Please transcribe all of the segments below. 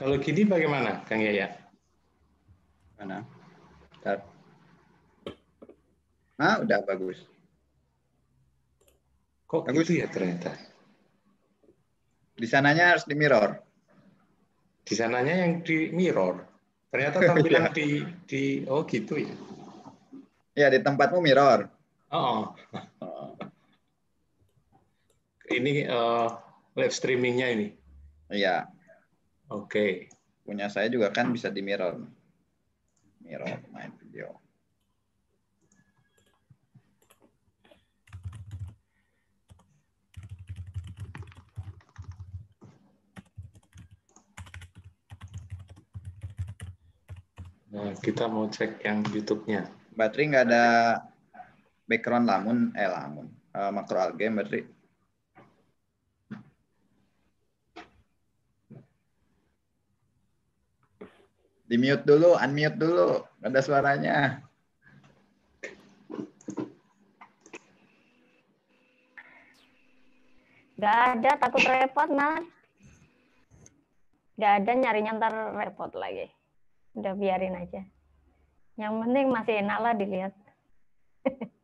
Kalau gini bagaimana, Kang Yaya? Mana? Bentar. Nah, udah bagus. Kok bagus gitu ya ternyata? Di sananya harus di mirror. Di sananya yang di mirror. Ternyata tampilan iya. di di oh gitu ya. Ya di tempatmu mirror. Oh. oh. oh. ini uh, live streamingnya ini. Iya. Oke. Okay. Punya saya juga kan bisa di mirror. Mirror my video. Nah, kita mau cek yang YouTube-nya. Baterai nggak ada background lamun, eh lamun, uh, makro algae baterai. Di mute dulu, unmute dulu. Ada suaranya. Gak ada, takut repot mas. Gak ada nyarinya ntar repot lagi. Udah biarin aja. Yang penting masih enak lah dilihat.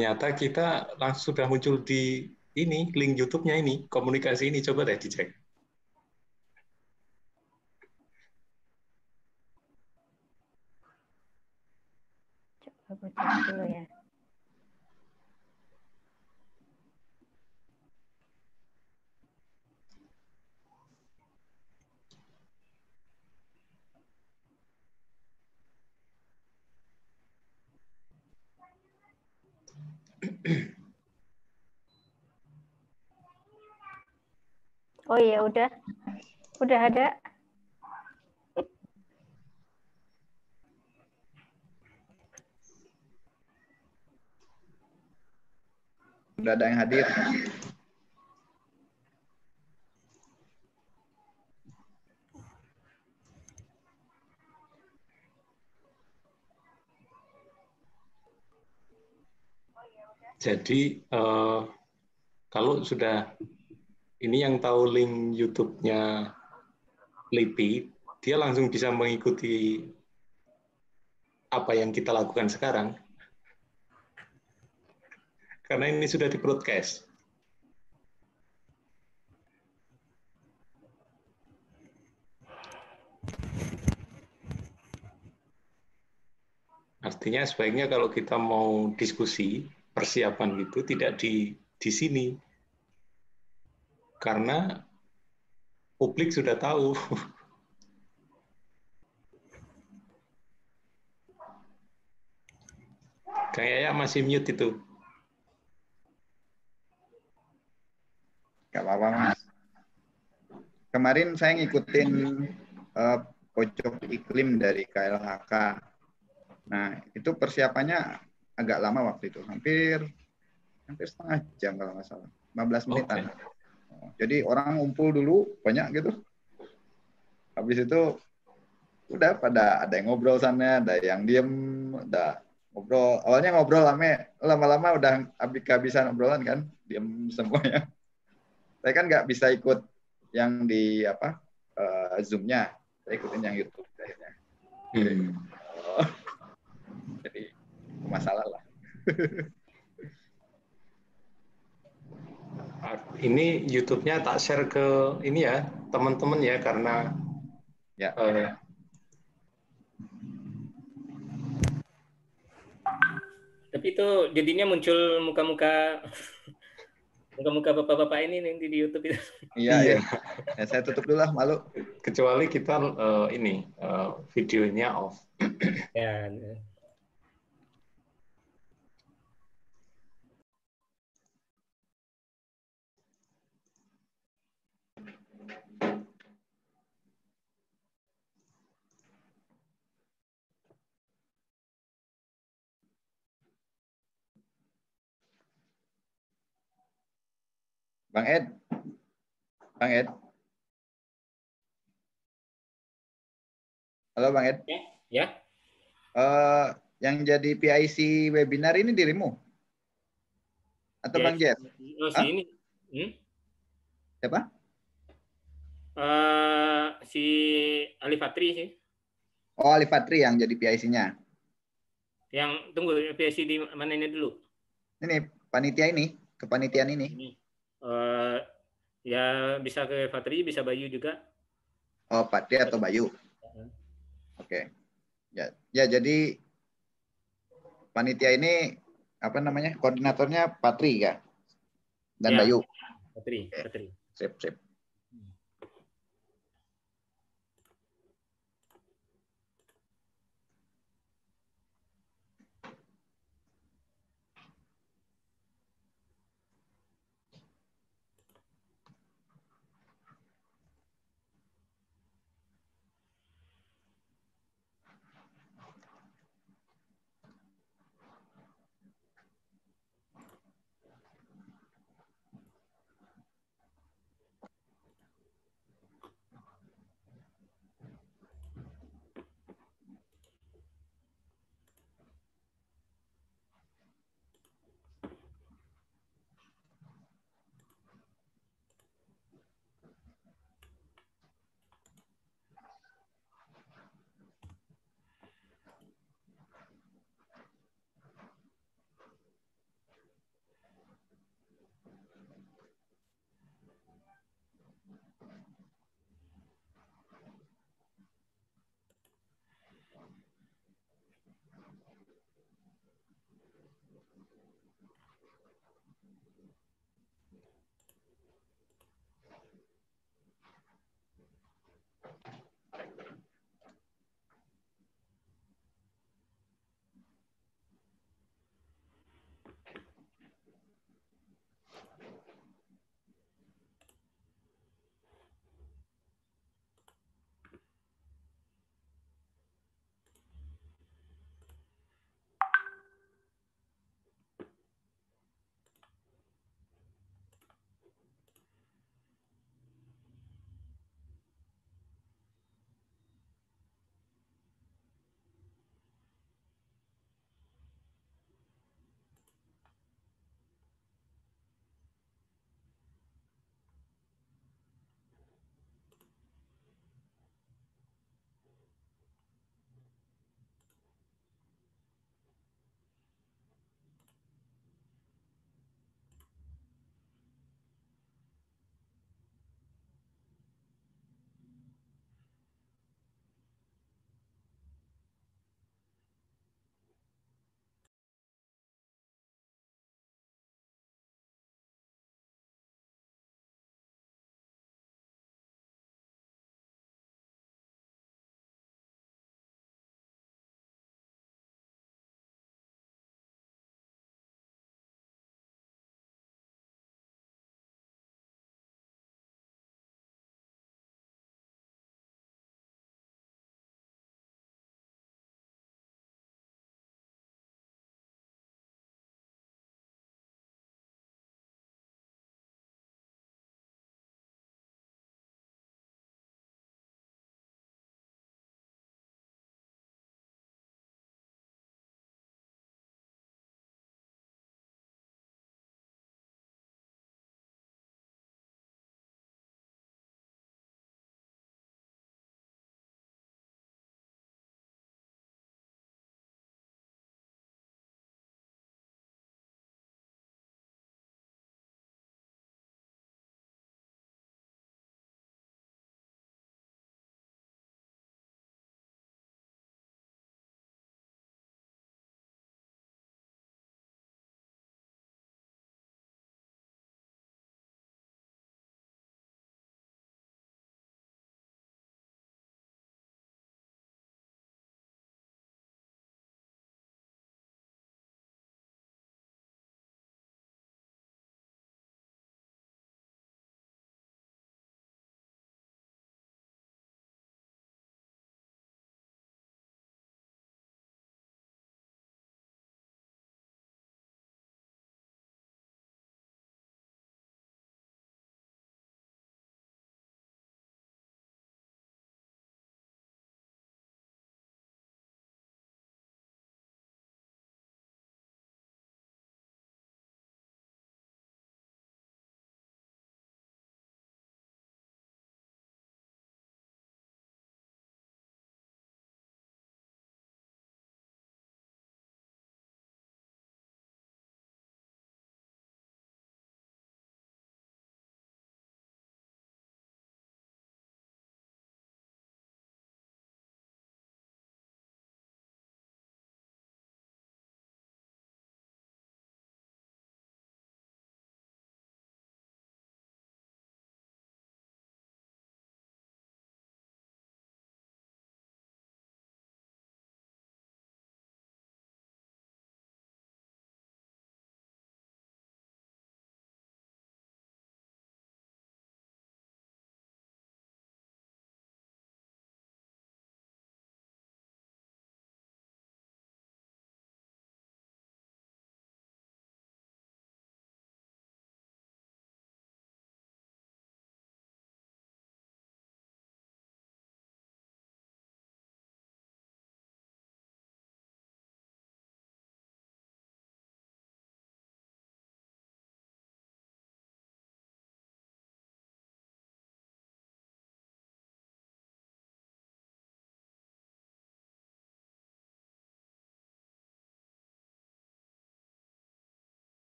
ternyata kita langsung sudah muncul di ini link YouTube-nya ini komunikasi ini coba deh dicek. Coba dulu ya. Oh, iya udah. Udah ada. Udah ada yang hadir. Jadi uh, kalau sudah ini yang tahu link YouTube-nya LIPI, dia langsung bisa mengikuti apa yang kita lakukan sekarang. Karena ini sudah di broadcast. Artinya sebaiknya kalau kita mau diskusi persiapan itu tidak di di sini, karena publik sudah tahu. Kayaknya masih mute itu. Gak apa-apa, Mas. Kemarin saya ngikutin uh, pojok iklim dari KLHK. Nah, itu persiapannya agak lama waktu itu, hampir hampir setengah jam kalau nggak salah, 15 menitan. Okay. Jadi orang ngumpul dulu banyak gitu. Habis itu udah pada ada yang ngobrol sana, ada yang diem, ada ngobrol. Awalnya ngobrol lama, lama-lama udah habis kehabisan obrolan kan, diem semuanya. Saya kan nggak bisa ikut yang di apa uh, zoomnya, saya ikutin yang YouTube akhirnya. Hmm. Oh. Jadi masalah lah. ini YouTube-nya tak share ke ini ya teman-teman ya karena ya. Uh, tapi itu jadinya muncul muka-muka muka-muka bapak-bapak ini nanti di YouTube itu. Iya, iya, iya. ya, saya tutup dulu lah malu. Kecuali kita uh, ini uh, videonya off. ya. ya. Bang Ed. Bang Ed. Halo Bang Ed. Ya. ya. Uh, yang jadi PIC webinar ini dirimu? Atau ya, Bang Jeff? Oh, si ini. Hmm? Siapa? Uh, si Ali Fatri sih. Oh, Ali Fatri yang jadi PIC-nya. Yang tunggu PIC di mana ini dulu? Ini panitia ini, kepanitiaan ini. ini uh, ya bisa ke Fatri, bisa Bayu juga. Oh, Fatri atau Bayu. Oke. Okay. Ya, ya jadi panitia ini apa namanya? Koordinatornya Patri ya. Dan ya. Bayu. Patri, Patri. Sip, sip.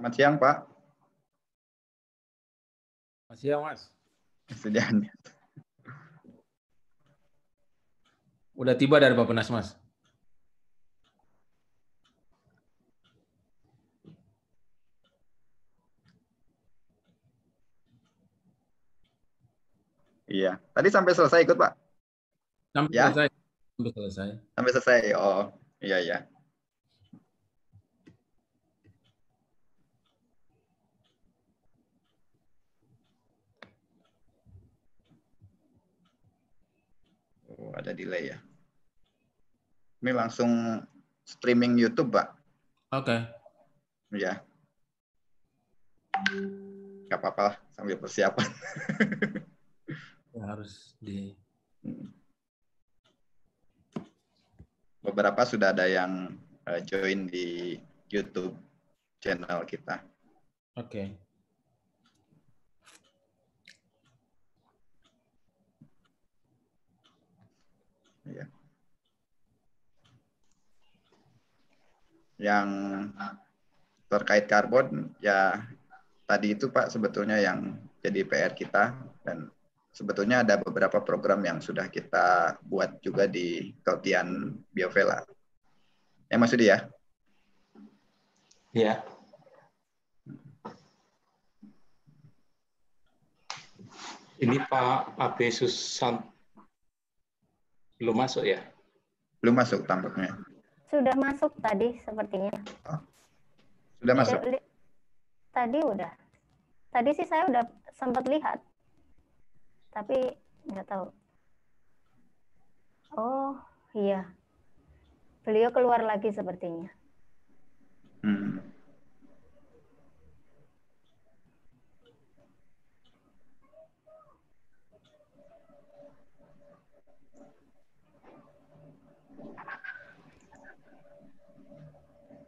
Selamat siang, Pak. Selamat siang, Mas. Sediaan. Udah tiba dari Bapak Nas, Mas. Iya. Tadi sampai selesai ikut, Pak? Sampai ya? selesai. Sampai selesai. Sampai selesai. Oh, iya iya. Oh, ada delay ya. Ini langsung streaming YouTube, Pak. Oke. Okay. Ya. Gak apa-apa lah, sambil persiapan. ya, harus di... Hmm. Beberapa sudah ada yang eh, join di YouTube channel kita. Oke. Okay. ya. yang terkait karbon ya tadi itu Pak sebetulnya yang jadi PR kita dan sebetulnya ada beberapa program yang sudah kita buat juga di Keltian Biovela. Ya Mas Udi ya? Iya. Ini Pak Abesus belum masuk ya? Belum masuk tampaknya. Sudah masuk tadi sepertinya. Oh. Sudah masuk. Tadi udah. Tadi sih saya udah sempat lihat. Tapi nggak tahu. Oh, iya. Beliau keluar lagi sepertinya. Hmm.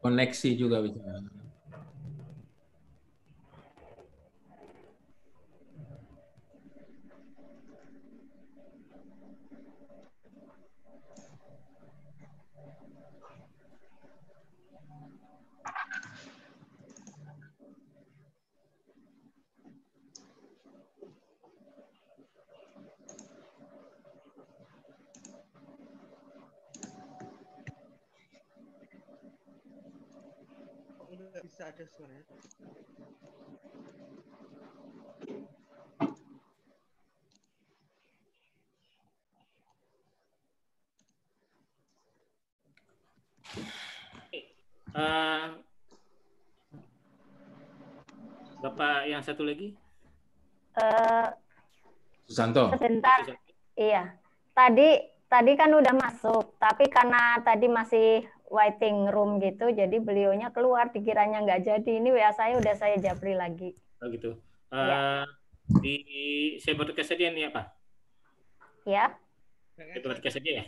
koneksi juga bisa bisa ada suara. Uh, Bapak yang satu lagi? Uh, Susanto. Sebentar. Susanto. Iya. Tadi tadi kan udah masuk, tapi karena tadi masih waiting room gitu jadi beliaunya keluar pikirannya nggak jadi ini wa saya udah saya japri lagi oh gitu uh, ya. Eh, di saya broadcast aja nih apa ya Itu ya. broadcast aja ya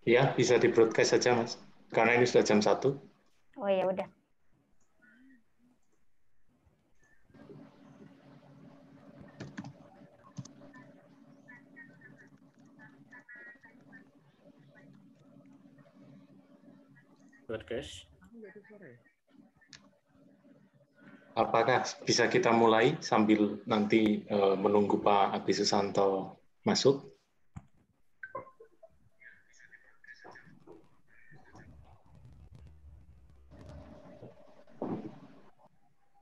Iya, bisa di broadcast saja, Mas. Karena ini sudah jam satu. Oh ya udah. podcast. Apakah bisa kita mulai sambil nanti uh, menunggu Pak Agus Susanto masuk?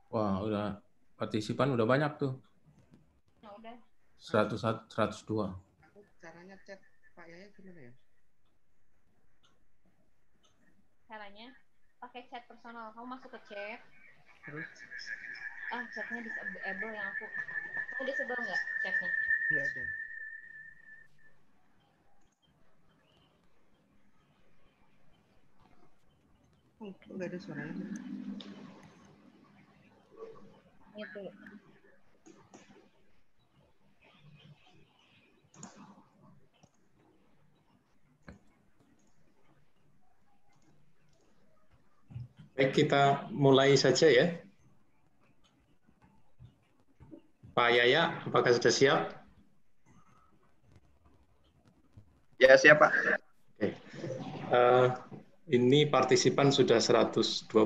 Wah, udah partisipan udah banyak tuh. Nah, udah. 101 102. Caranya cek Pak Yaya gimana ya? caranya pakai chat personal kamu masuk ke chat terus ah chatnya disable yang aku kamu disable nggak chatnya iya ada Oh, nggak ada suaranya. Itu. Baik, kita mulai saja ya. Pak Yaya, apakah sudah siap? Ya, siap Pak. Oke. Uh, ini partisipan sudah 128 uh,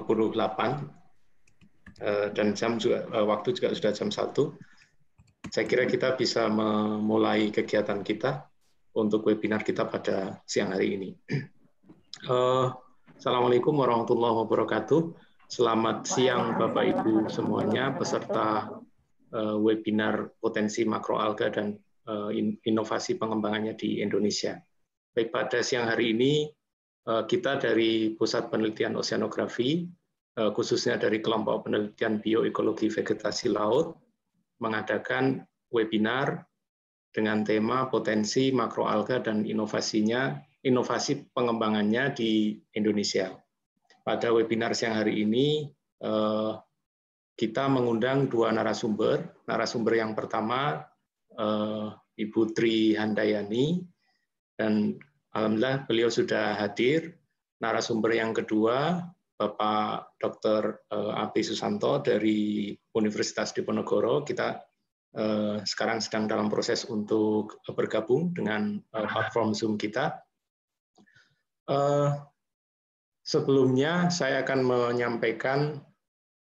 eh, dan jam juga, uh, waktu juga sudah jam 1. Saya kira kita bisa memulai kegiatan kita untuk webinar kita pada siang hari ini. Uh, Assalamualaikum warahmatullahi wabarakatuh. Selamat siang Bapak Ibu semuanya peserta eh, webinar potensi makroalga dan eh, inovasi pengembangannya di Indonesia. Baik pada siang hari ini eh, kita dari Pusat Penelitian Oseanografi khususnya dari kelompok penelitian bioekologi vegetasi laut mengadakan webinar dengan tema potensi makroalga dan inovasinya inovasi pengembangannya di Indonesia. Pada webinar siang hari ini, eh, kita mengundang dua narasumber. Narasumber yang pertama, eh, Ibu Tri Handayani, dan Alhamdulillah beliau sudah hadir. Narasumber yang kedua, Bapak Dr. Eh, Abi Susanto dari Universitas Diponegoro. Kita sekarang sedang dalam proses untuk bergabung dengan platform Zoom kita. Eh, sebelumnya saya akan menyampaikan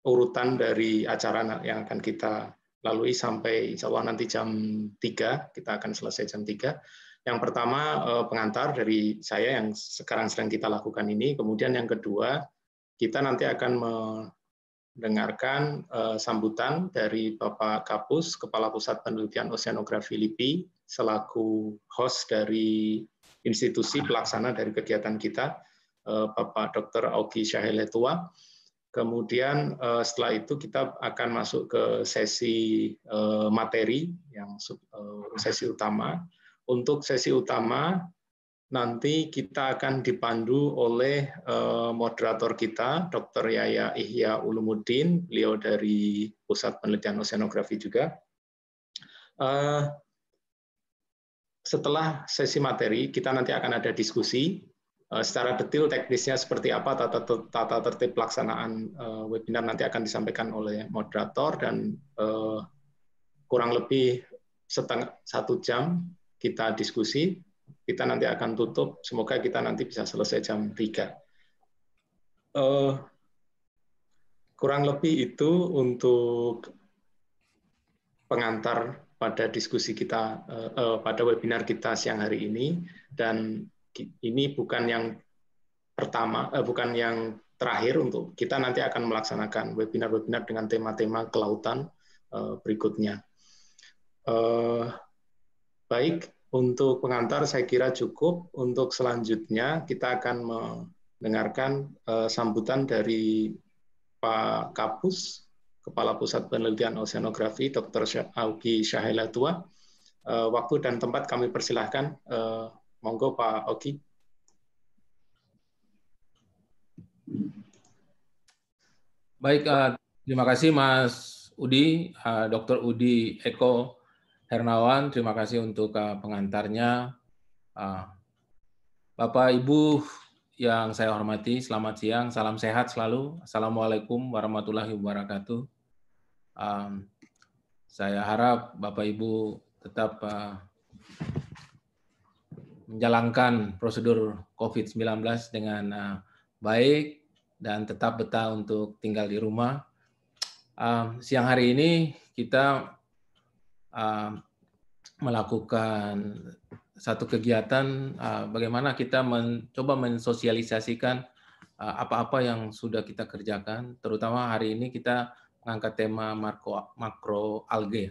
urutan dari acara yang akan kita lalui sampai insya Allah nanti jam 3, kita akan selesai jam 3. Yang pertama eh, pengantar dari saya yang sekarang sedang kita lakukan ini, kemudian yang kedua kita nanti akan mendengarkan eh, sambutan dari Bapak Kapus, Kepala Pusat Penelitian Oseanografi LIPI, selaku host dari institusi pelaksana dari kegiatan kita, eh, Bapak Dr. Augi Tua. Kemudian eh, setelah itu kita akan masuk ke sesi eh, materi yang sesi utama. Untuk sesi utama nanti kita akan dipandu oleh moderator kita Dr. Yaya Ihya Ulumuddin, beliau dari Pusat Penelitian Oceanografi juga setelah sesi materi kita nanti akan ada diskusi eh, secara detail teknisnya seperti apa tata, tata tertib pelaksanaan eh, webinar nanti akan disampaikan oleh moderator dan eh, kurang lebih setengah satu jam kita diskusi kita nanti akan tutup semoga kita nanti bisa selesai jam tiga kurang lebih itu untuk pengantar pada diskusi kita eh, eh, pada webinar kita siang hari ini dan ini bukan yang pertama eh, bukan yang terakhir untuk kita nanti akan melaksanakan webinar-webinar dengan tema-tema kelautan berikutnya. baik, untuk pengantar saya kira cukup. Untuk selanjutnya kita akan mendengarkan sambutan dari Pak Kapus Kepala Pusat Penelitian Oceanografi Dr. Augi Syahela Tua. Eh, waktu dan tempat kami persilahkan. Eh, monggo Pak Augi. Baik, eh, terima kasih Mas Udi, Dr. Udi Eko Hernawan. Terima kasih untuk pengantarnya. Bapak, Ibu, yang saya hormati, selamat siang, salam sehat selalu. Assalamualaikum warahmatullahi wabarakatuh. Um, saya harap Bapak Ibu tetap uh, menjalankan prosedur COVID-19 dengan uh, baik dan tetap betah untuk tinggal di rumah. Um, siang hari ini kita um, melakukan satu kegiatan uh, bagaimana kita mencoba mensosialisasikan apa-apa yang sudah kita kerjakan, terutama hari ini kita mengangkat tema makro, makro alga. Ya.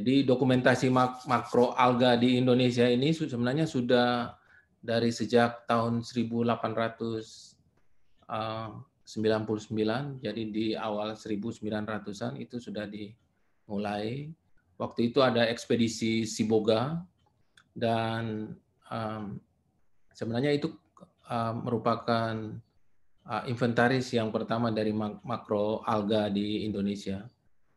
Jadi dokumentasi mak, makro alga di Indonesia ini sebenarnya sudah dari sejak tahun 1899, eh, jadi di awal 1900-an itu sudah dimulai. Waktu itu ada ekspedisi Siboga dan um, sebenarnya itu um, merupakan Ah, inventaris yang pertama dari makro alga di Indonesia.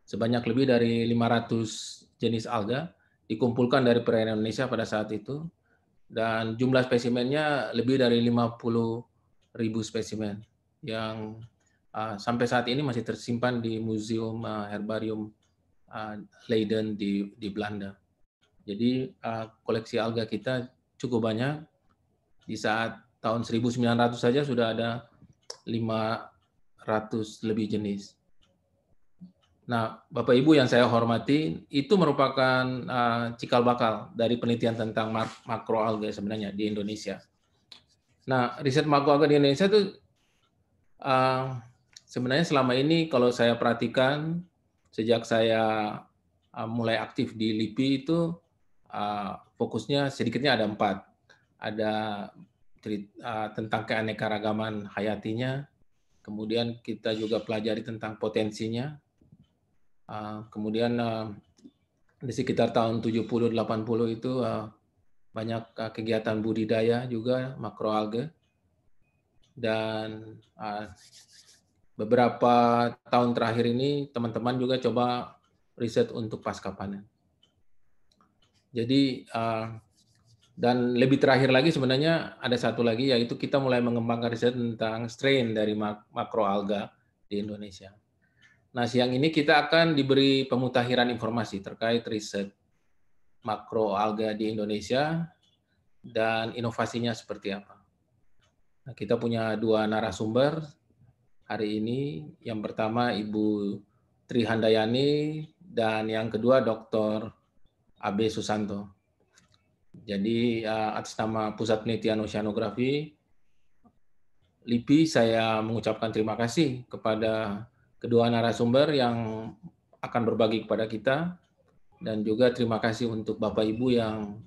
Sebanyak lebih dari 500 jenis alga dikumpulkan dari perairan Indonesia pada saat itu dan jumlah spesimennya lebih dari 50 ribu spesimen yang uh, sampai saat ini masih tersimpan di Museum uh, Herbarium uh, Leiden di, di Belanda. Jadi uh, koleksi alga kita cukup banyak. Di saat tahun 1900 saja sudah ada 500 lebih jenis. Nah, Bapak Ibu yang saya hormati, itu merupakan uh, cikal bakal dari penelitian tentang mak makroalga sebenarnya di Indonesia. Nah, riset makroalga di Indonesia itu uh, eh, sebenarnya selama ini kalau saya perhatikan sejak saya uh, mulai aktif di LIPI itu uh, fokusnya sedikitnya ada empat. Ada cerita, ah, tentang keanekaragaman hayatinya, kemudian kita juga pelajari tentang potensinya, ah, kemudian ah, di sekitar tahun 70-80 itu banyak kegiatan budidaya juga makroalga dan beberapa tahun terakhir ini teman-teman juga coba riset untuk pasca panen. Jadi uh, dan lebih terakhir lagi sebenarnya ada satu lagi yaitu kita mulai mengembangkan riset tentang strain dari mak makroalga di Indonesia. Nah, siang ini kita akan diberi pemutahiran informasi terkait riset makroalga di Indonesia dan inovasinya seperti apa. Nah, kita punya dua narasumber hari ini. Yang pertama Ibu Trihandayani dan yang kedua Dr. Abe Susanto. Jadi eh, atas nama Pusat Penelitian Oceanografi LIPI saya mengucapkan terima kasih kepada kedua narasumber yang akan berbagi kepada kita dan juga terima kasih untuk Bapak Ibu yang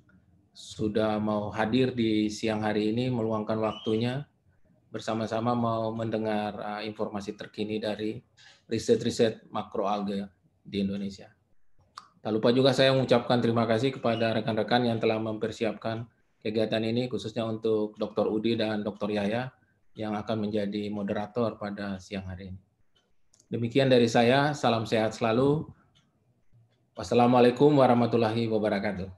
sudah mau hadir di siang hari ini meluangkan waktunya bersama-sama mau mendengar eh, informasi terkini dari riset-riset makroalga di Indonesia. Tak lupa juga saya mengucapkan terima kasih kepada rekan-rekan yang telah mempersiapkan kegiatan ini khususnya untuk Dr. Udi dan Dr. Yaya yang akan menjadi moderator pada siang hari ini. Demikian dari saya, salam sehat selalu. Wassalamualaikum warahmatullahi wabarakatuh.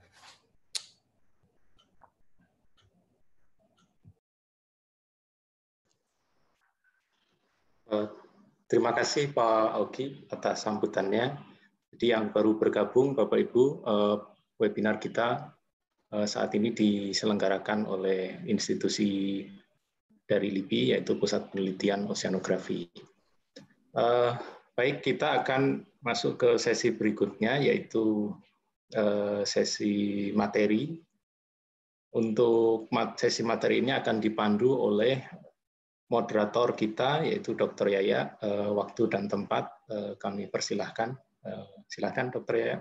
Eh, terima kasih Pak Oki atas sambutannya. Jadi yang baru bergabung Bapak Ibu, eh, webinar kita eh, saat ini diselenggarakan oleh institusi dari LIPI yaitu Pusat Penelitian Oseanografi. Eh, baik, kita akan masuk ke sesi berikutnya yaitu sesi materi. Untuk sesi materi ini akan dipandu oleh moderator kita yaitu Dr. Yaya waktu dan tempat kami persilahkan. Eh, Silahkan dokter ya.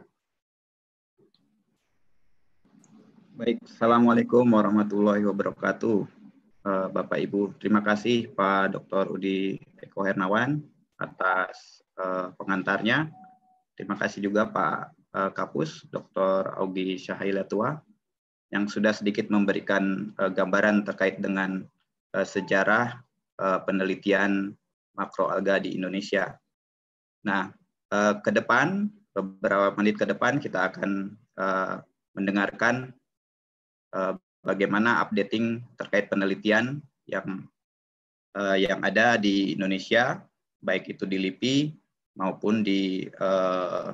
Baik, Assalamualaikum warahmatullahi wabarakatuh. Eh, Bapak Ibu, terima kasih Pak Dr. Udi Eko Hernawan atas eh, pengantarnya. Terima kasih juga Pak Kapus, Dr. Augi Tua, yang sudah sedikit memberikan gambaran terkait dengan sejarah penelitian makroalga di Indonesia. Nah, Eh, ke depan, beberapa menit ke depan kita akan uh, mendengarkan uh, bagaimana updating terkait penelitian yang uh, yang ada di Indonesia, baik itu di LIPI maupun di uh,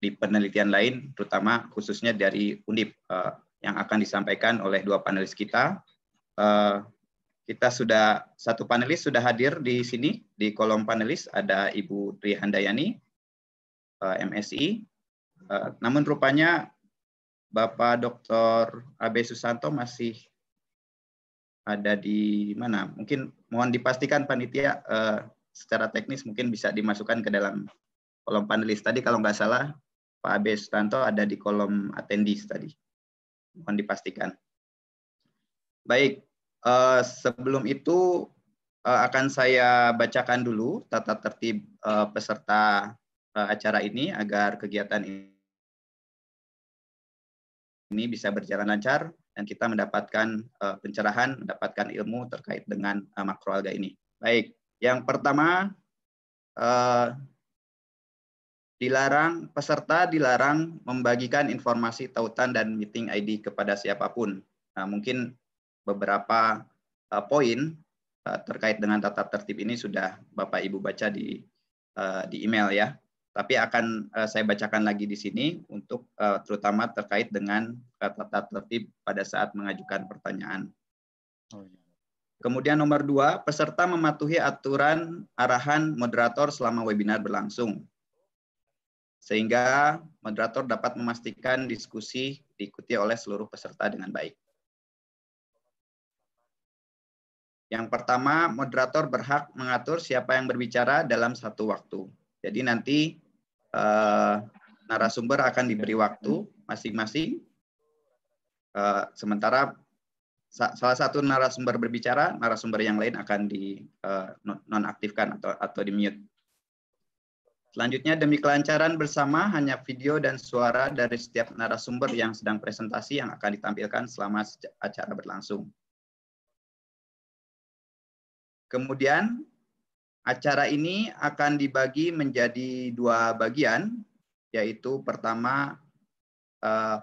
di penelitian lain, terutama khususnya dari Undip uh, yang akan disampaikan oleh dua panelis kita. Uh, kita sudah satu panelis sudah hadir di sini di kolom panelis ada Ibu Tri Handayani eh, MSI. Eh, namun rupanya Bapak Dr. AB Susanto masih ada di mana? Mungkin mohon dipastikan panitia eh, secara teknis mungkin bisa dimasukkan ke dalam kolom panelis. Tadi kalau nggak salah Pak AB Susanto ada di kolom attendees tadi. Mohon dipastikan. Baik, Eh, sebelum itu uh, akan saya bacakan dulu tata tertib uh, peserta uh, acara ini agar kegiatan ini bisa berjalan lancar dan kita mendapatkan uh, pencerahan, mendapatkan ilmu terkait dengan uh, makroalga ini. Baik, yang pertama uh, dilarang peserta dilarang membagikan informasi tautan dan meeting ID kepada siapapun. Nah, mungkin beberapa uh, poin uh, terkait dengan tata tertib ini sudah Bapak Ibu baca di uh, di email ya. Tapi akan uh, saya bacakan lagi di sini untuk uh, terutama terkait dengan tata tertib pada saat mengajukan pertanyaan. Oh, iya. Kemudian nomor dua, peserta mematuhi aturan arahan moderator selama webinar berlangsung. Sehingga moderator dapat memastikan diskusi diikuti oleh seluruh peserta dengan baik. Yang pertama, moderator berhak mengatur siapa yang berbicara dalam satu waktu. Jadi nanti eh, narasumber akan diberi waktu masing-masing. Eh, sementara sa salah satu narasumber berbicara, narasumber yang lain akan di eh, nonaktifkan atau atau di mute. Selanjutnya demi kelancaran bersama hanya video dan suara dari setiap narasumber yang sedang presentasi yang akan ditampilkan selama acara berlangsung. Kemudian acara ini akan dibagi menjadi dua bagian, yaitu pertama eh,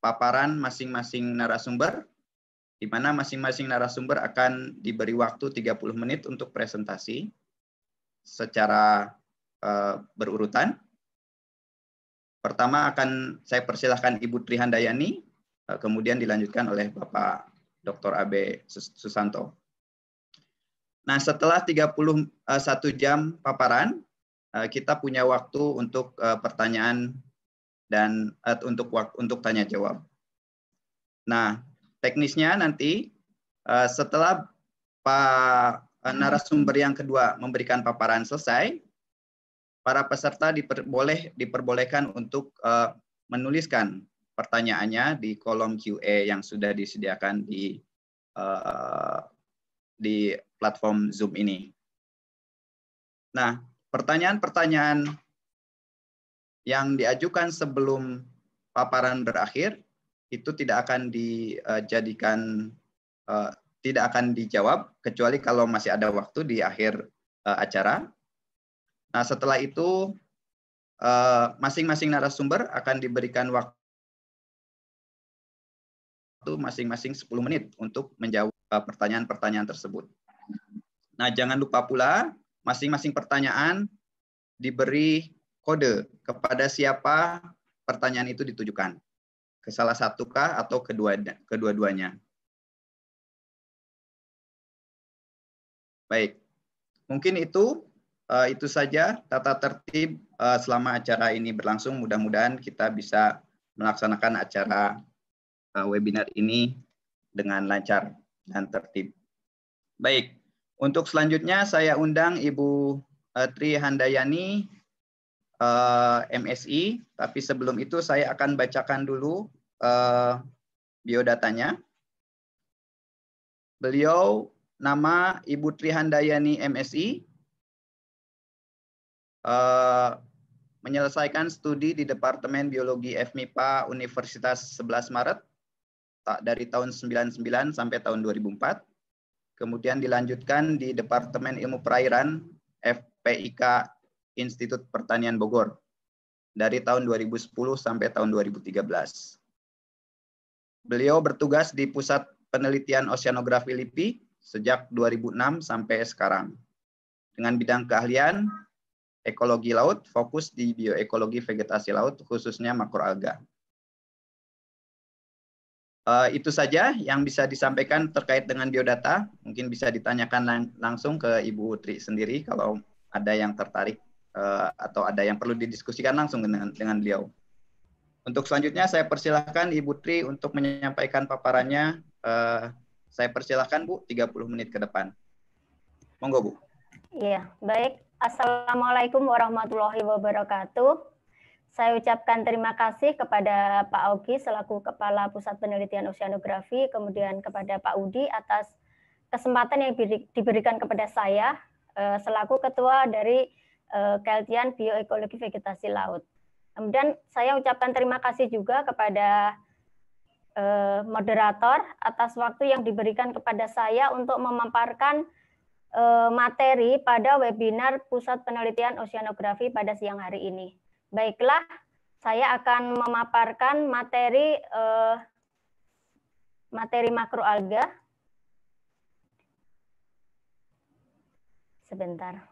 paparan masing-masing narasumber, di mana masing-masing narasumber akan diberi waktu 30 menit untuk presentasi secara eh, berurutan. Pertama akan saya persilahkan Ibu Trihandayani, eh, kemudian dilanjutkan oleh Bapak Dr. Abe Susanto. Nah, setelah 31 eh, jam paparan, eh, kita punya waktu untuk eh, pertanyaan dan untuk untuk tanya jawab. Nah, teknisnya nanti setelah Pak narasumber yang kedua memberikan paparan selesai, para peserta diperboleh diperbolehkan untuk menuliskan pertanyaannya di kolom QA yang sudah disediakan di di platform Zoom ini. Nah, pertanyaan-pertanyaan yang diajukan sebelum paparan berakhir itu tidak akan dijadikan eh, eh, tidak akan dijawab kecuali kalau masih ada waktu di akhir eh, acara. Nah, setelah itu masing-masing narasumber akan diberikan waktu masing-masing 10 menit untuk menjawab pertanyaan-pertanyaan tersebut. Nah, jangan lupa pula masing-masing pertanyaan diberi kode kepada siapa pertanyaan itu ditujukan. Ke salah satu kah atau kedua kedua-duanya. Baik. Mungkin itu eh, itu saja tata tertib eh, selama acara ini berlangsung. Mudah-mudahan kita bisa melaksanakan acara eh, webinar ini dengan lancar dan tertib. Baik, untuk selanjutnya saya undang Ibu eh, Tri Handayani eh, MSI, tapi sebelum itu saya akan bacakan dulu eh, biodatanya. Beliau nama Ibu Tri Handayani MSI, menyelesaikan studi di Departemen Biologi FMIPA Universitas 11 Maret dari tahun 99 sampai tahun 2004. Kemudian dilanjutkan di Departemen Ilmu Perairan FPIK Institut Pertanian Bogor dari tahun 2010 sampai tahun 2013. Beliau bertugas di Pusat Penelitian Oseanografi LIPI sejak 2006 sampai sekarang. Dengan bidang keahlian ekologi laut, fokus di bioekologi vegetasi laut, khususnya makroalga. Eh, itu saja yang bisa disampaikan terkait dengan biodata. Mungkin bisa ditanyakan lang langsung ke Ibu Utri sendiri kalau ada yang tertarik uh, atau ada yang perlu didiskusikan langsung dengan, dengan beliau. Untuk selanjutnya saya persilahkan Ibu Tri untuk menyampaikan paparannya. Uh, saya persilahkan Bu 30 menit ke depan. Monggo Bu. Iya, baik. Assalamualaikum warahmatullahi wabarakatuh. Saya ucapkan terima kasih kepada Pak Augi selaku Kepala Pusat Penelitian oseanografi, kemudian kepada Pak Udi atas kesempatan yang diberikan kepada saya eh, selaku Ketua dari eh, Keltian Bioekologi Vegetasi Laut. Kemudian saya ucapkan terima kasih juga kepada eh, moderator atas waktu yang diberikan kepada saya untuk memaparkan materi pada webinar Pusat Penelitian oseanografi pada siang hari ini. Baiklah, saya akan memaparkan materi eh, materi makroalga. Sebentar.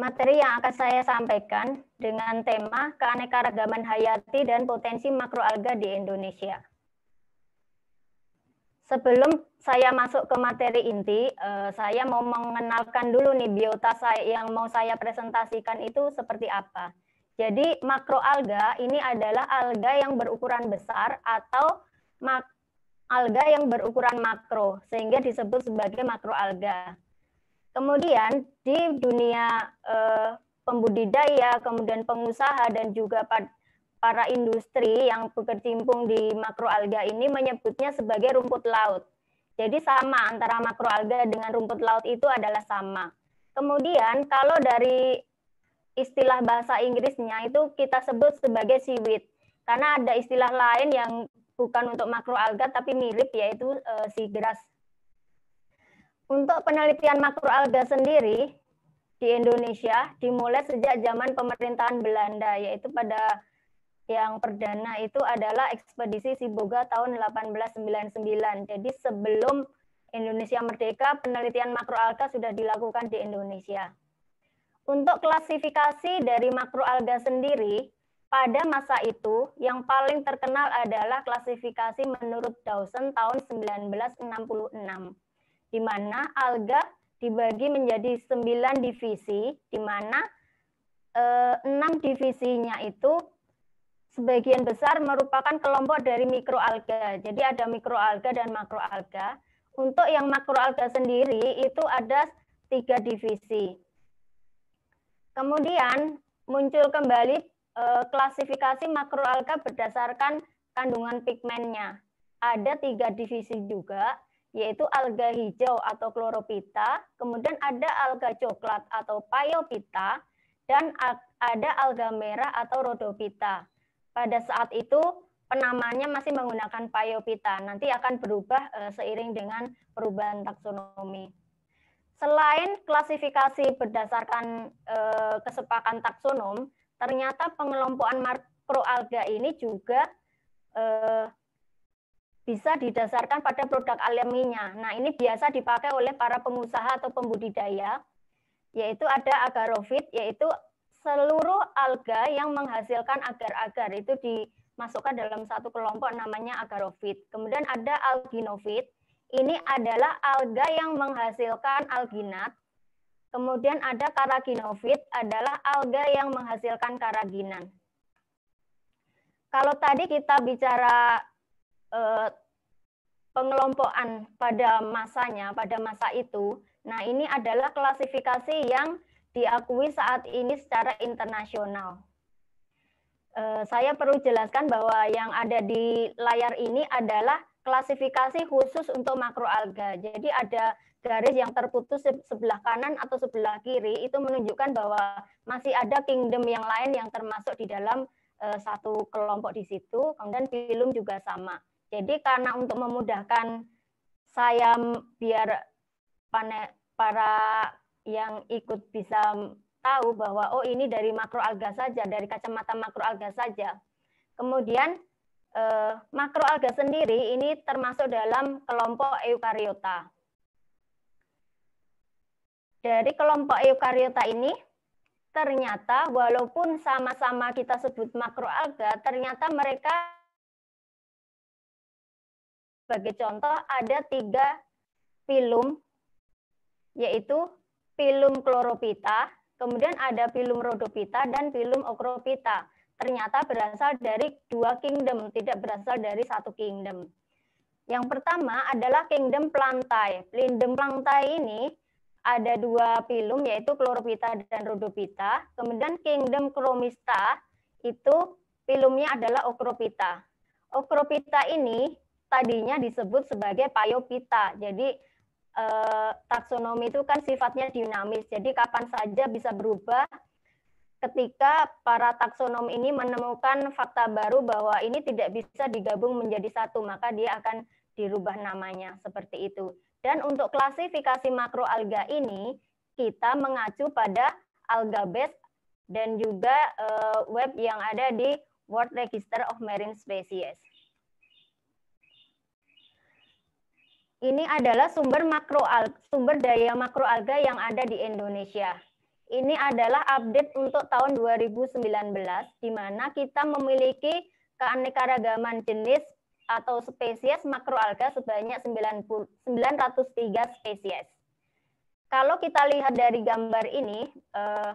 materi yang akan saya sampaikan dengan tema keanekaragaman hayati dan potensi makroalga di Indonesia. Sebelum saya masuk ke materi inti, eh, saya mau mengenalkan dulu nih biota saya yang mau saya presentasikan itu seperti apa. Jadi makroalga ini adalah alga yang berukuran besar atau alga yang berukuran makro, sehingga disebut sebagai makroalga. Kemudian di dunia eh, pembudidaya, kemudian pengusaha dan juga para industri yang berkecimpung di makroalga ini menyebutnya sebagai rumput laut. Jadi sama antara makroalga dengan rumput laut itu adalah sama. Kemudian kalau dari istilah bahasa Inggrisnya itu kita sebut sebagai seaweed. Karena ada istilah lain yang bukan untuk makroalga tapi mirip yaitu uh, seagrass. Untuk penelitian makroalga sendiri di Indonesia dimulai sejak zaman pemerintahan Belanda yaitu pada yang perdana itu adalah ekspedisi Siboga tahun 1899. Jadi sebelum Indonesia merdeka, penelitian makroalga sudah dilakukan di Indonesia. Untuk klasifikasi dari makroalga sendiri, pada masa itu yang paling terkenal adalah klasifikasi menurut Dawson tahun 1966 di mana alga dibagi menjadi 9 divisi, di mana eh, enam divisinya itu sebagian besar merupakan kelompok dari mikroalga. Jadi ada mikroalga dan makroalga. Untuk yang makroalga sendiri itu ada tiga divisi. Kemudian muncul kembali e, klasifikasi makroalga berdasarkan kandungan pigmennya. Ada tiga divisi juga yaitu alga hijau atau kloropita, kemudian ada alga coklat atau payopita, dan ada alga merah atau rhodopita. Pada saat itu penamanya masih menggunakan payopita, nanti akan berubah eh, seiring dengan perubahan taksonomi. Selain klasifikasi berdasarkan kesepakatan eh, kesepakan taksonom, ternyata pengelompokan makroalga ini juga eh, bisa didasarkan pada produk alaminya. Nah, ini biasa dipakai oleh para pengusaha atau pembudidaya, yaitu ada agarofit, yaitu seluruh alga yang menghasilkan agar-agar itu dimasukkan dalam satu kelompok namanya agarofit. Kemudian ada alginofit, ini adalah alga yang menghasilkan alginat. Kemudian ada karaginofit, adalah alga yang menghasilkan karaginan. Kalau tadi kita bicara eh, pengelompokan pada masanya, pada masa itu. Nah, ini adalah klasifikasi yang diakui saat ini secara internasional. Eh, saya perlu jelaskan bahwa yang ada di layar ini adalah klasifikasi khusus untuk makroalga. Jadi ada garis yang terputus sebelah kanan atau sebelah kiri itu menunjukkan bahwa masih ada kingdom yang lain yang termasuk di dalam eh, satu kelompok di situ. Kemudian film juga sama. Jadi karena untuk memudahkan saya biar para yang ikut bisa tahu bahwa oh ini dari makroalga saja, dari kacamata makroalga saja. Kemudian eh, makroalga sendiri ini termasuk dalam kelompok eukariota. Dari kelompok eukariota ini ternyata walaupun sama-sama kita sebut makroalga, ternyata mereka sebagai contoh, ada tiga pilum, yaitu pilum kloropita, kemudian ada pilum rhodopita, dan pilum okropita. Ternyata berasal dari dua kingdom, tidak berasal dari satu kingdom. Yang pertama adalah kingdom plantae. Kingdom plantae ini ada dua pilum, yaitu kloropita dan rhodopita. Kemudian kingdom chromista, itu pilumnya adalah okropita. Okropita ini tadinya disebut sebagai payopita. Jadi eh, taksonomi itu kan sifatnya dinamis. Jadi kapan saja bisa berubah ketika para taksonom ini menemukan fakta baru bahwa ini tidak bisa digabung menjadi satu, maka dia akan dirubah namanya seperti itu. Dan untuk klasifikasi makroalga ini kita mengacu pada alga base dan juga eh, web yang ada di World Register of Marine Species. Ini adalah sumber makro sumber daya makroalga yang ada di Indonesia. Ini adalah update untuk tahun 2019 di mana kita memiliki keanekaragaman jenis atau spesies makroalga sebanyak 90, 903 spesies. Kalau kita lihat dari gambar ini, eh,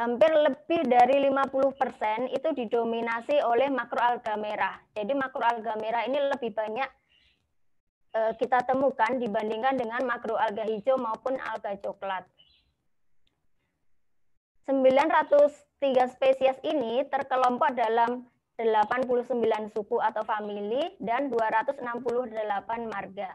hampir lebih dari 50% itu didominasi oleh makroalga merah. Jadi makroalga merah ini lebih banyak Eh, kita temukan dibandingkan dengan makroalga hijau maupun alga coklat. 903 spesies ini terkelompok dalam 89 suku atau famili dan 268 marga.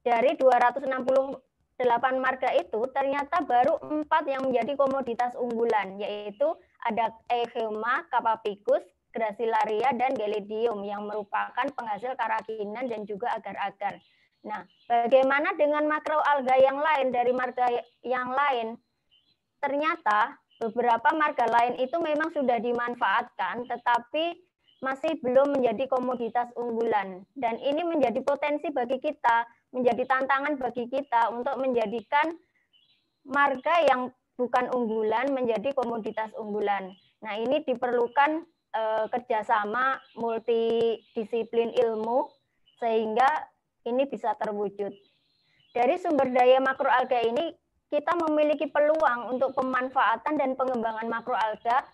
Dari 268 marga itu ternyata baru 4 yang menjadi komoditas unggulan yaitu ada Echema, Kapapikus, gracilaria dan galidium yang merupakan penghasil karakinan dan juga agar-agar. Nah, bagaimana dengan makroalga yang lain dari marga yang lain? Ternyata beberapa marga lain itu memang sudah dimanfaatkan, tetapi masih belum menjadi komoditas unggulan. Dan ini menjadi potensi bagi kita, menjadi tantangan bagi kita untuk menjadikan marga yang bukan unggulan menjadi komoditas unggulan. Nah, ini diperlukan uh, kerjasama multidisiplin ilmu sehingga ini bisa terwujud. Dari sumber daya makroalga ini kita memiliki peluang untuk pemanfaatan dan pengembangan makroalga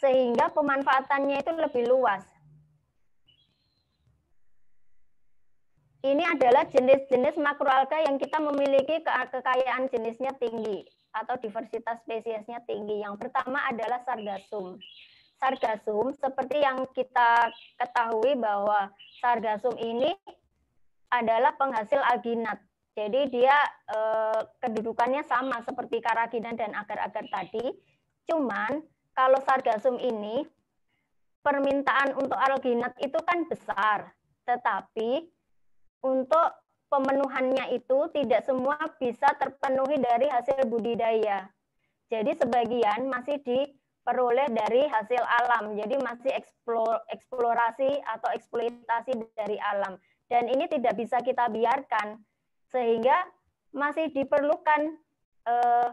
sehingga pemanfaatannya itu lebih luas. Ini adalah jenis-jenis makroalga yang kita memiliki kekayaan jenisnya tinggi atau diversitas spesiesnya tinggi. Yang pertama adalah sargasum sargasum seperti yang kita ketahui bahwa sargasum ini adalah penghasil alginat. Jadi dia eh, kedudukannya sama seperti karakinan dan agar-agar tadi. Cuman kalau sargasum ini permintaan untuk alginat itu kan besar, tetapi untuk pemenuhannya itu tidak semua bisa terpenuhi dari hasil budidaya. Jadi sebagian masih di peroleh dari hasil alam. Jadi masih eksplorasi atau eksploitasi dari alam. Dan ini tidak bisa kita biarkan sehingga masih diperlukan eh,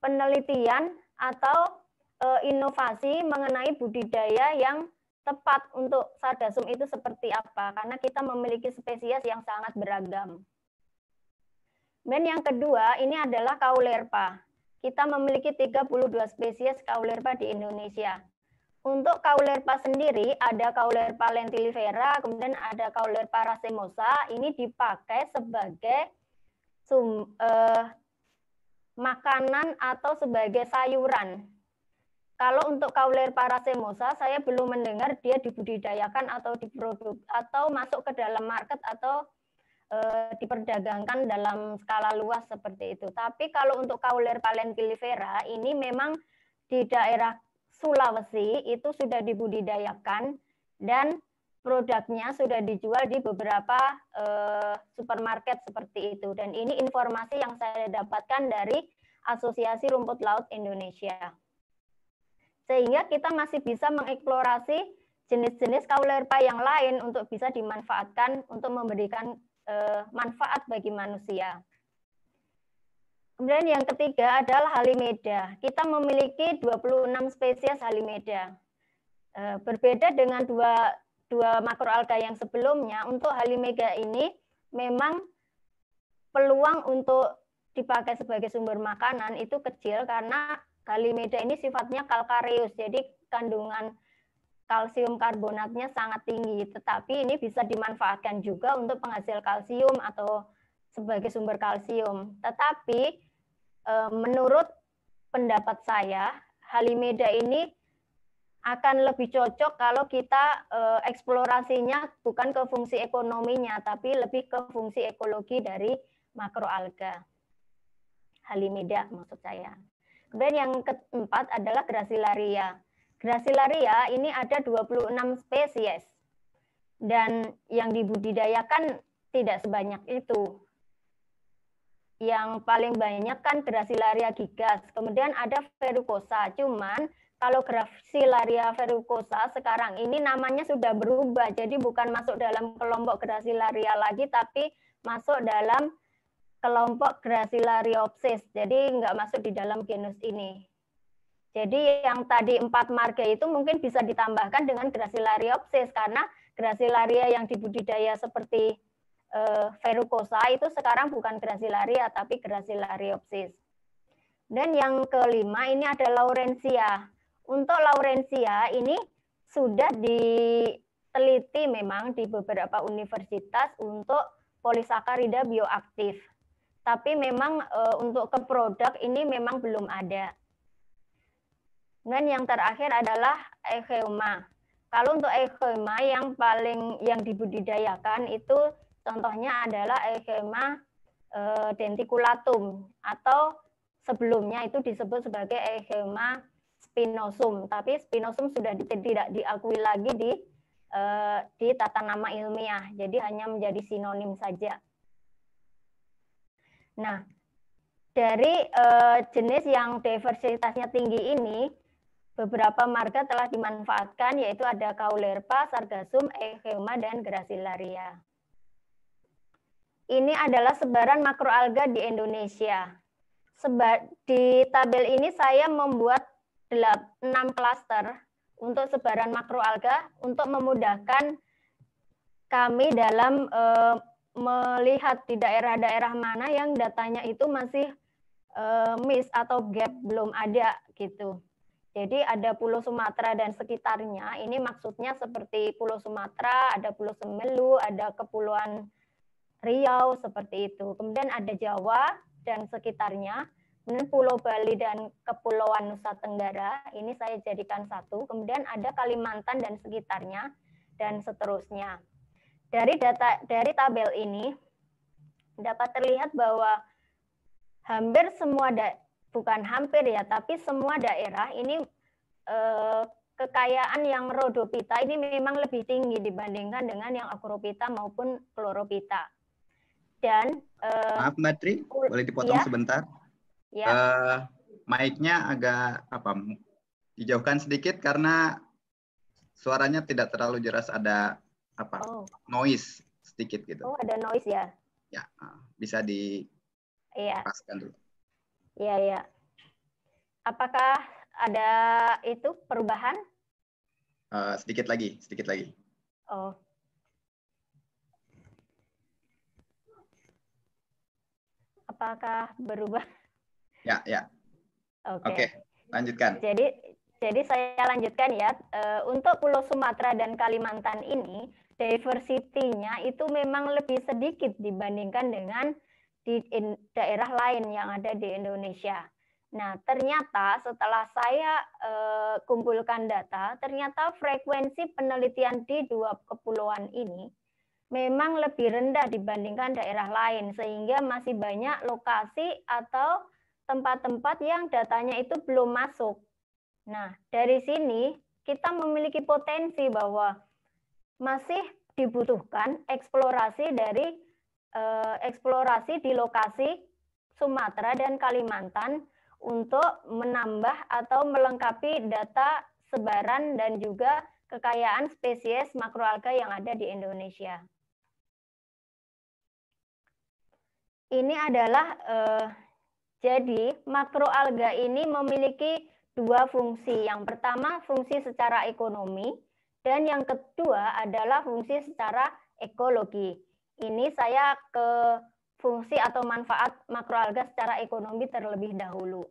penelitian atau eh, inovasi mengenai budidaya yang tepat untuk sadasum itu seperti apa karena kita memiliki spesies yang sangat beragam. Dan yang kedua ini adalah kaulerpa kita memiliki 32 spesies kaulerpa di Indonesia. Untuk kaulerpa sendiri ada kaulerpa lentilifera, kemudian ada kaulerpa racemosa. Ini dipakai sebagai sum, eh, makanan atau sebagai sayuran. Kalau untuk kaulerpa racemosa, saya belum mendengar dia dibudidayakan atau diproduk atau masuk ke dalam market atau Eh, diperdagangkan dalam skala luas seperti itu. Tapi kalau untuk Kauler palentilifera ini memang di daerah Sulawesi itu sudah dibudidayakan dan produknya sudah dijual di beberapa uh, supermarket seperti itu. Dan ini informasi yang saya dapatkan dari Asosiasi Rumput Laut Indonesia. Sehingga kita masih bisa mengeksplorasi jenis-jenis kaulerpa yang lain untuk bisa dimanfaatkan untuk memberikan eh, manfaat bagi manusia. Kemudian yang ketiga adalah halimeda. Kita memiliki 26 spesies halimeda. Eh, berbeda dengan dua, dua makroalga yang sebelumnya, untuk halimeda ini memang peluang untuk dipakai sebagai sumber makanan itu kecil karena halimeda ini sifatnya kalkareus, jadi kandungan kalsium karbonatnya sangat tinggi, tetapi ini bisa dimanfaatkan juga untuk penghasil kalsium atau sebagai sumber kalsium. Tetapi e, menurut pendapat saya, halimeda ini akan lebih cocok kalau kita e, eksplorasinya bukan ke fungsi ekonominya, tapi lebih ke fungsi ekologi dari makroalga. Halimeda maksud saya. Kemudian yang keempat adalah gracilaria. Gracilaria ya. ini ada 26 spesies dan yang dibudidayakan tidak sebanyak itu. Yang paling banyak kan Gracilaria gigas, kemudian ada Verrucosa. Cuman kalau Gracilaria verrucosa sekarang ini namanya sudah berubah, jadi bukan masuk dalam kelompok Gracilaria lagi, tapi masuk dalam kelompok Gracilariopsis. Jadi nggak masuk di dalam genus ini. Jadi yang tadi empat marga itu mungkin bisa ditambahkan dengan Gracilariopsis karena Gracilaria yang dibudidaya seperti uh, eh, Verrucosa itu sekarang bukan Gracilaria tapi Gracilariopsis. Dan yang kelima ini ada Laurencia. Untuk Laurencia ini sudah diteliti memang di beberapa universitas untuk polisakarida bioaktif. Tapi memang e, untuk ke produk ini memang belum ada. Dan yang terakhir adalah echeuma. Kalau untuk echeuma yang paling yang dibudidayakan itu contohnya adalah echeuma e, denticulatum atau sebelumnya itu disebut sebagai echeuma spinosum. Tapi spinosum sudah tidak diakui lagi di e, di tata nama ilmiah. Jadi hanya menjadi sinonim saja. Nah, dari e, jenis yang diversitasnya tinggi ini Beberapa marga telah dimanfaatkan, yaitu ada Kaulerpa, Sargasum, Echeuma, dan Gracilaria. Ini adalah sebaran makroalga di Indonesia. Seba di tabel ini saya membuat 6 klaster untuk sebaran makroalga untuk memudahkan kami dalam eh, melihat di daerah-daerah mana yang datanya itu masih eh, miss atau gap belum ada gitu. Jadi ada Pulau Sumatera dan sekitarnya. Ini maksudnya seperti Pulau Sumatera, ada Pulau Semelu, ada Kepulauan Riau seperti itu. Kemudian ada Jawa dan sekitarnya. Kemudian Pulau Bali dan Kepulauan Nusa Tenggara, ini saya jadikan satu. Kemudian ada Kalimantan dan sekitarnya, dan seterusnya. Dari data dari tabel ini dapat terlihat bahwa hampir semua daerah bukan hampir ya, tapi semua daerah ini eh, kekayaan yang pita ini memang lebih tinggi dibandingkan dengan yang akropita maupun kloropita. Dan eh, maaf Mbak Tri, boleh dipotong ya? sebentar? Ya. Eh, mic agak apa? Dijauhkan sedikit karena suaranya tidak terlalu jelas ada apa? Oh. Noise sedikit gitu. Oh, ada noise ya. Ya, eh, bisa di Iya. Paskan dulu. Iya, iya. Apakah ada itu perubahan? Uh, sedikit lagi, sedikit lagi. Oh. Apakah berubah? Ya, ya. Oke. Okay. Okay. Lanjutkan. Jadi jadi saya lanjutkan ya. Eh, untuk Pulau Sumatera dan Kalimantan ini diversity-nya itu memang lebih sedikit dibandingkan dengan di daerah lain yang ada di Indonesia. Nah, ternyata setelah saya e, kumpulkan data, ternyata frekuensi penelitian di dua kepulauan ini memang lebih rendah dibandingkan daerah lain, sehingga masih banyak lokasi atau tempat-tempat yang datanya itu belum masuk. Nah, dari sini kita memiliki potensi bahwa masih dibutuhkan eksplorasi dari Eh, eksplorasi di lokasi Sumatera dan Kalimantan untuk menambah atau melengkapi data sebaran dan juga kekayaan spesies makroalga yang ada di Indonesia. Ini adalah eh, jadi makroalga ini memiliki dua fungsi. Yang pertama fungsi secara ekonomi dan yang kedua adalah fungsi secara ekologi ini saya ke fungsi atau manfaat makroalga secara ekonomi terlebih dahulu.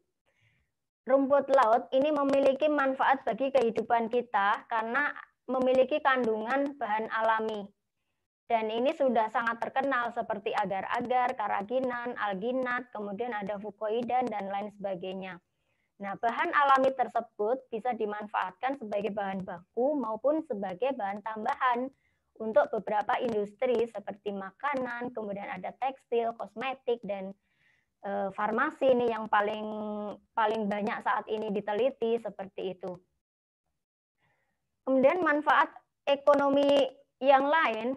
Rumput laut ini memiliki manfaat bagi kehidupan kita karena memiliki kandungan bahan alami. Dan ini sudah sangat terkenal seperti agar-agar, karaginan, alginat, kemudian ada fukoidan, dan lain sebagainya. Nah, bahan alami tersebut bisa dimanfaatkan sebagai bahan baku maupun sebagai bahan tambahan untuk beberapa industri seperti makanan, kemudian ada tekstil, kosmetik dan e, farmasi ini yang paling paling banyak saat ini diteliti seperti itu. Kemudian manfaat ekonomi yang lain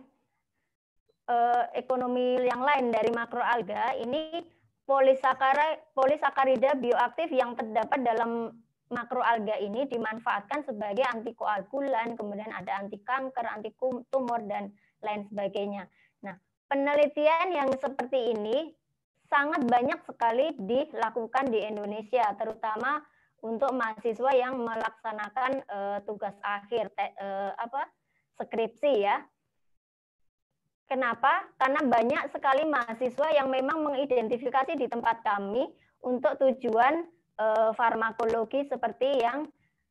e, ekonomi yang lain dari makroalga ini polisakarida bioaktif yang terdapat dalam makroalga ini dimanfaatkan sebagai antikoagulan, kemudian ada anti kanker, anti tumor dan lain sebagainya. Nah, penelitian yang seperti ini sangat banyak sekali dilakukan di Indonesia, terutama untuk mahasiswa yang melaksanakan uh, tugas akhir te, uh, apa skripsi ya. Kenapa? Karena banyak sekali mahasiswa yang memang mengidentifikasi di tempat kami untuk tujuan uh, farmakologi seperti yang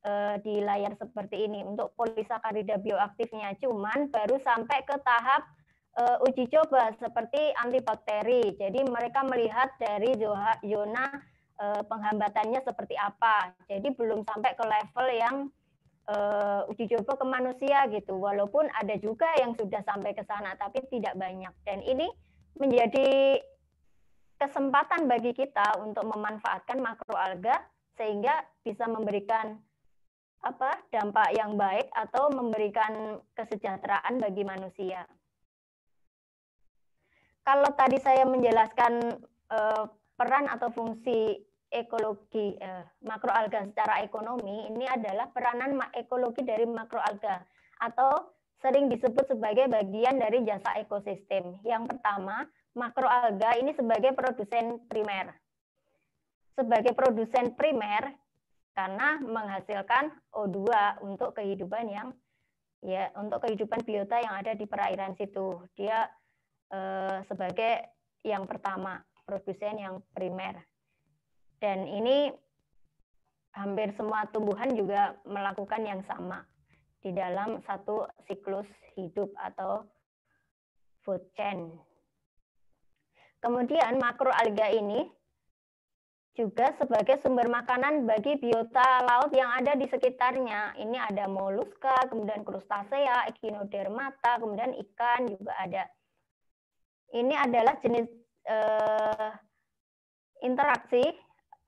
uh, di layar seperti ini untuk polisakarida bioaktifnya. Cuman baru sampai ke tahap uh, uji coba seperti antibakteri. Jadi mereka melihat dari zona uh, penghambatannya seperti apa. Jadi belum sampai ke level yang uh, uji coba ke manusia gitu. Walaupun ada juga yang sudah sampai ke sana, tapi tidak banyak. Dan ini menjadi kesempatan bagi kita untuk memanfaatkan makroalga sehingga bisa memberikan apa dampak yang baik atau memberikan kesejahteraan bagi manusia. Kalau tadi saya menjelaskan eh, peran atau fungsi ekologi eh, makroalga secara ekonomi, ini adalah peranan ekologi dari makroalga atau sering disebut sebagai bagian dari jasa ekosistem. Yang pertama, makroalga ini sebagai produsen primer. Sebagai produsen primer karena menghasilkan O2 untuk kehidupan yang ya untuk kehidupan biota yang ada di perairan situ. Dia eh, sebagai yang pertama, produsen yang primer. Dan ini hampir semua tumbuhan juga melakukan yang sama di dalam satu siklus hidup atau food chain Kemudian makroalga ini juga sebagai sumber makanan bagi biota laut yang ada di sekitarnya. Ini ada moluska, kemudian krustasea, echinodermata, kemudian ikan juga ada. Ini adalah jenis eh, interaksi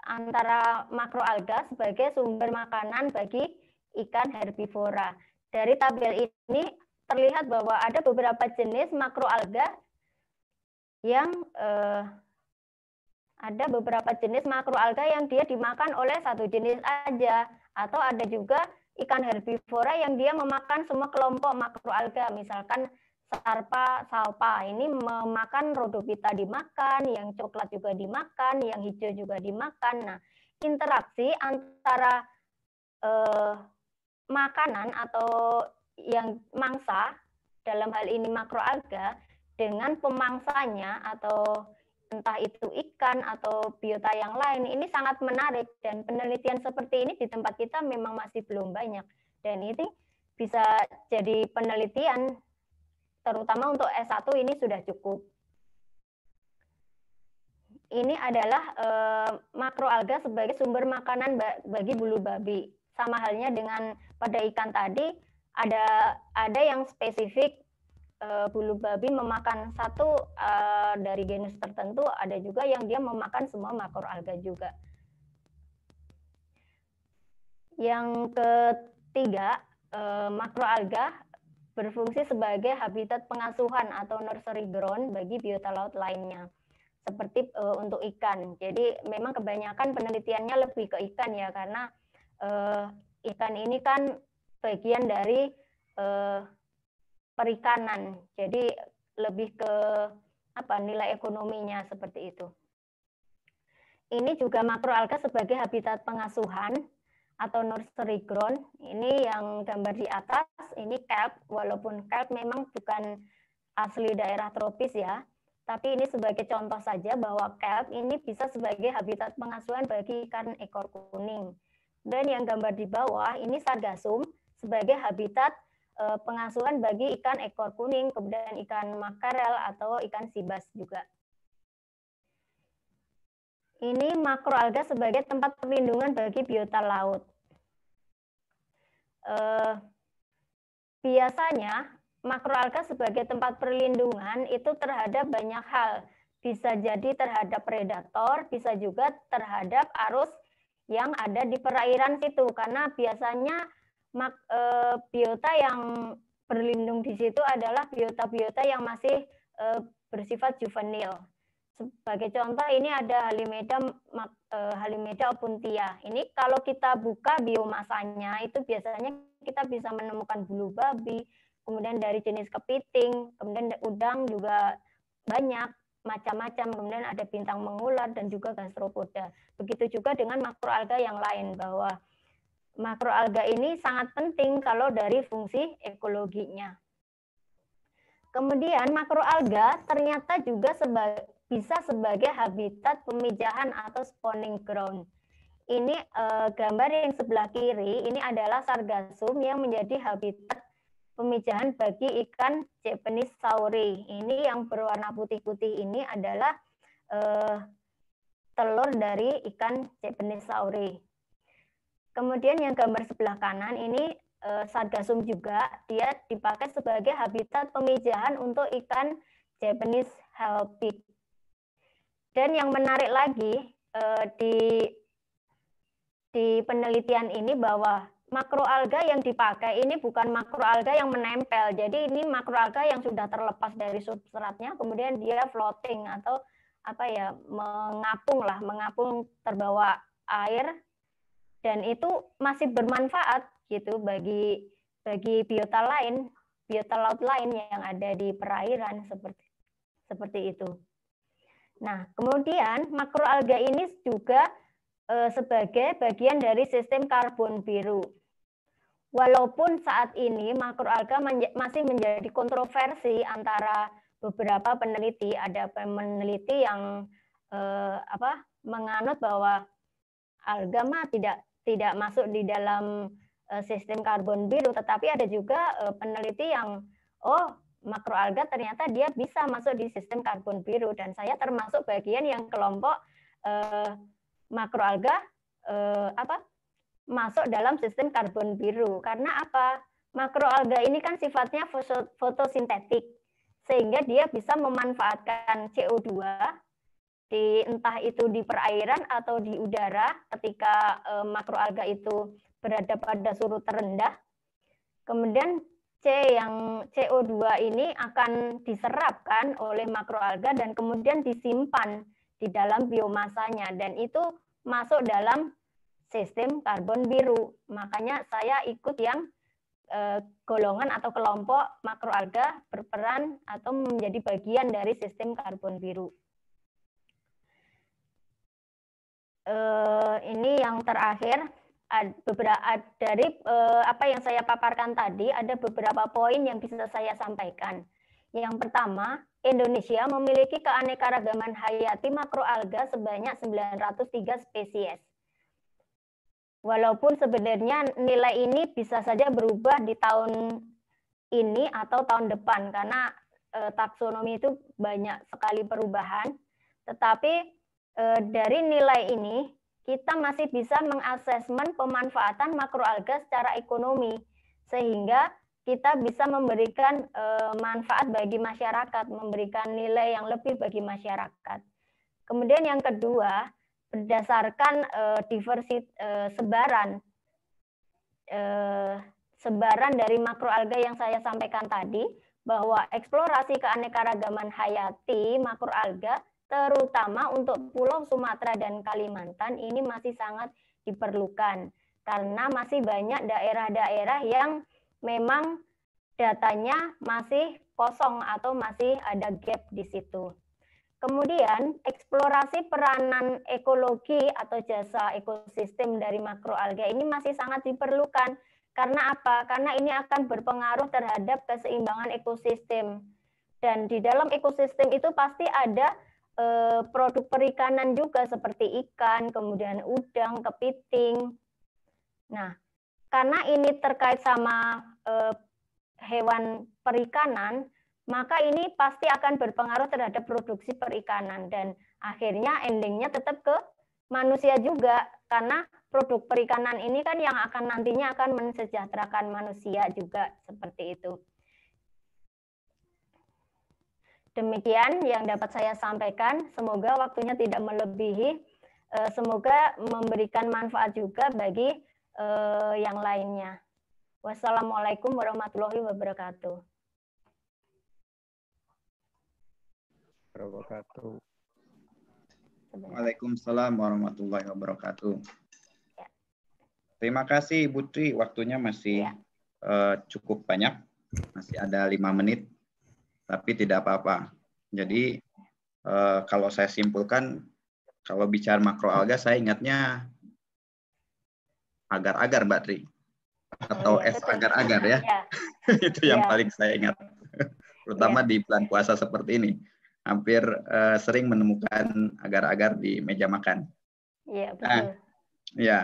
antara makroalga sebagai sumber makanan bagi ikan herbivora. Dari tabel ini terlihat bahwa ada beberapa jenis makroalga yang eh, ada beberapa jenis makroalga yang dia dimakan oleh satu jenis aja atau ada juga ikan herbivora yang dia memakan semua kelompok makroalga misalkan sarpa salpa ini memakan rhodopita dimakan yang coklat juga dimakan yang hijau juga dimakan nah interaksi antara eh, makanan atau yang mangsa dalam hal ini makroalga dengan pemangsanya atau entah itu ikan atau biota yang lain ini sangat menarik dan penelitian seperti ini di tempat kita memang masih belum banyak dan ini bisa jadi penelitian terutama untuk S1 ini sudah cukup. Ini adalah makro eh, makroalga sebagai sumber makanan bagi bulu babi. Sama halnya dengan pada ikan tadi ada ada yang spesifik uh, bulu babi memakan satu uh, dari genus tertentu, ada juga yang dia memakan semua alga juga. Yang ketiga, uh, alga berfungsi sebagai habitat pengasuhan atau nursery ground bagi biota laut lainnya seperti uh, untuk ikan. Jadi memang kebanyakan penelitiannya lebih ke ikan ya karena uh, ikan ini kan bagian dari uh, perikanan. Jadi lebih ke apa nilai ekonominya seperti itu. Ini juga makroalga sebagai habitat pengasuhan atau nursery ground. Ini yang gambar di atas, ini kelp, walaupun kelp memang bukan asli daerah tropis ya. Tapi ini sebagai contoh saja bahwa kelp ini bisa sebagai habitat pengasuhan bagi ikan ekor kuning. Dan yang gambar di bawah ini sargasum sebagai habitat Eh, pengasuhan bagi ikan ekor kuning, kemudian ikan makarel atau ikan sibas juga. Ini makroalga sebagai tempat perlindungan bagi biota laut. Eh, biasanya makroalga sebagai tempat perlindungan itu terhadap banyak hal. Bisa jadi terhadap predator, bisa juga terhadap arus yang ada di perairan situ. Karena biasanya mak, e, biota yang berlindung di situ adalah biota-biota yang masih e, bersifat juvenil. Sebagai contoh ini ada Halimeda mak, e, Halimeda opuntia. Ini kalau kita buka biomasanya itu biasanya kita bisa menemukan bulu babi, kemudian dari jenis kepiting, kemudian udang juga banyak macam-macam, kemudian ada bintang mengular dan juga gastropoda. Begitu juga dengan makroalga yang lain bahwa makroalga ini sangat penting kalau dari fungsi ekologinya. Kemudian makroalga ternyata juga seba bisa sebagai habitat pemijahan atau spawning ground. Ini eh, gambar yang sebelah kiri, ini adalah sargasum yang menjadi habitat pemijahan bagi ikan Japanese sauri. Ini yang berwarna putih-putih ini adalah eh, telur dari ikan Japanese sauri. Kemudian yang gambar sebelah kanan ini eh, juga, dia dipakai sebagai habitat pemijahan untuk ikan Japanese halibut. Dan yang menarik lagi eh, di di penelitian ini bahwa makroalga yang dipakai ini bukan makroalga yang menempel. Jadi ini makroalga yang sudah terlepas dari substratnya, kemudian dia floating atau apa ya mengapung lah, mengapung terbawa air dan itu masih bermanfaat gitu bagi bagi biota lain, biota laut lain yang ada di perairan seperti seperti itu. Nah, kemudian makroalga ini juga e, sebagai bagian dari sistem karbon biru. Walaupun saat ini makroalga menja masih menjadi kontroversi antara beberapa peneliti, ada peneliti yang e, apa menganut bahwa alga mah tidak tidak masuk di dalam eh, sistem karbon biru, tetapi ada juga eh, peneliti yang oh makroalga ternyata dia bisa masuk di sistem karbon biru dan saya termasuk bagian yang kelompok uh, makroalga uh, apa masuk dalam sistem karbon biru karena apa makroalga ini kan sifatnya fotosintetik sehingga dia bisa memanfaatkan CO2 di entah itu di perairan atau di udara ketika e, makroalga itu berada pada suhu terendah. Kemudian C yang CO2 ini akan diserapkan oleh makroalga dan kemudian disimpan di dalam biomasanya dan itu masuk dalam sistem karbon biru. Makanya saya ikut yang e, golongan atau kelompok makroalga berperan atau menjadi bagian dari sistem karbon biru. eh, ini yang terakhir beberapa dari eh, apa yang saya paparkan tadi ada beberapa poin yang bisa saya sampaikan. Yang pertama, Indonesia memiliki keanekaragaman hayati makroalga sebanyak 903 spesies. Walaupun sebenarnya nilai ini bisa saja berubah di tahun ini atau tahun depan karena eh, taksonomi itu banyak sekali perubahan, tetapi Eh, dari nilai ini kita masih bisa mengasesmen pemanfaatan makroalga secara ekonomi sehingga kita bisa memberikan eh, manfaat bagi masyarakat, memberikan nilai yang lebih bagi masyarakat. Kemudian yang kedua, berdasarkan eh, eh sebaran sebaran dari makroalga yang saya sampaikan tadi bahwa eksplorasi keanekaragaman hayati makroalga terutama untuk pulau Sumatera dan Kalimantan ini masih sangat diperlukan karena masih banyak daerah-daerah yang memang datanya masih kosong atau masih ada gap di situ. Kemudian, eksplorasi peranan ekologi atau jasa ekosistem dari makroalga ini masih sangat diperlukan. Karena apa? Karena ini akan berpengaruh terhadap keseimbangan ekosistem. Dan di dalam ekosistem itu pasti ada Eh, produk perikanan juga seperti ikan, kemudian udang, kepiting. Nah, karena ini terkait sama eh, hewan perikanan, maka ini pasti akan berpengaruh terhadap produksi perikanan dan akhirnya endingnya tetap ke manusia juga karena produk perikanan ini kan yang akan nantinya akan mensejahterakan manusia juga seperti itu. Demikian yang dapat saya sampaikan. Semoga waktunya tidak melebihi. Eh, semoga memberikan manfaat juga bagi eh, yang lainnya. Wassalamualaikum warahmatullahi wabarakatuh. Wabarakatuh. Waalaikumsalam warahmatullahi wabarakatuh. Ya. Terima kasih Ibu Tri, waktunya masih ya. uh, cukup banyak, masih ada lima menit tapi tidak apa-apa. Jadi eh, kalau saya simpulkan, kalau bicara makroalga saya ingatnya agar-agar Mbak Tri atau oh, iya, es agar-agar ya. ya. Itu yang ya. paling saya ingat. Iya. Terutama ya. di bulan puasa seperti ini. Hampir eh, sering menemukan agar-agar di meja makan. Iya, nah, betul. Nah, ya.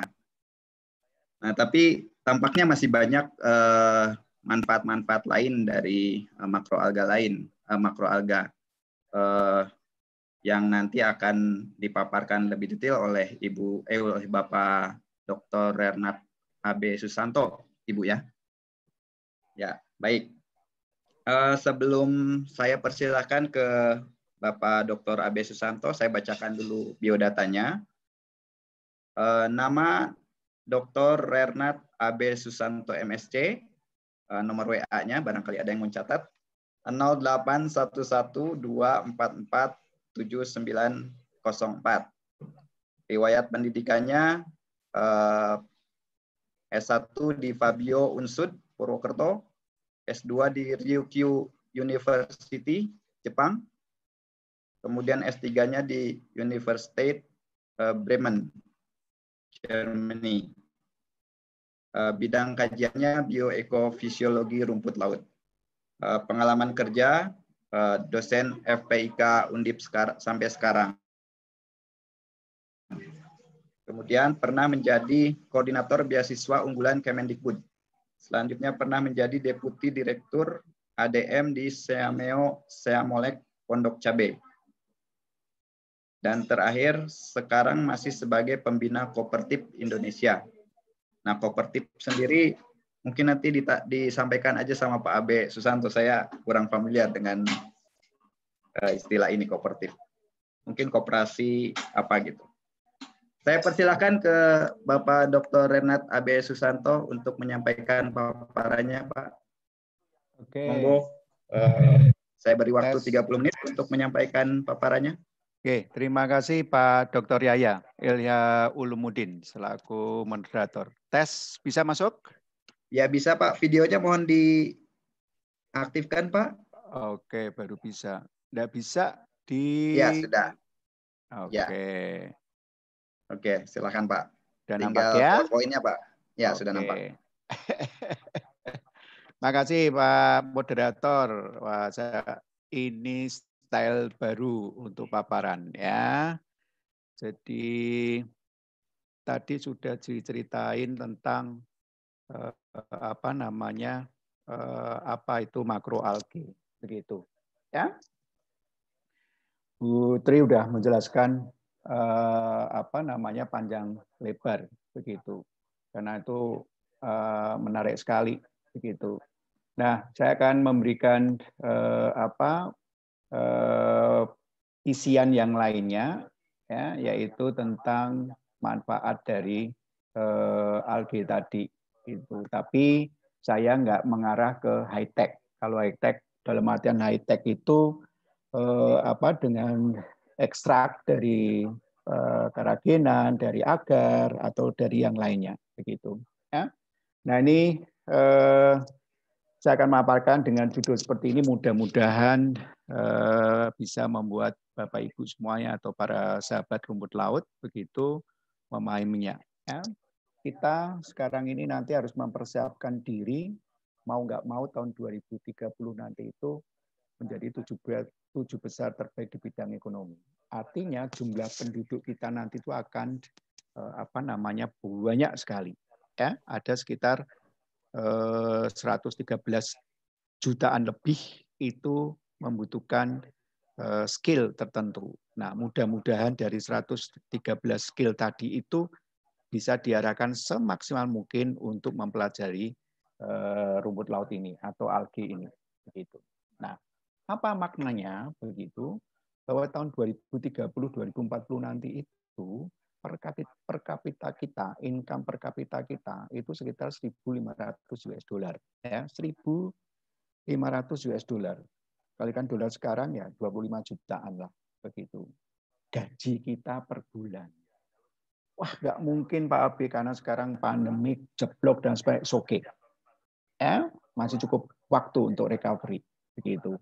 Nah, tapi tampaknya masih banyak eh, manfaat-manfaat lain dari uh, eh, makroalga lain, uh, eh, makroalga uh, eh, yang nanti akan dipaparkan lebih detail oleh Ibu eh oleh Bapak Dr. Renat ab Susanto, Ibu ya. Ya, baik. Uh, sebelum saya persilahkan ke Bapak Dr. AB Susanto, saya bacakan dulu biodatanya. Uh, nama Dr. Renat AB Susanto MSC, Eh, nomor WA-nya, barangkali ada yang mencatat. 08112447904. Riwayat pendidikannya eh, S1 di Fabio Unsud, Purwokerto. S2 di Ryukyu University, Jepang. Kemudian S3-nya di University eh, Bremen, Germany. Eh, bidang kajiannya bioekofisiologi rumput laut. Eh, pengalaman kerja eh, dosen FPIK Undip sampai sekarang. Kemudian pernah menjadi koordinator beasiswa unggulan Kemendikbud. Selanjutnya pernah menjadi deputi direktur ADM di Seameo Seamolek Pondok Cabe. Dan terakhir, sekarang masih sebagai pembina Kopertip Indonesia Nah, kopertip sendiri mungkin nanti dita, disampaikan aja sama Pak Abe Susanto. Saya kurang familiar dengan uh, istilah ini kopertip. Mungkin koperasi apa gitu. Saya persilahkan ke Bapak Dr. Renat Abe Susanto untuk menyampaikan paparannya, Pak. Oke. Okay. Monggo. Uh, saya beri waktu 30 menit untuk menyampaikan paparannya. Oke, terima kasih Pak Dr. Yaya Ilya Ulumudin selaku moderator. Tes bisa masuk? Ya bisa Pak, videonya mohon diaktifkan Pak. Oke, baru bisa. Tidak bisa di... Ya, sudah. Oke. Ya. Oke, silakan Pak. Dan Tinggal nampak ya? poinnya Pak. Ya, Oke. sudah nampak. Terima kasih Pak Moderator. Wah, saya ini style baru untuk paparan ya. Jadi tadi sudah diceritain tentang eh, apa namanya eh, apa itu makroalge begitu ya. Bu Tri sudah menjelaskan eh, apa namanya panjang lebar begitu. Karena itu eh, menarik sekali begitu. Nah, saya akan memberikan eh, apa eh, isian yang lainnya, ya, yaitu tentang manfaat dari eh, algae tadi. Itu. Tapi saya nggak mengarah ke high tech. Kalau high tech dalam artian high tech itu eh, apa dengan ekstrak dari eh, karagenan, dari agar atau dari yang lainnya, begitu. Ya. Nah ini eh, saya akan memaparkan dengan judul seperti ini. Mudah-mudahan Eh, bisa membuat Bapak Ibu semuanya atau para sahabat rumput laut begitu memahaminya. Ya. Kita sekarang ini nanti harus mempersiapkan diri mau nggak mau tahun 2030 nanti itu menjadi tujuh, tujuh besar terbaik di bidang ekonomi. Artinya jumlah penduduk kita nanti itu akan eh, apa namanya banyak sekali. Ya, ada sekitar 113 eh, jutaan lebih itu membutuhkan eh, skill tertentu. Nah, mudah-mudahan dari 113 skill tadi itu bisa diarahkan semaksimal mungkin untuk mempelajari eh, rumput laut ini atau algi ini. Begitu. Nah, apa maknanya begitu? Bahwa tahun 2030-2040 nanti itu per kapita, per kapita kita, income per kapita kita itu sekitar 1.500 US dollar, ya 1.500 US dollar. Kalikan dolar sekarang ya 25 jutaan lah begitu. Gaji kita per bulan. Wah, nggak mungkin Pak Abi karena sekarang pandemik, jeblok dan sebagainya. Oke. Okay. Eh, masih cukup waktu untuk recovery begitu.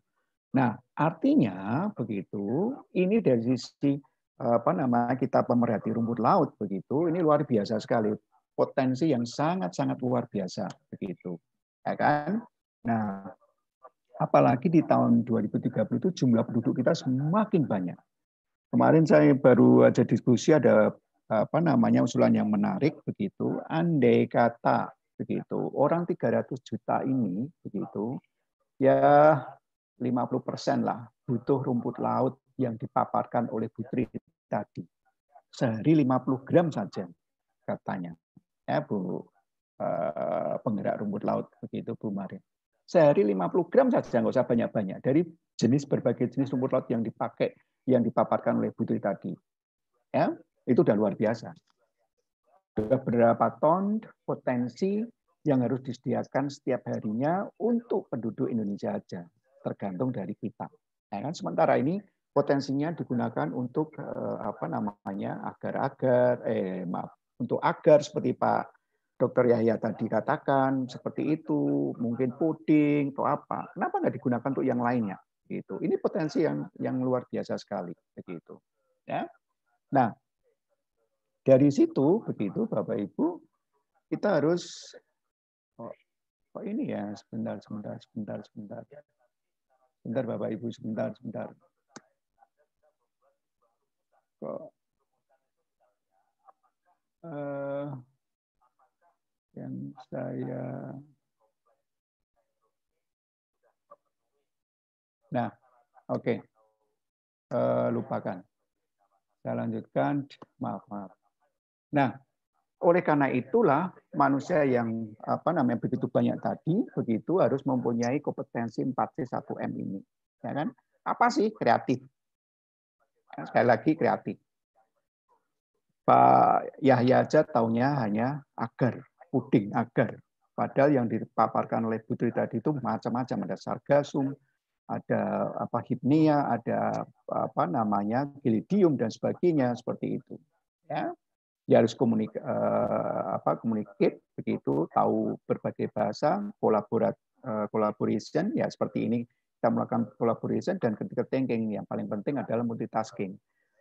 Nah, artinya begitu, ini dari sisi apa nama kita pemerhati rumput laut begitu, ini luar biasa sekali potensi yang sangat-sangat luar biasa begitu. Ya kan? Nah, Apalagi di tahun 2030 itu jumlah penduduk kita semakin banyak. Kemarin saya baru aja diskusi ada apa namanya usulan yang menarik begitu. Andai kata begitu orang 300 juta ini begitu ya 50 persen lah butuh rumput laut yang dipaparkan oleh Putri tadi. Sehari 50 gram saja katanya. Ya Bu eh, penggerak rumput laut begitu Bu Marin sehari 50 gram saja nggak usah banyak-banyak dari jenis berbagai jenis rumput laut yang dipakai yang dipaparkan oleh Putri tadi. Ya, itu sudah luar biasa. Beberapa ton potensi yang harus disediakan setiap harinya untuk penduduk Indonesia saja, tergantung dari kita. Nah, kan sementara ini potensinya digunakan untuk eh, apa namanya agar-agar eh maaf untuk agar seperti Pak Dokter Yahya tadi katakan seperti itu, mungkin puding atau apa. Kenapa nggak digunakan untuk yang lainnya? Gitu. Ini potensi yang yang luar biasa sekali begitu. Ya. Nah, dari situ begitu Bapak Ibu, kita harus oh, kok ini ya sebentar sebentar sebentar sebentar. Sebentar Bapak Ibu sebentar sebentar. Kok uh, yang saya Nah, oke. Okay. Uh, eh, lupakan. Saya lanjutkan. Maaf, maaf. Nah, oleh karena itulah manusia yang apa namanya begitu banyak tadi begitu harus mempunyai kompetensi 4C1M ini. Ya kan? Apa sih kreatif? Nah, sekali lagi kreatif. Pak Yahya aja taunya hanya agar puding agar. Padahal yang dipaparkan oleh Putri tadi itu macam-macam ada sargasum, ada apa hipnia, ada apa namanya gilidium dan sebagainya seperti itu. Ya, dia ya harus komunik eh, apa komunikasi begitu, tahu berbagai bahasa, kolaborat eh, collaboration ya seperti ini kita melakukan collaboration dan ketika thinking yang paling penting adalah multitasking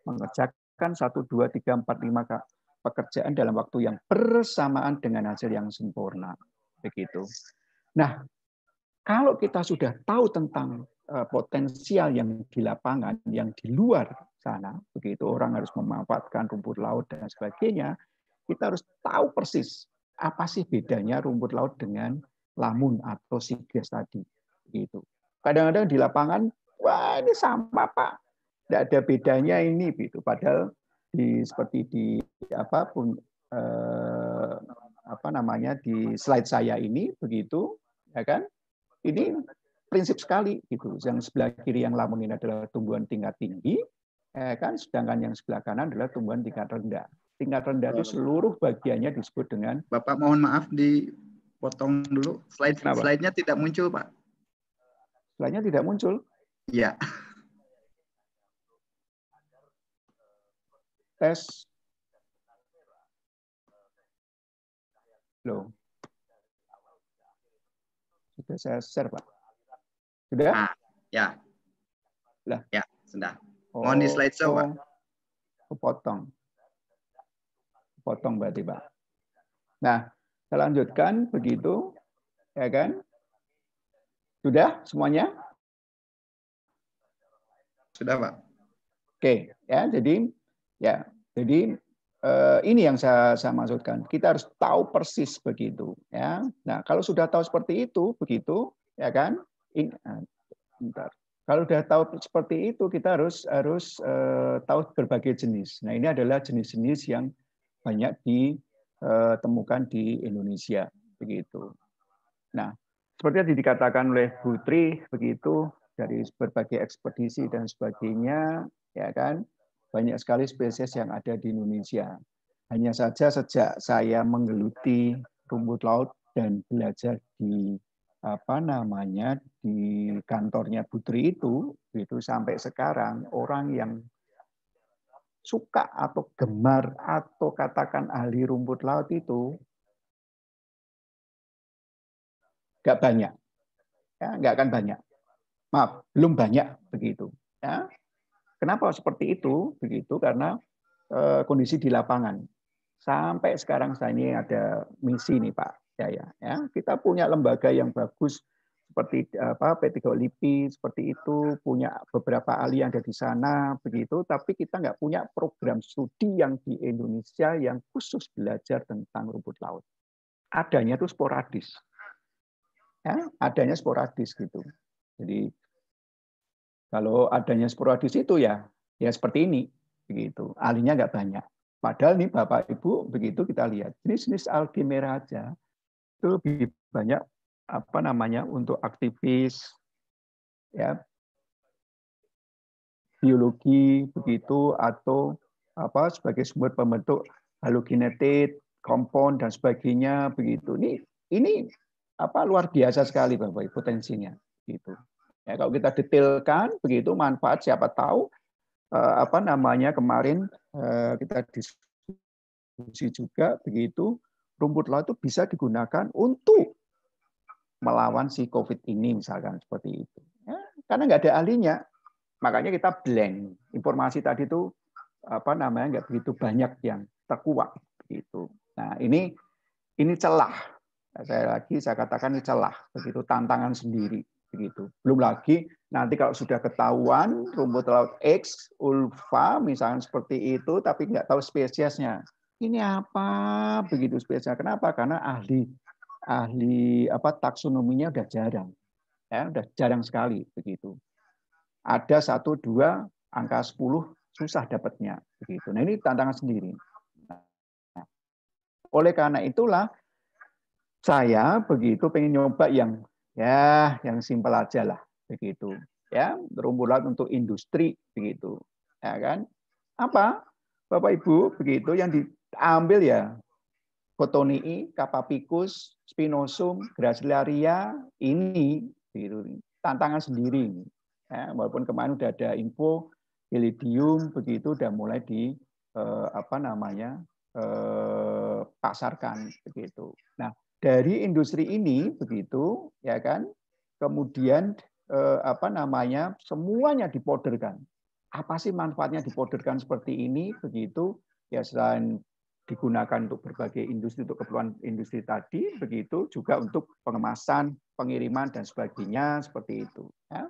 mengerjakan satu dua tiga empat lima pekerjaan dalam waktu yang bersamaan dengan hasil yang sempurna. Begitu. Nah, kalau kita sudah tahu tentang e, potensial yang di lapangan, yang di luar sana, begitu orang harus memanfaatkan rumput laut dan sebagainya, kita harus tahu persis apa sih bedanya rumput laut dengan lamun atau sigas tadi. Begitu. Kadang-kadang di lapangan, wah ini sama Pak, tidak ada bedanya ini. Gitu. Padahal di seperti di apa pun eh, apa namanya di slide saya ini begitu ya kan ini prinsip sekali gitu yang sebelah kiri yang lamun ini adalah tumbuhan tingkat tinggi ya kan sedangkan yang sebelah kanan adalah tumbuhan tingkat rendah tingkat rendah itu seluruh bagiannya disebut dengan Bapak mohon maaf dipotong dulu slide Kenapa? slide-nya tidak muncul Pak slide-nya tidak muncul iya tes belum sudah saya share pak sudah ah, ya lah ya sudah oh, mohon di show pak oh, kepotong potong berarti pak nah saya lanjutkan begitu ya kan sudah semuanya sudah pak oke ya jadi Ya, jadi eh, ini yang saya, saya maksudkan. Kita harus tahu persis begitu. Ya, nah kalau sudah tahu seperti itu, begitu, ya kan? In, eh, Kalau sudah tahu seperti itu, kita harus harus eh, tahu berbagai jenis. Nah ini adalah jenis-jenis yang banyak ditemukan eh, di Indonesia, begitu. Nah, seperti yang dikatakan oleh Putri, begitu dari berbagai ekspedisi dan sebagainya, ya kan? banyak sekali spesies yang ada di Indonesia. Hanya saja sejak saya menggeluti rumput laut dan belajar di apa namanya di kantornya Putri itu itu sampai sekarang orang yang suka atau gemar atau katakan ahli rumput laut itu nggak banyak ya nggak akan banyak maaf belum banyak begitu ya Kenapa seperti itu? Begitu karena eh, kondisi di lapangan. Sampai sekarang saya ini ada misi nih Pak Jaya. Ya, ya, kita punya lembaga yang bagus seperti apa P3 LIPI seperti itu punya beberapa ahli yang ada di sana begitu tapi kita nggak punya program studi yang di Indonesia yang khusus belajar tentang rumput laut adanya itu sporadis ya adanya sporadis gitu jadi kalau adanya sporadis itu ya ya seperti ini begitu. Alinya nggak banyak. Padahal nih Bapak Ibu begitu kita lihat jenis-jenis algi merah aja itu lebih banyak apa namanya untuk aktivis ya biologi begitu atau apa sebagai sumber pembentuk halogenetik, kompon dan sebagainya begitu. Ini ini apa luar biasa sekali Bapak Ibu potensinya gitu. Ya, kalau kita detailkan begitu manfaat siapa tahu eh, apa namanya kemarin eh, kita diskusi juga begitu rumput laut itu bisa digunakan untuk melawan si COVID ini misalkan seperti itu. Ya, karena nggak ada ahlinya, makanya kita blank. Informasi tadi itu apa namanya nggak begitu banyak yang terkuak begitu. Nah ini ini celah. Nah, saya lagi saya katakan ini celah begitu tantangan sendiri begitu. Belum lagi nanti kalau sudah ketahuan rumput laut X, ulva misalnya seperti itu, tapi nggak tahu spesiesnya. Ini apa begitu spesiesnya? Kenapa? Karena ahli ahli apa taksonominya udah jarang, ya udah jarang sekali begitu. Ada satu dua angka 10 susah dapatnya begitu. Nah ini tantangan sendiri. Nah, oleh karena itulah saya begitu pengen nyoba yang Ya, yang simpel aja lah begitu. Ya, terumbu laut untuk industri begitu. Ya kan? Apa? Bapak Ibu begitu yang diambil ya Cotonii, Kapapicus, Spinosum, Gracilaria ini begitu. Tantangan sendiri. Ya, walaupun kemarin udah ada info Helium begitu udah mulai di eh, apa namanya eh, pasarkan begitu. Nah, dari industri ini begitu ya kan kemudian eh, apa namanya semuanya dipoderkan apa sih manfaatnya dipoderkan seperti ini begitu ya selain digunakan untuk berbagai industri untuk keperluan industri tadi begitu juga untuk pengemasan pengiriman dan sebagainya seperti itu ya.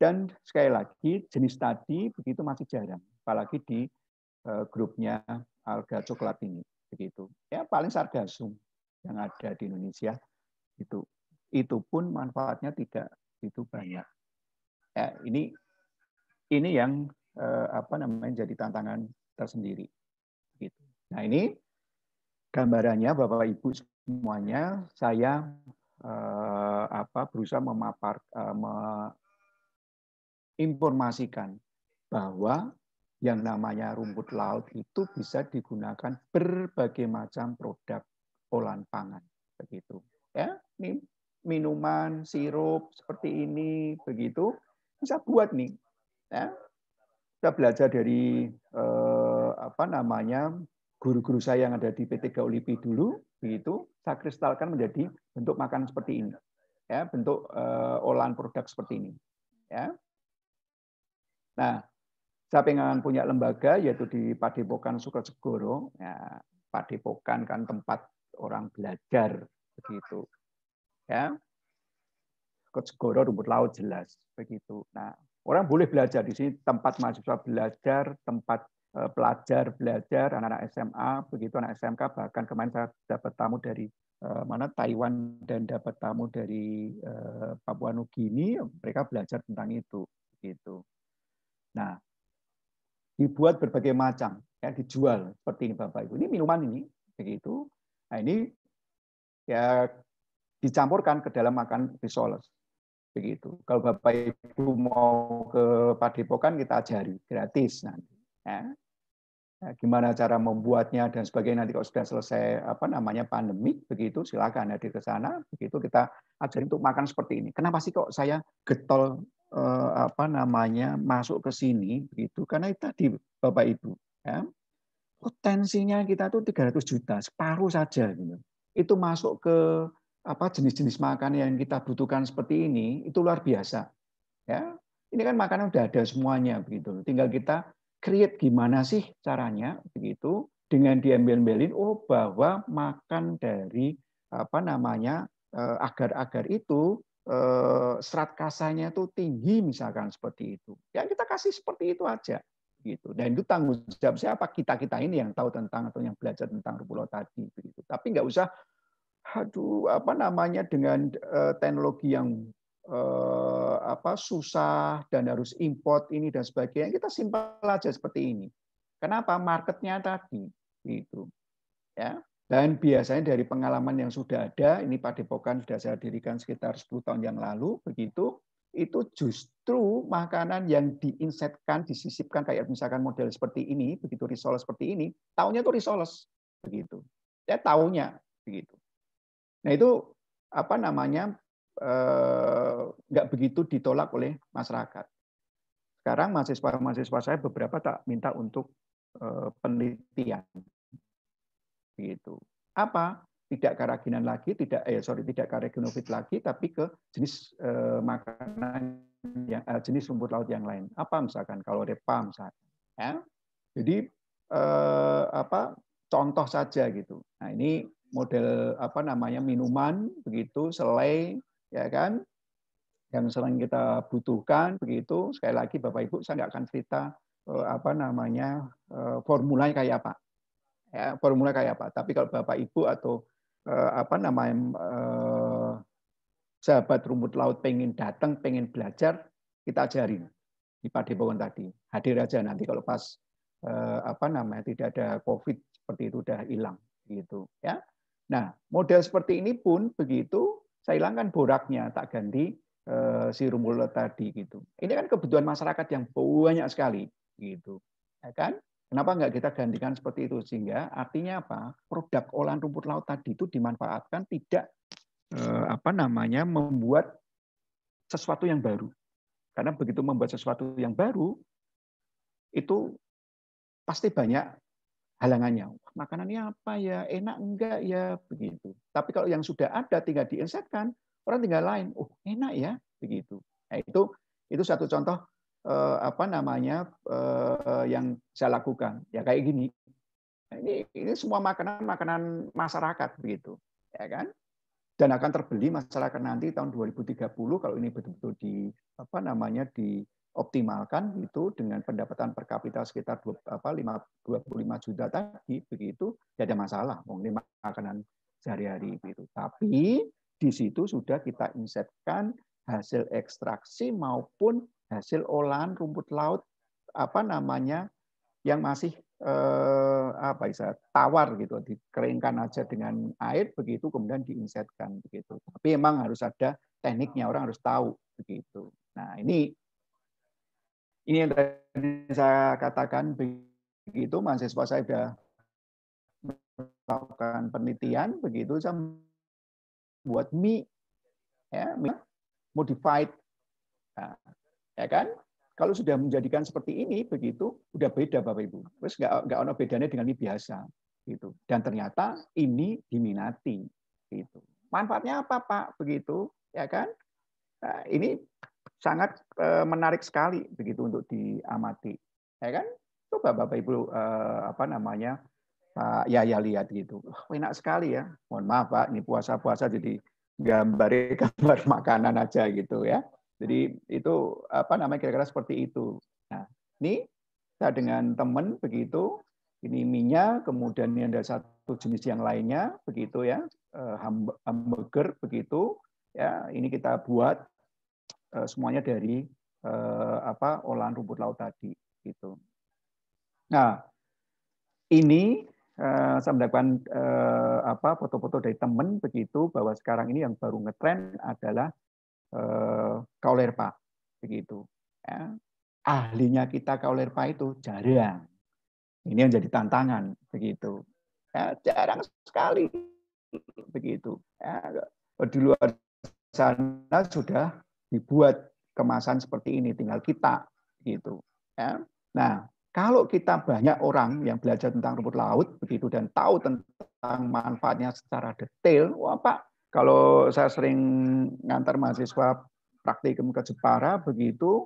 dan sekali lagi jenis tadi begitu masih jarang apalagi di eh, grupnya alga coklat ini begitu ya paling sargasum yang ada di Indonesia itu itu pun manfaatnya tidak itu banyak. Ya, ini ini yang eh, apa namanya jadi tantangan tersendiri. Gitu. Nah ini gambarannya Bapak Ibu semuanya saya eh, apa berusaha memapar eh, menginformasikan bahwa yang namanya rumput laut itu bisa digunakan berbagai macam produk olahan pangan begitu ya minuman sirup seperti ini begitu bisa buat nih ya kita belajar dari eh, apa namanya guru-guru saya yang ada di PT Gaulipi dulu begitu saya kristalkan menjadi bentuk makan seperti ini ya bentuk eh, olahan produk seperti ini ya nah saya pengen punya lembaga yaitu di Padepokan Sukasegoro ya Padepokan kan tempat orang belajar begitu. Ya. Segoro rumput laut jelas begitu. Nah, orang boleh belajar di sini tempat mahasiswa belajar, tempat e, pelajar belajar, anak-anak SMA, begitu anak SMK bahkan kemarin saya dapat tamu dari e, mana Taiwan dan dapat tamu dari e, Papua Nugini, mereka belajar tentang itu, gitu. Nah, dibuat berbagai macam, ya dijual seperti ini Bapak Ibu. Ini minuman ini, begitu. Nah ini ya dicampurkan ke dalam makan risoles. Begitu. Kalau Bapak Ibu mau ke Padepokan kita ajari gratis nanti. Ya. Nah, gimana cara membuatnya dan sebagainya nanti kalau sudah selesai apa namanya pandemi begitu silakan hadir ke sana begitu kita ajarin untuk makan seperti ini kenapa sih kok saya getol eh, apa namanya masuk ke sini begitu karena tadi bapak ibu ya potensinya kita tuh 300 juta, separuh saja gitu. Itu masuk ke apa jenis-jenis makanan yang kita butuhkan seperti ini, itu luar biasa. Ya. Ini kan makanan udah ada semuanya begitu. Tinggal kita create gimana sih caranya begitu dengan diambil-ambilin oh bahwa makan dari apa namanya eh, agar-agar itu eh, serat kasanya tuh tinggi misalkan seperti itu. Ya kita kasih seperti itu aja gitu. Dan itu tanggung jawab siapa kita kita ini yang tahu tentang atau yang belajar tentang rupulo tadi begitu. Tapi nggak usah, aduh apa namanya dengan eh, teknologi yang uh, apa susah dan harus import ini dan sebagainya kita simpel aja seperti ini. Kenapa marketnya tadi gitu ya. Dan biasanya dari pengalaman yang sudah ada, ini Pak Padepokan sudah saya dirikan sekitar 10 tahun yang lalu, begitu itu justru makanan yang diinsetkan, disisipkan kayak misalkan model seperti ini, begitu risoles seperti ini, tahunya itu risoles begitu. Ya tahunya begitu. Nah itu apa namanya eh, nggak eh, begitu ditolak oleh masyarakat. Sekarang mahasiswa-mahasiswa saya beberapa tak minta untuk eh, penelitian. Begitu. Apa? tidak karaginan lagi, tidak eh sorry tidak karaginovit lagi, tapi ke jenis eh, makanan yang eh, jenis rumput laut yang lain. Apa misalkan kalau repa misalkan, ya. Jadi eh, apa contoh saja gitu. Nah ini model apa namanya minuman begitu selai ya kan yang selain kita butuhkan begitu sekali lagi bapak ibu saya nggak akan cerita eh, apa namanya eh, formulanya kayak apa ya, formula kayak apa. Tapi kalau Bapak Ibu atau Eh, apa namanya eh, sahabat rumput laut pengen datang, pengen belajar, kita ajarin di Padepokan tadi. Hadir aja nanti kalau pas eh, apa namanya tidak ada Covid seperti itu udah hilang gitu ya. Nah, model seperti ini pun begitu saya hilangkan boraknya, tak ganti eh, si rumput laut tadi gitu. Ini kan kebutuhan masyarakat yang banyak sekali gitu. Ya kan? Kenapa nggak kita gantikan seperti itu sehingga artinya apa? Produk olahan rumput laut tadi itu dimanfaatkan tidak eh, apa namanya membuat sesuatu yang baru. Karena begitu membuat sesuatu yang baru itu pasti banyak halangannya. Makanannya apa ya? Enak enggak ya? Begitu. Tapi kalau yang sudah ada tinggal diinsetkan, orang tinggal lain. Oh, enak ya? Begitu. Nah, itu itu satu contoh uh, apa namanya uh, yang saya lakukan ya kayak gini nah, ini ini semua makanan makanan masyarakat begitu ya kan dan akan terbeli masyarakat nanti tahun 2030 kalau ini betul-betul di apa namanya dioptimalkan itu dengan pendapatan per kapita sekitar 2, apa 5, 25 juta tadi begitu tidak ada masalah mengenai makanan sehari-hari begitu tapi di situ sudah kita insetkan hasil ekstraksi maupun hasil olahan rumput laut apa namanya yang masih eh, apa bisa ya, tawar gitu dikeringkan aja dengan air begitu kemudian diinsetkan begitu tapi emang harus ada tekniknya orang harus tahu begitu nah ini ini yang tadi saya katakan begitu mahasiswa saya sudah melakukan penelitian begitu saya buat mie ya mie modified nah, ya kan? Kalau sudah menjadikan seperti ini begitu, udah beda Bapak Ibu. Terus nggak nggak ada bedanya dengan ini biasa, gitu. Dan ternyata ini diminati, gitu. Manfaatnya apa Pak? Begitu, ya kan? Nah, ini sangat eh, menarik sekali begitu untuk diamati, ya kan? Coba Bapak Ibu eh, apa namanya Pak ya, ya lihat gitu. Oh, enak sekali ya. Mohon maaf Pak, ini puasa-puasa jadi gambar gambar makanan aja gitu ya. Jadi itu apa namanya kira-kira seperti itu. Nah, ini saya dengan teman begitu, ini minyak, kemudian ini ada satu jenis yang lainnya begitu ya, eh, hamburger begitu ya. Ini kita buat eh, semuanya dari eh, apa olahan rumput laut tadi gitu. Nah, ini saya mendapatkan apa foto-foto dari teman begitu bahwa sekarang ini yang baru ngetren adalah Eh, kaulerpa begitu ya. ahlinya kita kaulerpa itu jarang ini yang jadi tantangan begitu ya, jarang sekali begitu ya. di luar sana sudah dibuat kemasan seperti ini tinggal kita gitu ya. nah kalau kita banyak orang yang belajar tentang rumput laut begitu dan tahu tentang manfaatnya secara detail wah pak kalau saya sering ngantar mahasiswa praktikum ke Jepara begitu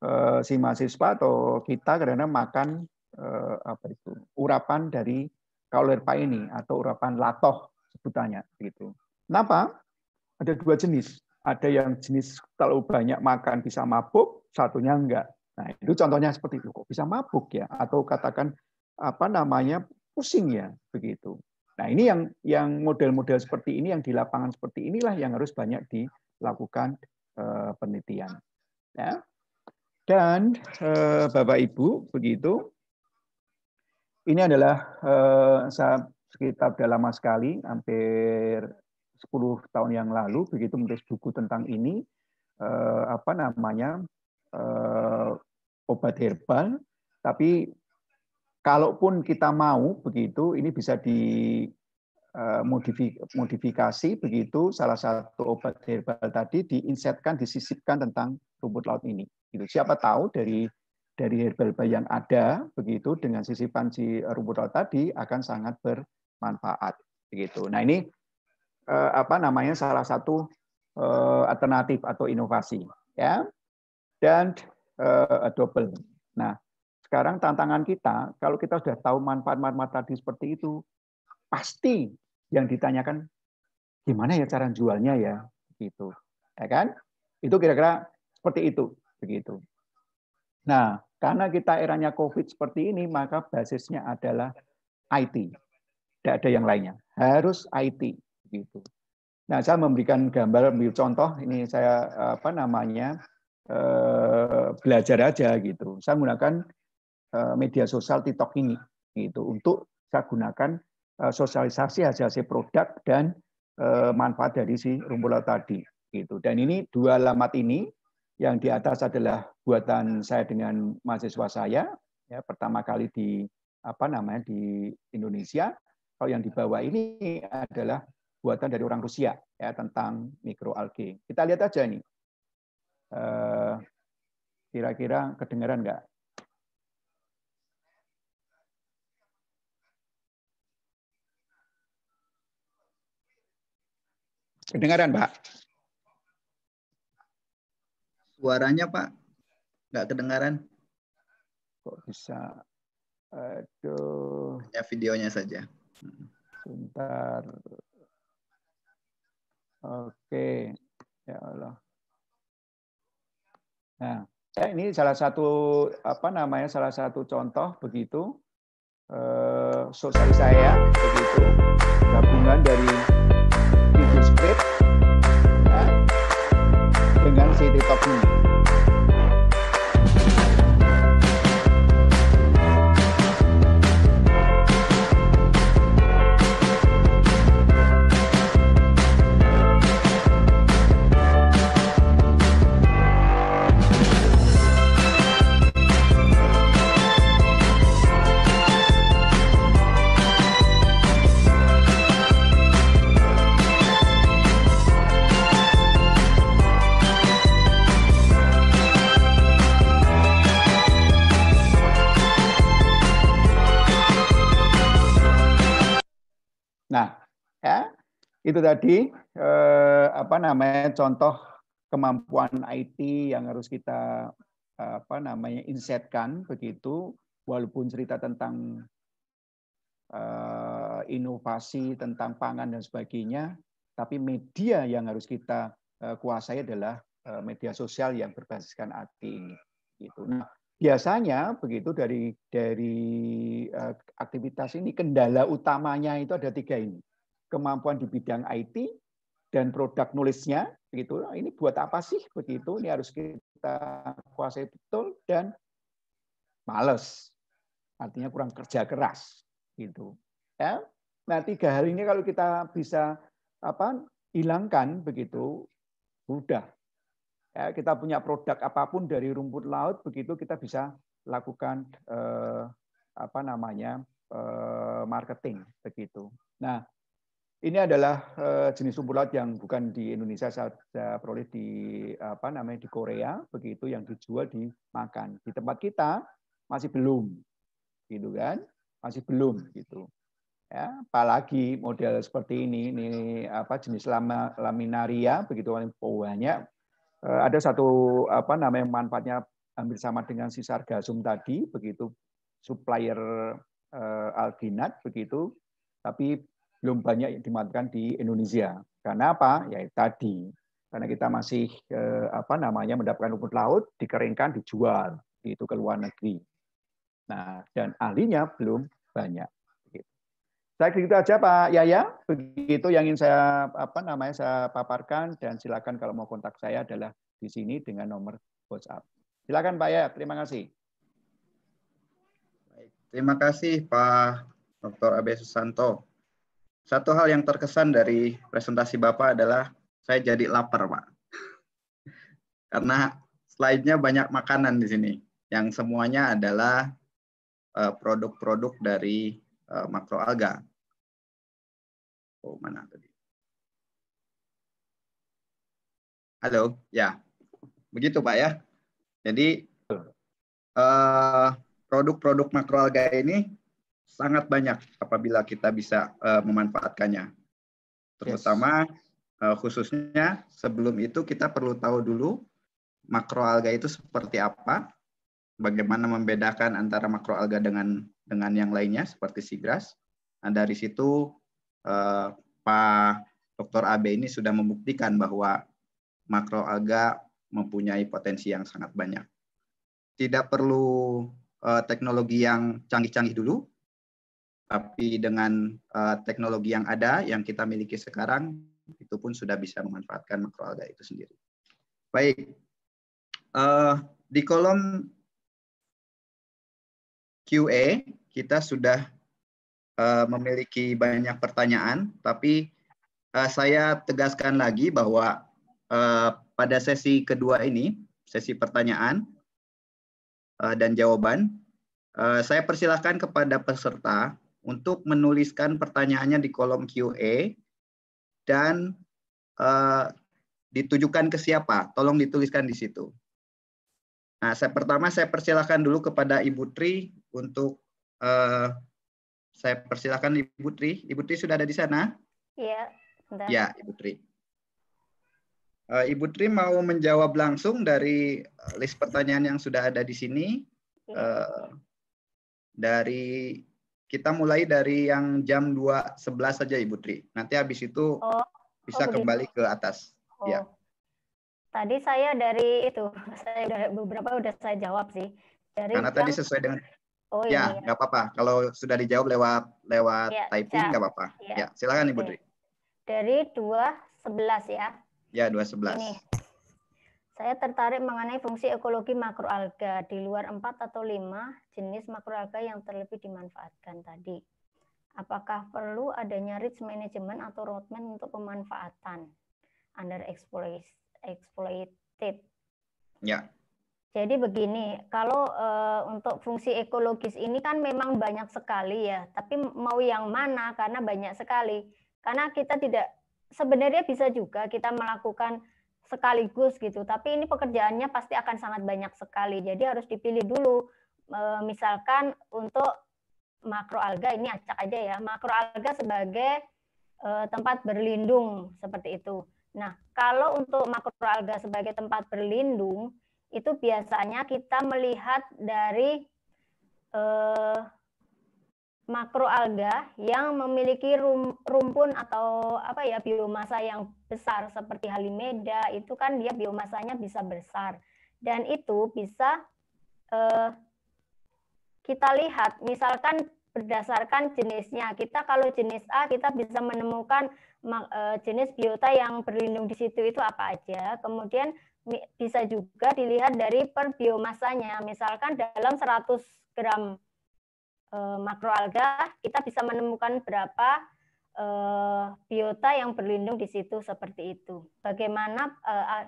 eh, si mahasiswa atau kita karena makan eh, apa itu urapan dari kaulerpa ini atau urapan latoh sebutannya gitu. Kenapa? Ada dua jenis. Ada yang jenis terlalu banyak makan bisa mabuk, satunya enggak. Nah, itu contohnya seperti itu. Kok bisa mabuk ya? Atau katakan apa namanya pusing ya begitu. Nah, ini yang yang model-model seperti ini yang di lapangan seperti inilah yang harus banyak dilakukan eh, penelitian. Ya. Dan eh, Bapak Ibu begitu. Ini adalah eh, sekitar sudah lama sekali, hampir 10 tahun yang lalu begitu menulis buku tentang ini apa namanya obat herbal tapi kalaupun kita mau begitu, ini bisa dimodifikasi eh, begitu salah satu obat herbal tadi diinsetkan, disisipkan tentang rumput laut ini. Gitu. Siapa tahu dari dari herbal yang ada begitu dengan sisipan si rumput laut tadi akan sangat bermanfaat begitu. Nah ini eh, apa namanya salah satu eh, alternatif atau inovasi ya dan double. Nah sekarang tantangan kita, kalau kita sudah tahu manfaat-manfaat tadi seperti itu, pasti yang ditanyakan gimana ya cara jualnya ya, gitu, ya kan? Itu kira-kira seperti itu, begitu. Nah, karena kita eranya COVID seperti ini, maka basisnya adalah IT. Tidak ada yang lainnya. Harus IT, gitu. Nah, saya memberikan gambar, ambil contoh. Ini saya apa namanya eh, belajar aja gitu. Saya menggunakan Eh, media sosial TikTok ini itu untuk saya gunakan eh, sosialisasi hasil hasil produk dan eh, manfaat dari si rumput laut tadi gitu dan ini dua alamat ini yang di atas adalah buatan saya dengan mahasiswa saya ya pertama kali di apa namanya di Indonesia kalau yang di bawah ini adalah buatan dari orang Rusia ya tentang mikroalgae kita lihat aja nih kira-kira kedengaran nggak Kedengaran, Pak? Suaranya, Pak, nggak kedengaran. Kok bisa? Aduh. Hanya videonya saja. Sebentar. Oke. Ya Allah. Nah, eh, ini salah satu apa namanya salah satu contoh begitu eh, sosial saya begitu gabungan dari update ya, dengan City Top ini itu tadi eh, apa namanya contoh kemampuan IT yang harus kita apa namanya insetkan begitu walaupun cerita tentang eh, inovasi tentang pangan dan sebagainya tapi media yang harus kita eh, kuasai adalah eh, media sosial yang berbasiskan IT ini gitu. Nah, biasanya begitu dari dari eh, aktivitas ini kendala utamanya itu ada tiga ini kemampuan di bidang IT dan produk nulisnya begitu. Nah, ini buat apa sih begitu? Ini harus kita kuasai betul dan males. Artinya kurang kerja keras gitu. Ya. Nah, tiga hal ini kalau kita bisa apa hilangkan begitu mudah. Ya, kita punya produk apapun dari rumput laut begitu kita bisa lakukan eh, apa namanya eh, marketing begitu. Nah, ini adalah eh, jenis rumput laut yang bukan di Indonesia saya peroleh di apa namanya di Korea begitu yang dijual dimakan. Di tempat kita masih belum. Gitu kan? Masih belum gitu. Ya, apalagi model seperti ini, ini apa jenis lama, laminaria begitu banyak. Eh, ada satu apa namanya manfaatnya hampir sama dengan si sargasum tadi begitu supplier eh, alginat begitu tapi belum banyak dimanfaatkan di Indonesia. Karena apa? Ya tadi karena kita masih eh, apa namanya mendapatkan rumput laut dikeringkan dijual itu ke luar negeri. Nah dan ahlinya belum banyak. Saya itu aja Pak Yaya, begitu yang ingin saya apa namanya saya paparkan dan silakan kalau mau kontak saya adalah di sini dengan nomor WhatsApp. Silakan Pak Yaya, terima kasih. terima kasih Pak Dr. Abe Susanto. Satu hal yang terkesan dari presentasi Bapak adalah saya jadi lapar, Pak. Karena slide-nya banyak makanan di sini yang semuanya adalah eh, produk-produk dari eh, makroalga. Oh, mana tadi? Halo, ya. Begitu, Pak ya. Jadi eh, produk-produk makroalga ini sangat banyak apabila kita bisa uh, memanfaatkannya. Terutama yes. uh, khususnya sebelum itu kita perlu tahu dulu makroalga itu seperti apa, bagaimana membedakan antara makroalga dengan dengan yang lainnya seperti sigras. Nah, dari situ uh, Pak Dr. Abe ini sudah membuktikan bahwa makroalga mempunyai potensi yang sangat banyak. Tidak perlu uh, teknologi yang canggih-canggih dulu, tapi dengan uh, teknologi yang ada yang kita miliki sekarang itu pun sudah bisa memanfaatkan makroalga itu sendiri. Baik, uh, di kolom QA kita sudah uh, memiliki banyak pertanyaan, tapi uh, saya tegaskan lagi bahwa uh, pada sesi kedua ini, sesi pertanyaan uh, dan jawaban, uh, saya persilahkan kepada peserta untuk menuliskan pertanyaannya di kolom QA dan uh, ditujukan ke siapa. Tolong dituliskan di situ. Nah, saya pertama saya persilahkan dulu kepada Ibu Tri untuk uh, saya persilahkan Ibu Tri. Ibu Tri sudah ada di sana? Iya. Iya, Ibu Tri. Eh, Ibu Tri mau menjawab langsung dari list pertanyaan yang sudah ada di sini. Iya. dari kita mulai dari yang jam 2.11 saja Ibu Tri. Nanti habis itu oh, oh bisa oh, kembali ke atas. Oh. Ya. Tadi saya dari itu, saya udah beberapa udah saya jawab sih. Dari Karena jam... tadi sesuai dengan Oh iya. Ya, nggak iya. apa-apa. Kalau sudah dijawab lewat lewat ya, typing ya. nggak apa-apa. Ya. ya, silakan Ibu Tri. Dari 2.11 ya. Ya, 2.11. Ini. Saya tertarik mengenai fungsi ekologi makroalga di luar 4 atau 5 jenis makroalga yang terlebih dimanfaatkan tadi. Apakah perlu adanya risk management atau roadmap untuk pemanfaatan under exploited? Ya. Jadi begini, kalau e, untuk fungsi ekologis ini kan memang banyak sekali ya, tapi mau yang mana karena banyak sekali. Karena kita tidak sebenarnya bisa juga kita melakukan sekaligus gitu. Tapi ini pekerjaannya pasti akan sangat banyak sekali. Jadi harus dipilih dulu. E, misalkan untuk makroalga ini acak aja ya. Makroalga sebagai e, tempat berlindung seperti itu. Nah, kalau untuk makroalga sebagai tempat berlindung itu biasanya kita melihat dari eh, makroalga yang memiliki rumpun atau apa ya biomasa yang besar seperti halimeda itu kan dia biomasanya bisa besar dan itu bisa eh, kita lihat misalkan berdasarkan jenisnya kita kalau jenis A kita bisa menemukan eh, jenis biota yang berlindung di situ itu apa aja kemudian bisa juga dilihat dari per biomasanya misalkan dalam 100 gram Eh, makroalga, kita bisa menemukan berapa eh, biota yang berlindung di situ seperti itu. Bagaimana eh,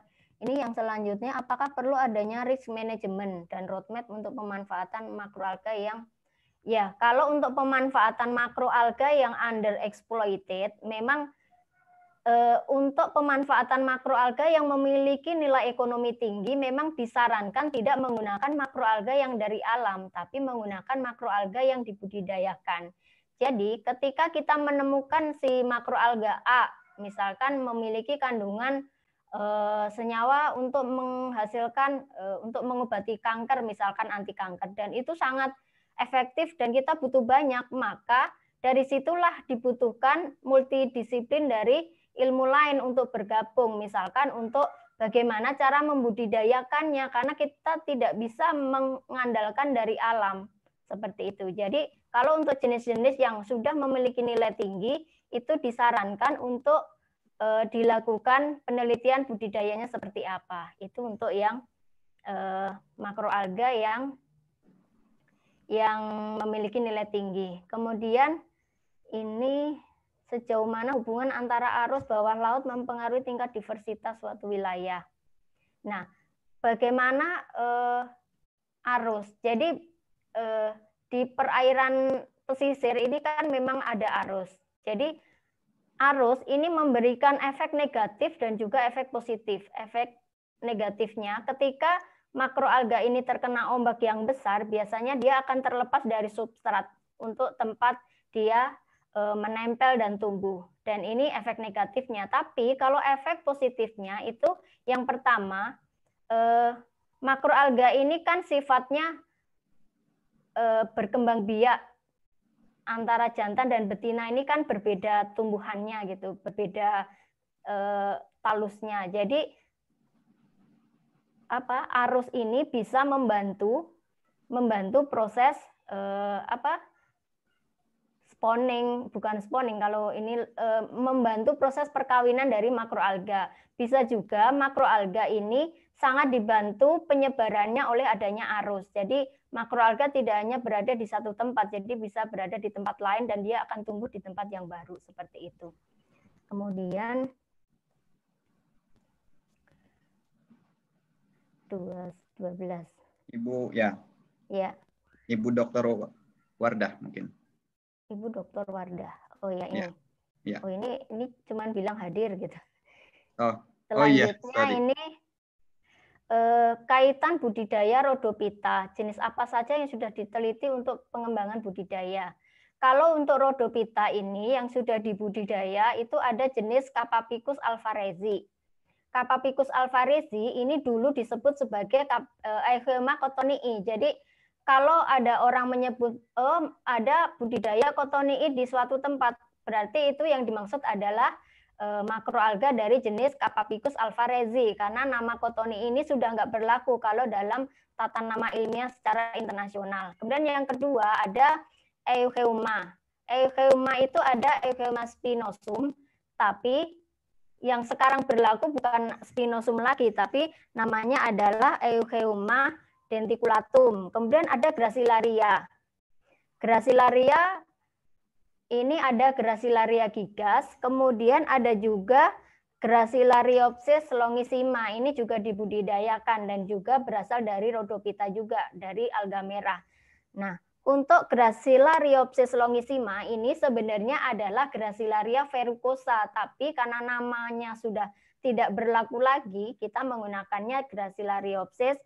ini yang selanjutnya apakah perlu adanya risk management dan roadmap untuk pemanfaatan makroalga yang ya kalau untuk pemanfaatan makroalga yang exploited, memang Eh, untuk pemanfaatan makroalga yang memiliki nilai ekonomi tinggi memang disarankan tidak menggunakan makroalga yang dari alam, tapi menggunakan makroalga yang dibudidayakan. Jadi ketika kita menemukan si makroalga A, misalkan memiliki kandungan eh, senyawa untuk menghasilkan, eh, untuk mengobati kanker, misalkan anti kanker, dan itu sangat efektif dan kita butuh banyak, maka dari situlah dibutuhkan multidisiplin dari ilmu lain untuk bergabung, misalkan untuk bagaimana cara membudidayakannya karena kita tidak bisa mengandalkan dari alam seperti itu. Jadi kalau untuk jenis-jenis yang sudah memiliki nilai tinggi itu disarankan untuk e, dilakukan penelitian budidayanya seperti apa. Itu untuk yang e, makroalga yang yang memiliki nilai tinggi. Kemudian ini sejauh mana hubungan antara arus bawah laut mempengaruhi tingkat diversitas suatu wilayah. Nah, bagaimana eh, arus? Jadi eh, di perairan pesisir ini kan memang ada arus. Jadi arus ini memberikan efek negatif dan juga efek positif. Efek negatifnya ketika makroalga ini terkena ombak yang besar, biasanya dia akan terlepas dari substrat untuk tempat dia Eh, menempel dan tumbuh. Dan ini efek negatifnya. Tapi kalau efek positifnya itu yang pertama makro eh, makroalga ini kan sifatnya eh, berkembang biak antara jantan dan betina ini kan berbeda tumbuhannya gitu, berbeda talusnya. Jadi apa arus ini bisa membantu membantu proses eh, apa spawning, bukan spawning kalau ini e, membantu proses perkawinan dari makroalga. Bisa juga makroalga ini sangat dibantu penyebarannya oleh adanya arus. Jadi makroalga tidak hanya berada di satu tempat, jadi bisa berada di tempat lain dan dia akan tumbuh di tempat yang baru seperti itu. Kemudian dua dua belas. Ibu ya. Ya. Ibu Dokter Wardah mungkin. Ibu Dokter Wardah. Oh ya ini. Ya. Ya. Oh ini ini cuman bilang hadir gitu. Oh. Selanjutnya oh, iya. ini eh, kaitan budidaya rodopita. Jenis apa saja yang sudah diteliti untuk pengembangan budidaya? Kalau untuk rodopita ini yang sudah dibudidaya itu ada jenis Capapicus alvarezi. Capapicus alvarezi ini dulu disebut sebagai Echema eh, cottonii. Jadi kalau ada orang menyebut oh, ada budidaya kotoni'i di suatu tempat, berarti itu yang dimaksud adalah eh, makroalga dari jenis Capapicus alvarezi karena nama kotoni ini sudah nggak berlaku kalau dalam tata nama ilmiah secara internasional. Kemudian yang kedua ada Eucheuma. Eucheuma itu ada Eucheuma spinosum, tapi yang sekarang berlaku bukan spinosum lagi, tapi namanya adalah Eucheuma denticulatum. Kemudian ada gracilaria. Gracilaria ini ada gracilaria gigas, kemudian ada juga Gracilariopsis longissima. ini juga dibudidayakan dan juga berasal dari rhodopita juga dari alga merah. Nah, untuk Gracilariopsis longissima ini sebenarnya adalah Gracilaria verrucosa, tapi karena namanya sudah tidak berlaku lagi, kita menggunakannya Gracilariopsis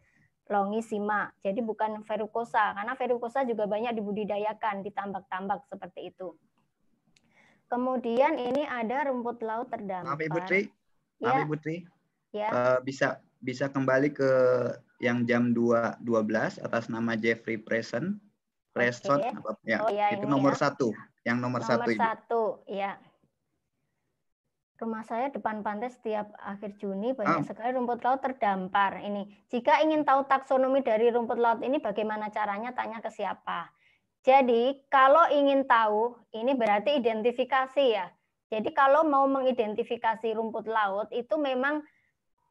sima, Jadi bukan verukosa karena verukosa juga banyak dibudidayakan di tambak-tambak seperti itu. Kemudian ini ada rumput laut terdampar. Maaf Ibu Tri. Ya. Maaf Ibu Tri. Ya. Uh, bisa bisa kembali ke yang jam 2 12 atas nama Jeffrey Preston. Preston okay. ya. Oh, ya itu nomor ya. satu. Yang nomor, nomor satu. Nomor satu, ya. Rumah saya depan pantai setiap akhir Juni banyak ah. sekali rumput laut terdampar. Ini jika ingin tahu taksonomi dari rumput laut ini bagaimana caranya tanya ke siapa. Jadi kalau ingin tahu ini berarti identifikasi ya. Jadi kalau mau mengidentifikasi rumput laut itu memang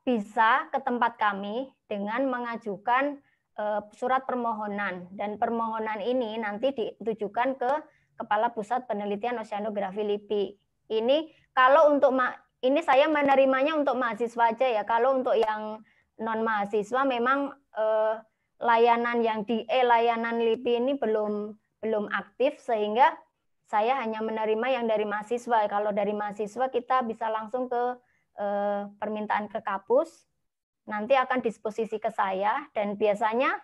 bisa ke tempat kami dengan mengajukan eh, surat permohonan dan permohonan ini nanti ditujukan ke Kepala Pusat Penelitian Oceanografi LIPI. Ini kalau untuk ma ini saya menerimanya untuk mahasiswa aja ya. Kalau untuk yang non mahasiswa memang eh, layanan yang di eh, layanan LIPI ini belum belum aktif sehingga saya hanya menerima yang dari mahasiswa. Kalau dari mahasiswa kita bisa langsung ke eh, permintaan ke kampus. Nanti akan disposisi ke saya dan biasanya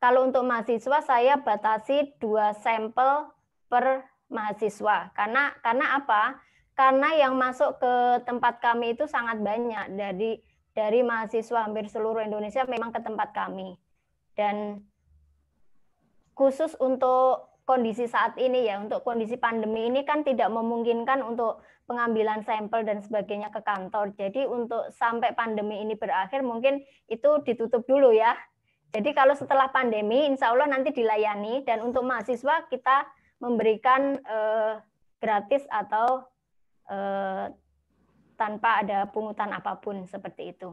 kalau untuk mahasiswa saya batasi dua sampel per mahasiswa. Karena karena apa? karena yang masuk ke tempat kami itu sangat banyak dari dari mahasiswa hampir seluruh Indonesia memang ke tempat kami dan khusus untuk kondisi saat ini ya untuk kondisi pandemi ini kan tidak memungkinkan untuk pengambilan sampel dan sebagainya ke kantor jadi untuk sampai pandemi ini berakhir mungkin itu ditutup dulu ya jadi kalau setelah pandemi insya Allah nanti dilayani dan untuk mahasiswa kita memberikan eh, gratis atau eh, tanpa ada pungutan apapun seperti itu.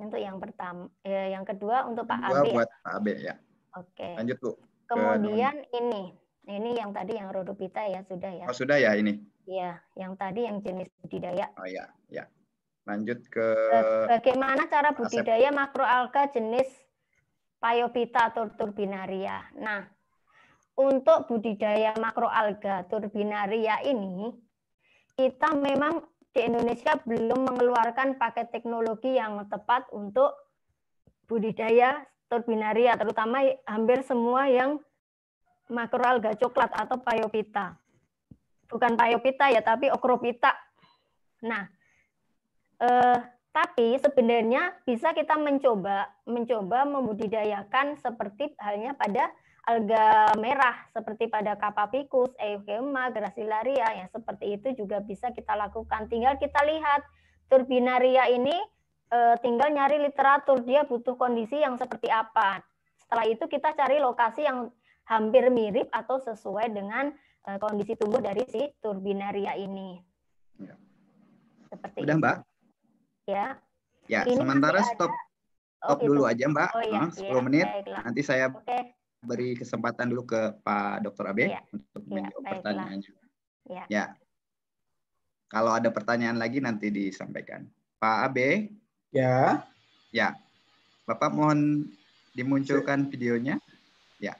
Untuk yang pertama, ya, eh, yang kedua untuk Pak Abe. Buat Pak Abe ya. Oke. Lanjut Bu. Kemudian Ke... ini, ini yang tadi yang rodopita ya sudah ya. Oh sudah ya ini. Iya, yang tadi yang jenis budidaya. Oh ya, ya. Lanjut ke bagaimana cara budidaya Asep. makroalga jenis Payopita turbinaria. Nah, untuk budidaya makroalga turbinaria ini kita memang di Indonesia belum mengeluarkan paket teknologi yang tepat untuk budidaya turbinaria, ya, terutama hampir semua yang makroalga coklat atau payopita. Bukan payopita ya, tapi okropita. Nah, eh, tapi sebenarnya bisa kita mencoba mencoba membudidayakan seperti halnya pada alga merah seperti pada Kapapikus, eukema, Gracilaria yang seperti itu juga bisa kita lakukan. Tinggal kita lihat turbinaria ini e, tinggal nyari literatur dia butuh kondisi yang seperti apa. Setelah itu kita cari lokasi yang hampir mirip atau sesuai dengan e, kondisi tumbuh dari si turbinaria ini. Ya. Seperti Udah, itu. Mbak? Ya. Ya, ini sementara stop ada. stop oh, gitu. dulu aja, Mbak. Oh, iya, 10 iya, menit. Baiklah. Nanti saya okay beri kesempatan dulu ke Pak Dr. Abe ya. untuk ya, menjawab pertanyaan pertanyaannya. Ya. ya. Kalau ada pertanyaan lagi nanti disampaikan. Pak Abe? Ya. Ya. Bapak mohon dimunculkan videonya. Ya.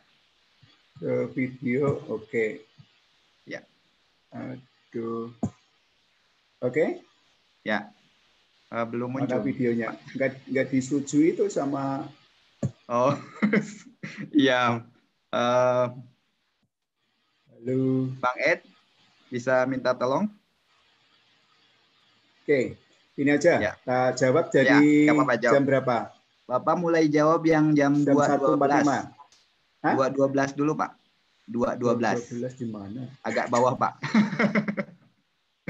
video, oke. Okay. Ya. Aduh. Oke? Okay? Ya. Uh, belum muncul. Ada videonya. Nggak, nggak disetujui itu sama... Oh. Iya. uh, Halo. Bang Ed, bisa minta tolong? Oke, okay. ini aja. Ya. Kita nah, jawab ya, dari ya, apa -apa, jawab. jam berapa? Bapak mulai jawab yang jam, jam 2.12. 2.12 dulu, Pak. 2.12. 2.12 di mana? Agak bawah, Pak.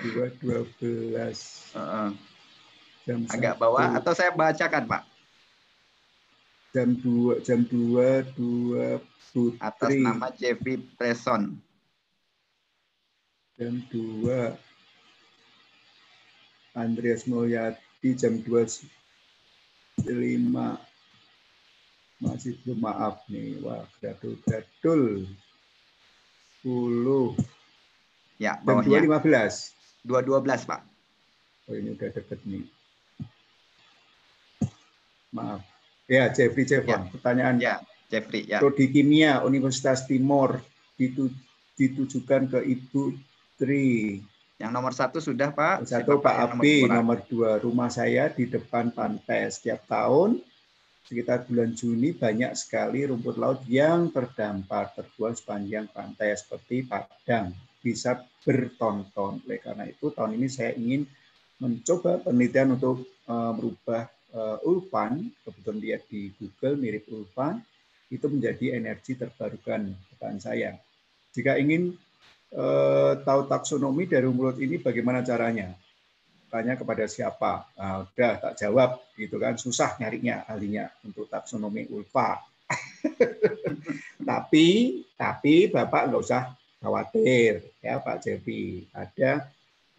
2.12. Uh -uh. Jam Agak 1. bawah atau saya bacakan, Pak? jam dua jam dua dua putri atas nama Jeffy Preson jam dua Andreas Mulyadi jam dua lima masih belum maaf nih wah gadul gadul sepuluh ya jam belas dua dua belas Pak oh ini udah deket nih maaf Ya, Jeffrey Jeffrey, Ya. Pertanyaan. Ya, Jeffrey. Ya. Prodi Kimia Universitas Timor ditu, ditujukan ke Ibu Tri. Yang nomor satu sudah Pak. Satu Pak Abi, nomor, nomor dua rumah saya di depan pantai. Setiap tahun sekitar bulan Juni banyak sekali rumput laut yang terdampar terbuang sepanjang pantai seperti padang bisa bertonton. Oleh karena itu tahun ini saya ingin mencoba penelitian untuk eh, merubah uh, eh, Ulpan, kebetulan lihat di Google mirip Ulpan, itu menjadi energi terbarukan pertanyaan saya. Jika ingin uh, tahu taksonomi dari mulut ini bagaimana caranya? Tanya kepada siapa? Nah, udah tak jawab gitu kan susah nyarinya ahlinya untuk taksonomi ulfa. tapi tapi Bapak nggak usah khawatir ya Pak Jepi. Ada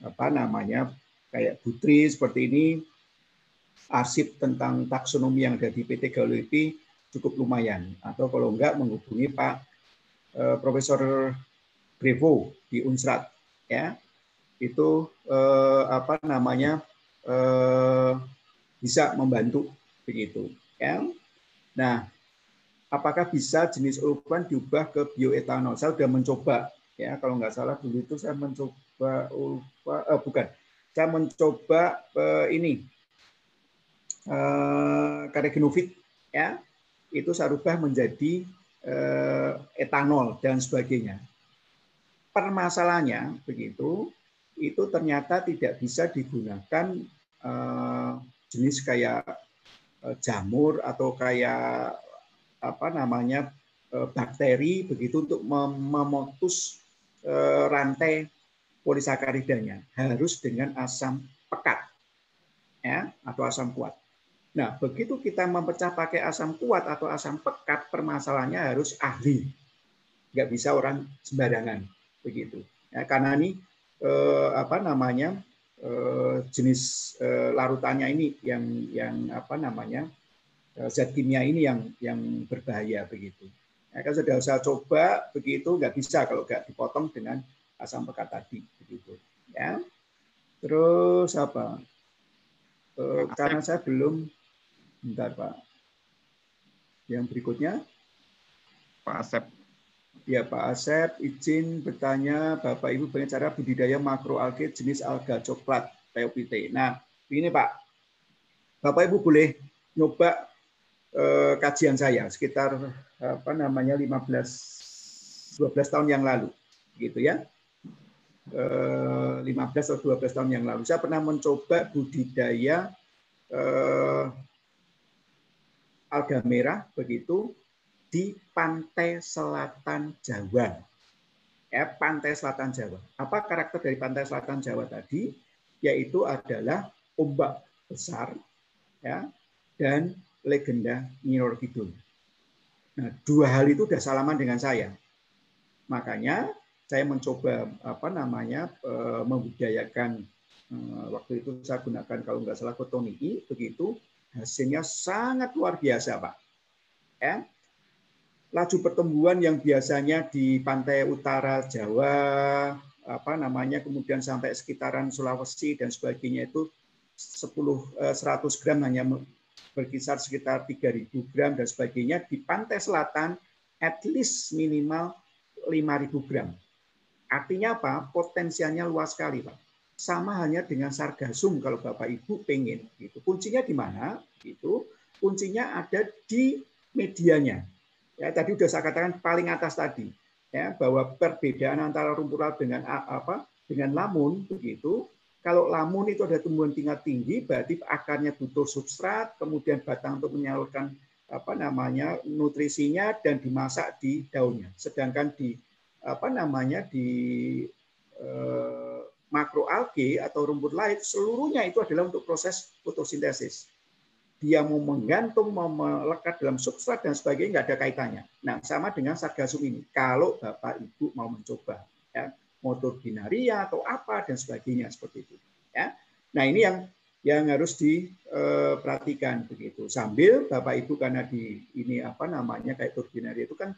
apa namanya kayak putri seperti ini arsip tentang taksonomi yang ada di PT Galilepi cukup lumayan. Atau kalau enggak menghubungi Pak eh, Profesor Grevo di Unsrat ya. Itu eh, apa namanya? Eh, bisa membantu begitu ya. Nah, apakah bisa jenis urban diubah ke bioetanol? Saya sudah mencoba ya, kalau nggak salah dulu itu saya mencoba urban, eh, bukan, saya mencoba eh, ini Eh, kareginovit ya itu saya rubah menjadi eh, etanol dan sebagainya. Permasalahannya begitu itu ternyata tidak bisa digunakan eh, jenis kayak jamur atau kayak apa namanya bakteri begitu untuk memutus rantai polisakaridanya harus dengan asam pekat ya atau asam kuat Nah, begitu kita mempecah pakai asam kuat atau asam pekat, permasalahannya harus ahli. Nggak bisa orang sembarangan. Begitu. Ya, karena ini eh, apa namanya eh, jenis eh, larutannya ini yang yang apa namanya eh, zat kimia ini yang yang berbahaya begitu. Ya, kan sudah saya coba begitu nggak bisa kalau nggak dipotong dengan asam pekat tadi begitu. Ya. Terus apa? Eh, karena saya belum Bentar, Pak. Yang berikutnya. Pak Asep. Ya, Pak Asep, izin bertanya Bapak Ibu banyak cara budidaya makroalgae jenis alga coklat, POPT. Nah, ini Pak. Bapak Ibu boleh nyoba eh, kajian saya sekitar apa namanya 15 12 tahun yang lalu gitu ya. Eh, 15 atau 12 tahun yang lalu saya pernah mencoba budidaya eh, alga merah begitu di pantai selatan Jawa. Ya, pantai selatan Jawa. Apa karakter dari pantai selatan Jawa tadi? Yaitu adalah ombak besar ya, dan legenda Nyiror Kidul. Nah, dua hal itu sudah salaman dengan saya. Makanya saya mencoba apa namanya e, membudayakan e, waktu itu saya gunakan kalau nggak salah kotoni'i begitu Hasilnya sangat luar biasa, Pak. Ya. Laju pertumbuhan yang biasanya di pantai utara Jawa, apa namanya, kemudian sampai sekitaran Sulawesi dan sebagainya itu 10 100 eh, gram hanya berkisar sekitar 3000 gram dan sebagainya di pantai selatan at least minimal 5000 gram. Artinya apa? Potensialnya luas sekali, Pak sama hanya dengan sargasum kalau Bapak Ibu pengen. Gitu. Kuncinya di mana? Itu kuncinya ada di medianya. Ya, tadi sudah saya katakan paling atas tadi ya bahwa perbedaan antara rumput laut dengan apa dengan lamun begitu kalau lamun itu ada tumbuhan tingkat tinggi, berarti akarnya butuh substrat, kemudian batang untuk menyalurkan apa namanya nutrisinya dan dimasak di daunnya. Sedangkan di apa namanya di eh, makroalgi atau rumput laut seluruhnya itu adalah untuk proses fotosintesis. Dia mau menggantung, mau melekat dalam substrat dan sebagainya nggak ada kaitannya. Nah sama dengan sargasum ini. Kalau bapak ibu mau mencoba ya, motor binaria atau apa dan sebagainya seperti itu. Ya. Nah ini yang yang harus diperhatikan eh, begitu. Sambil Bapak Ibu karena di ini apa namanya kayak turbinari itu kan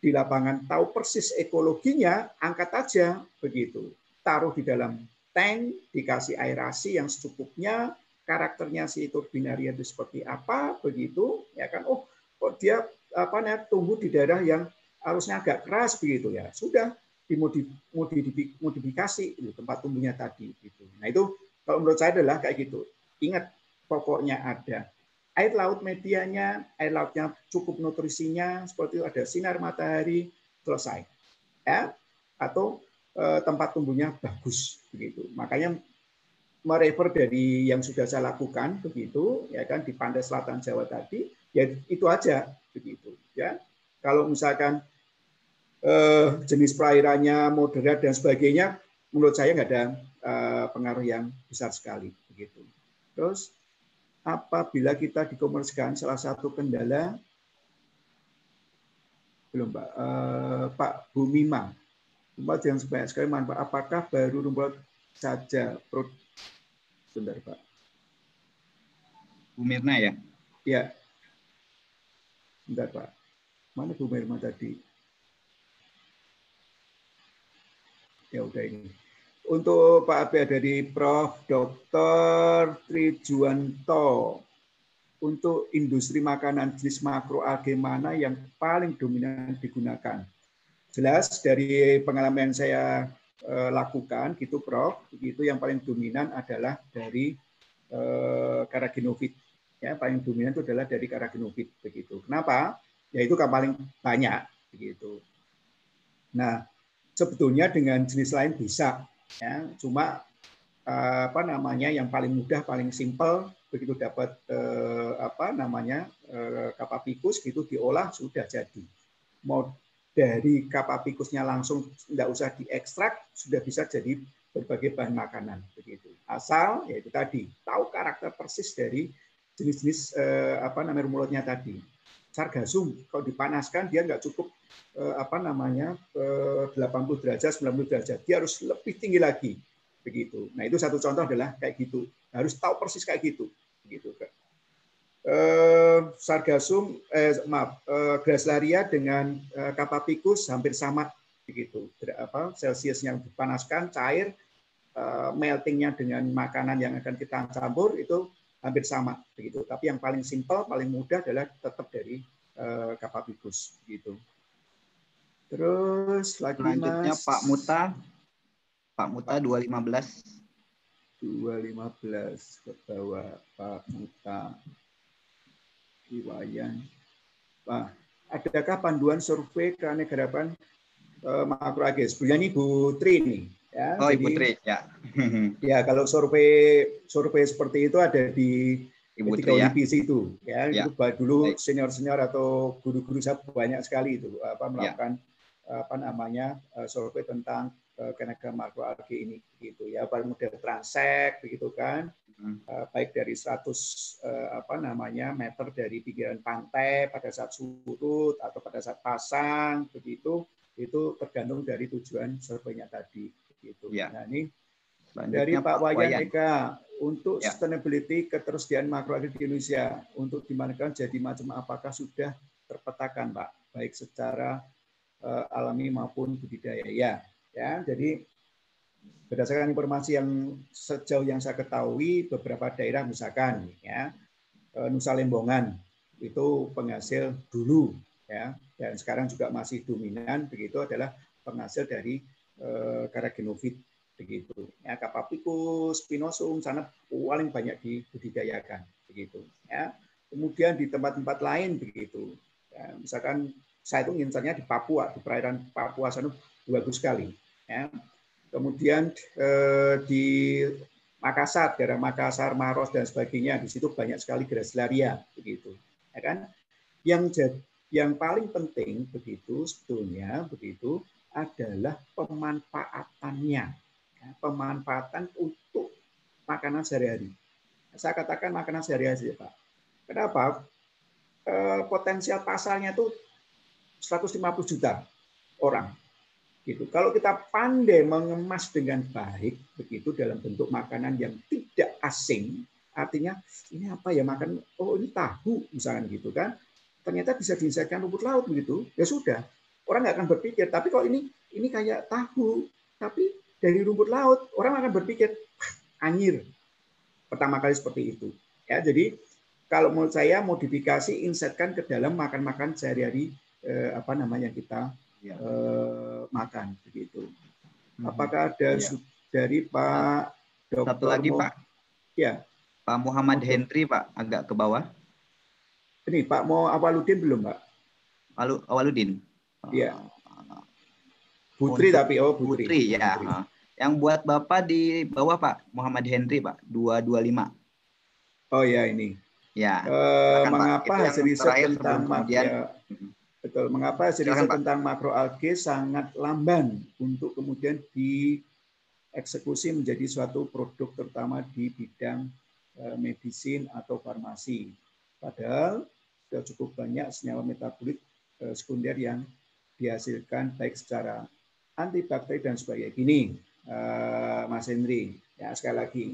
di lapangan tahu persis ekologinya, angkat aja begitu taruh di dalam tank, dikasih aerasi yang secukupnya, karakternya si turbinaria itu seperti apa, begitu, ya kan? Oh, kok dia apa namanya tumbuh di daerah yang arusnya agak keras begitu ya. Sudah dimodifikasi gitu, tempat tumbuhnya tadi gitu. Nah, itu kalau menurut saya adalah kayak gitu. Ingat pokoknya ada air laut medianya, air lautnya cukup nutrisinya, seperti itu ada sinar matahari, selesai. Ya? Atau Eh, tempat tumbuhnya bagus begitu. Makanya merefer dari yang sudah saya lakukan begitu ya kan di pantai selatan Jawa tadi ya itu aja begitu ya. Kalau misalkan eh, jenis perairannya moderat dan sebagainya menurut saya nggak ada eh, pengaruh yang besar sekali begitu. Terus apabila kita dikomersikan salah satu kendala belum Pak, eh, Pak Bumima rumput yang banyak sekali manfaat. Apakah baru rumput saja? Sebentar, Pak. Bu Mirna ya? Ya. Sebentar, Pak. Mana Bu Mirna tadi? Ya udah ini. Untuk Pak Abi ada di Prof. Dr. Trijuanto. Untuk industri makanan jenis makro mana yang paling dominan digunakan? Jelas dari pengalaman saya eh, lakukan gitu Prof, itu yang paling dominan adalah dari eh, karaginovid. Ya, paling dominan itu adalah dari karaginovid begitu. Kenapa? Ya itu kan paling banyak begitu. Nah, sebetulnya dengan jenis lain bisa ya, cuma eh, apa namanya yang paling mudah, paling simpel begitu dapat apa namanya eh, kapapikus gitu diolah sudah jadi. Mau dari kapapikusnya langsung tidak usah diekstrak sudah bisa jadi berbagai bahan makanan begitu asal yaitu tadi tahu karakter persis dari jenis-jenis eh, apa namanya mulutnya tadi sargasum kalau dipanaskan dia nggak cukup eh, apa namanya eh, 80 derajat 90 derajat dia harus lebih tinggi lagi begitu nah itu satu contoh adalah kayak gitu harus tahu persis kayak gitu begitu eh, sargasum eh, maaf eh, graslaria dengan eh, kapapikus hampir sama begitu apa celcius yang dipanaskan cair eh, meltingnya dengan makanan yang akan kita campur itu hampir sama begitu tapi yang paling simpel paling mudah adalah tetap dari eh, kapapikus gitu terus lagi selanjutnya Pak Muta Pak Muta 215 215 ke bawah Pak Muta di wayang. Nah, adakah panduan survei keanegaraan eh, makro agis? Sebelumnya ini Bu Tri nih. Ya, oh, Ibu Tri, ya. ya, kalau survei survei seperti itu ada di Ibu Tri ya. IPC itu, ya. ya. Itu dulu senior-senior atau guru-guru saya banyak sekali itu apa ya. melakukan ya. apa namanya eh, survei tentang eh, kenegaraan makro agis ini gitu ya, paling model transek begitu kan. Hmm. Eh, baik dari 100 eh, apa namanya meter dari pinggiran pantai pada saat surut atau pada saat pasang begitu itu tergantung dari tujuan surveinya tadi gitu. Ya. Nah ini Selanjutnya, dari Pak, Pak Wayan Eka untuk ya. sustainability ketersediaan makro di Indonesia untuk dimanakan jadi macam apakah sudah terpetakan Pak baik secara uh, alami maupun budidaya ya. Ya, jadi berdasarkan informasi yang sejauh yang saya ketahui beberapa daerah misalkan ya eh, Nusa Lembongan itu penghasil dulu ya dan sekarang juga masih dominan begitu adalah penghasil dari eh, karagenovit begitu ya kapapicus, spinosum sana paling banyak dibudidayakan begitu ya kemudian di tempat-tempat lain begitu ya, misalkan saya itu ngincarnya di Papua di perairan Papua sana bagus sekali ya Kemudian eh, di Makassar, daerah Makassar, Maros dan sebagainya, di situ banyak sekali gracilaria begitu. Ya kan? Yang yang paling penting begitu sebetulnya begitu adalah pemanfaatannya, ya, pemanfaatan untuk makanan sehari-hari. Saya katakan makanan sehari-hari, Pak. Kenapa? Eh, potensial pasalnya itu 150 juta orang. Gitu. Kalau kita pandai mengemas dengan baik, begitu dalam bentuk makanan yang tidak asing, artinya ini apa ya makan? Oh ini tahu misalnya gitu kan? Ternyata bisa diinsakan rumput laut begitu, ya sudah. Orang nggak akan berpikir. Tapi kalau ini ini kayak tahu, tapi dari rumput laut, orang akan berpikir anjir. Pertama kali seperti itu. Ya, jadi kalau menurut saya modifikasi insertkan ke dalam makan-makan sehari-hari eh, apa namanya kita ya. eh, makan begitu. Hmm. Apakah ada ya. dari Pak Dokter? Satu lagi Mo Pak. Ya. Pak Muhammad Hendri Pak agak ke bawah. Ini Pak mau Awaludin belum Pak? Alu Awaludin. Iya. Ah. Putri Untuk tapi oh Putri. Putri ya. Putri. Ah. Yang buat Bapak di bawah Pak Muhammad Hendri Pak 225. Oh ya ini. Ya. Eh, mengapa hasil riset tentang mafia Betul. Gitu. Mengapa jadi tentang makroalge sangat lamban untuk kemudian dieksekusi menjadi suatu produk terutama di bidang e, medisin atau farmasi. Padahal sudah cukup banyak senyawa metabolik e, sekunder yang dihasilkan baik secara antibakteri dan sebagainya. Gini, e, Mas Hendri, ya sekali lagi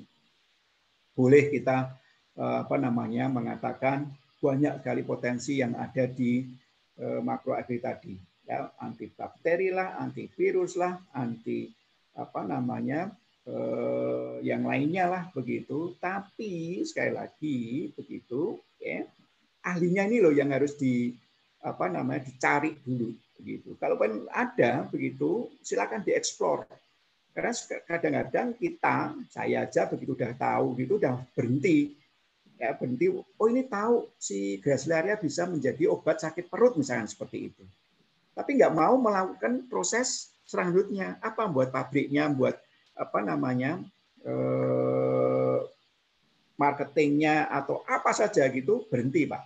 boleh kita apa namanya mengatakan banyak kali potensi yang ada di Eh, agri tadi ya antibakteri lah antivirus lah anti apa namanya eh, yang lainnya lah begitu tapi sekali lagi begitu ya ahlinya ini loh yang harus di apa namanya dicari dulu begitu kalau pun ada begitu silakan dieksplor karena kadang-kadang kita saya aja begitu udah tahu gitu udah berhenti ya berhenti oh ini tahu si Gracilaria bisa menjadi obat sakit perut misalkan seperti itu tapi nggak mau melakukan proses selanjutnya apa buat pabriknya buat apa namanya eh, marketingnya atau apa saja gitu berhenti pak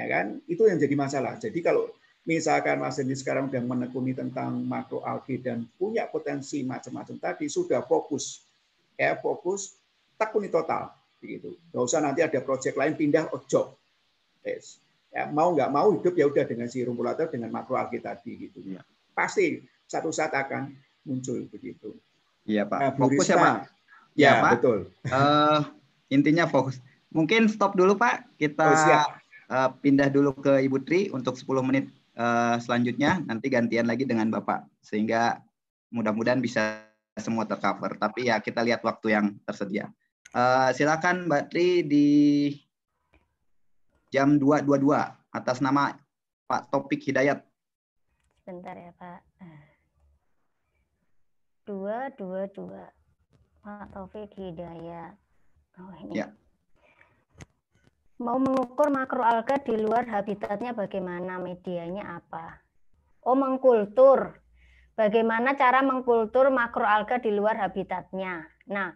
ya kan itu yang jadi masalah jadi kalau misalkan Mas Denny sekarang sudah menekuni tentang makroalgi dan punya potensi macam-macam tadi sudah fokus ya fokus tekuni total begitu. Nggak usah nanti ada proyek lain pindah ojo. Oh, yes. Ya, mau nggak mau hidup ya udah dengan si rumpulator dengan makroalgi tadi gitu. Ya. Pasti satu saat akan muncul begitu. Iya pak. Nah, fokus ya pak. Ya, ya pak. betul. Uh, intinya fokus. Mungkin stop dulu pak. Kita oh, Uh, pindah dulu ke Ibu Tri untuk 10 menit uh, selanjutnya. Nanti gantian lagi dengan bapak sehingga mudah-mudahan bisa semua tercover. Tapi ya kita lihat waktu yang tersedia. Uh, silakan Mbak Tri di jam 2.22 atas nama Pak Topik Hidayat. Sebentar ya Pak. 222 Pak topik Hidayat. Oh ini. Ya. Mau mengukur makroalga di luar habitatnya bagaimana? Medianya apa? Oh, mengkultur. Bagaimana cara mengkultur makroalga di luar habitatnya? Nah,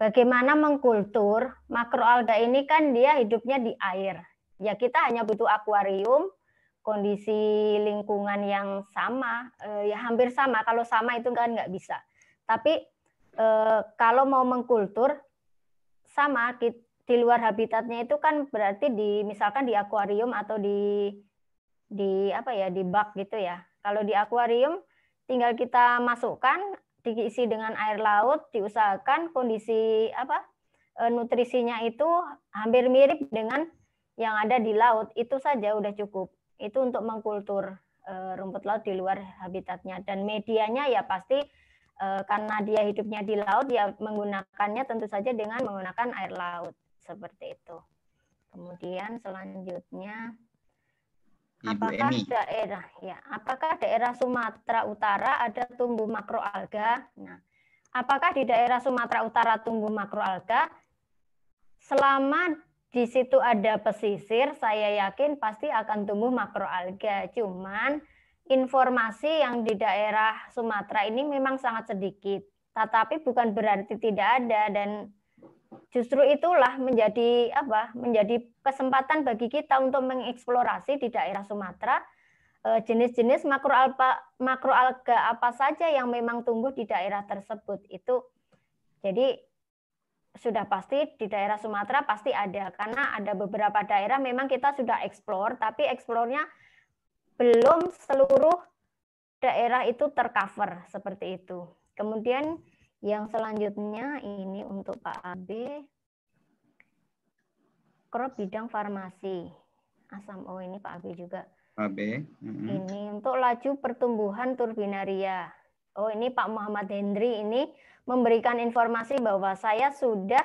bagaimana mengkultur makroalga ini kan dia hidupnya di air. Ya kita hanya butuh akuarium, kondisi lingkungan yang sama, eh, ya hampir sama. Kalau sama itu kan nggak bisa. Tapi eh, kalau mau mengkultur sama di luar habitatnya itu kan berarti di misalkan di akuarium atau di di apa ya di bak gitu ya. Kalau di akuarium tinggal kita masukkan diisi dengan air laut diusahakan kondisi apa e, nutrisinya itu hampir mirip dengan yang ada di laut itu saja udah cukup itu untuk mengkultur e, rumput laut di luar habitatnya dan medianya ya pasti e, karena dia hidupnya di laut ya menggunakannya tentu saja dengan menggunakan air laut seperti itu kemudian selanjutnya Ibu apakah Emi. daerah ya, apakah daerah Sumatera Utara ada tumbuh makroalga? Nah, apakah di daerah Sumatera Utara tumbuh makroalga? Selama di situ ada pesisir, saya yakin pasti akan tumbuh makroalga. Cuman informasi yang di daerah Sumatera ini memang sangat sedikit. Tetapi bukan berarti tidak ada dan justru itulah menjadi apa? Menjadi kesempatan bagi kita untuk mengeksplorasi di daerah Sumatera eh, jenis-jenis makroalga makroalga apa saja yang memang tumbuh di daerah tersebut itu jadi sudah pasti di daerah Sumatera pasti ada karena ada beberapa daerah memang kita sudah eksplor tapi eksplornya belum seluruh daerah itu tercover seperti itu kemudian yang selanjutnya ini untuk Pak AB, Krop bidang farmasi. Asam O ini Pak AB juga. AB. Mm -hmm. Ini untuk laju pertumbuhan turbinaria. Oh ini Pak Muhammad Hendri ini memberikan informasi bahwa saya sudah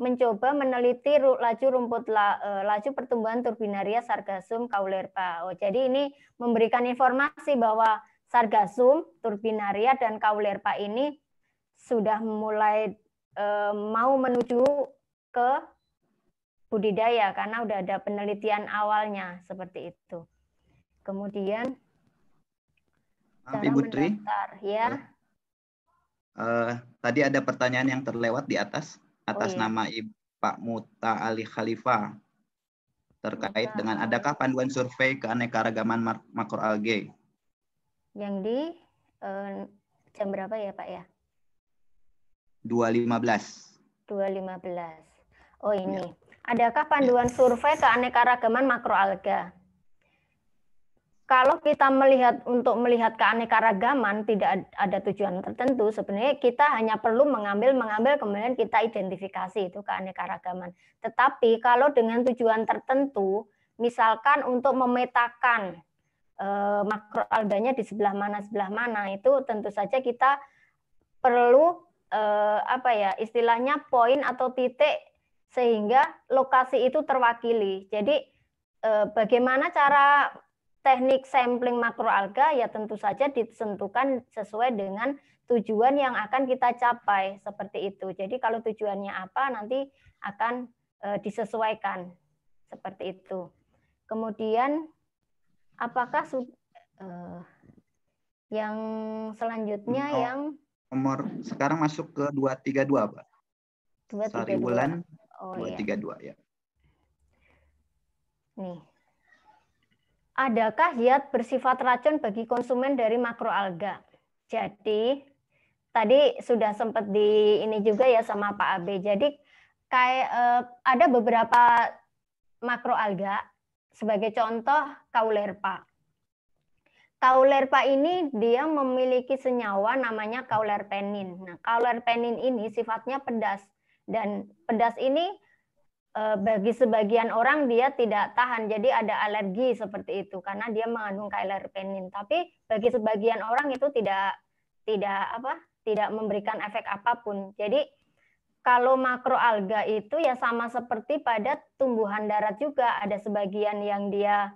mencoba meneliti laju rumput la e, laju pertumbuhan turbinaria sargasum kaulerpa. Oh, jadi ini memberikan informasi bahwa sargasum, turbinaria dan kaulerpa ini sudah mulai uh, mau menuju ke budidaya karena udah ada penelitian awalnya seperti itu. Kemudian cara Ibu Tri, ya. Uh, tadi ada pertanyaan yang terlewat di atas atas oh, iya. nama Ibu Pak Muta Ali Khalifa terkait Muta. dengan adakah panduan survei keanekaragaman makroalgae? Yang di uh, jam berapa ya Pak ya? 215. 215. Oh ini. Ya. Adakah panduan ya. survei keanekaragaman makroalga? Kalau kita melihat untuk melihat keanekaragaman tidak ada tujuan tertentu, sebenarnya kita hanya perlu mengambil mengambil kemudian kita identifikasi itu keanekaragaman. Tetapi kalau dengan tujuan tertentu, misalkan untuk memetakan makro eh, makroalganya di sebelah mana sebelah mana itu tentu saja kita perlu eh, apa ya istilahnya poin atau titik sehingga lokasi itu terwakili. Jadi eh, bagaimana cara teknik sampling makroalga ya tentu saja ditentukan sesuai dengan tujuan yang akan kita capai seperti itu. Jadi kalau tujuannya apa nanti akan eh, disesuaikan seperti itu. Kemudian apakah eh, yang selanjutnya oh. yang nomor sekarang masuk ke 232, Pak. 232. Sorry, bulan oh, 232 iya. ya. Nih. Adakah zat bersifat racun bagi konsumen dari makroalga? Jadi tadi sudah sempat di ini juga ya sama Pak Abe. Jadi kayak eh, ada beberapa makroalga sebagai contoh kaulerpa Kaulerpa ini dia memiliki senyawa namanya kaulerpenin. Nah, kaulerpenin ini sifatnya pedas dan pedas ini eh, bagi sebagian orang dia tidak tahan, jadi ada alergi seperti itu karena dia mengandung kaulerpenin. Tapi bagi sebagian orang itu tidak tidak apa? tidak memberikan efek apapun. Jadi kalau makroalga itu ya sama seperti pada tumbuhan darat juga ada sebagian yang dia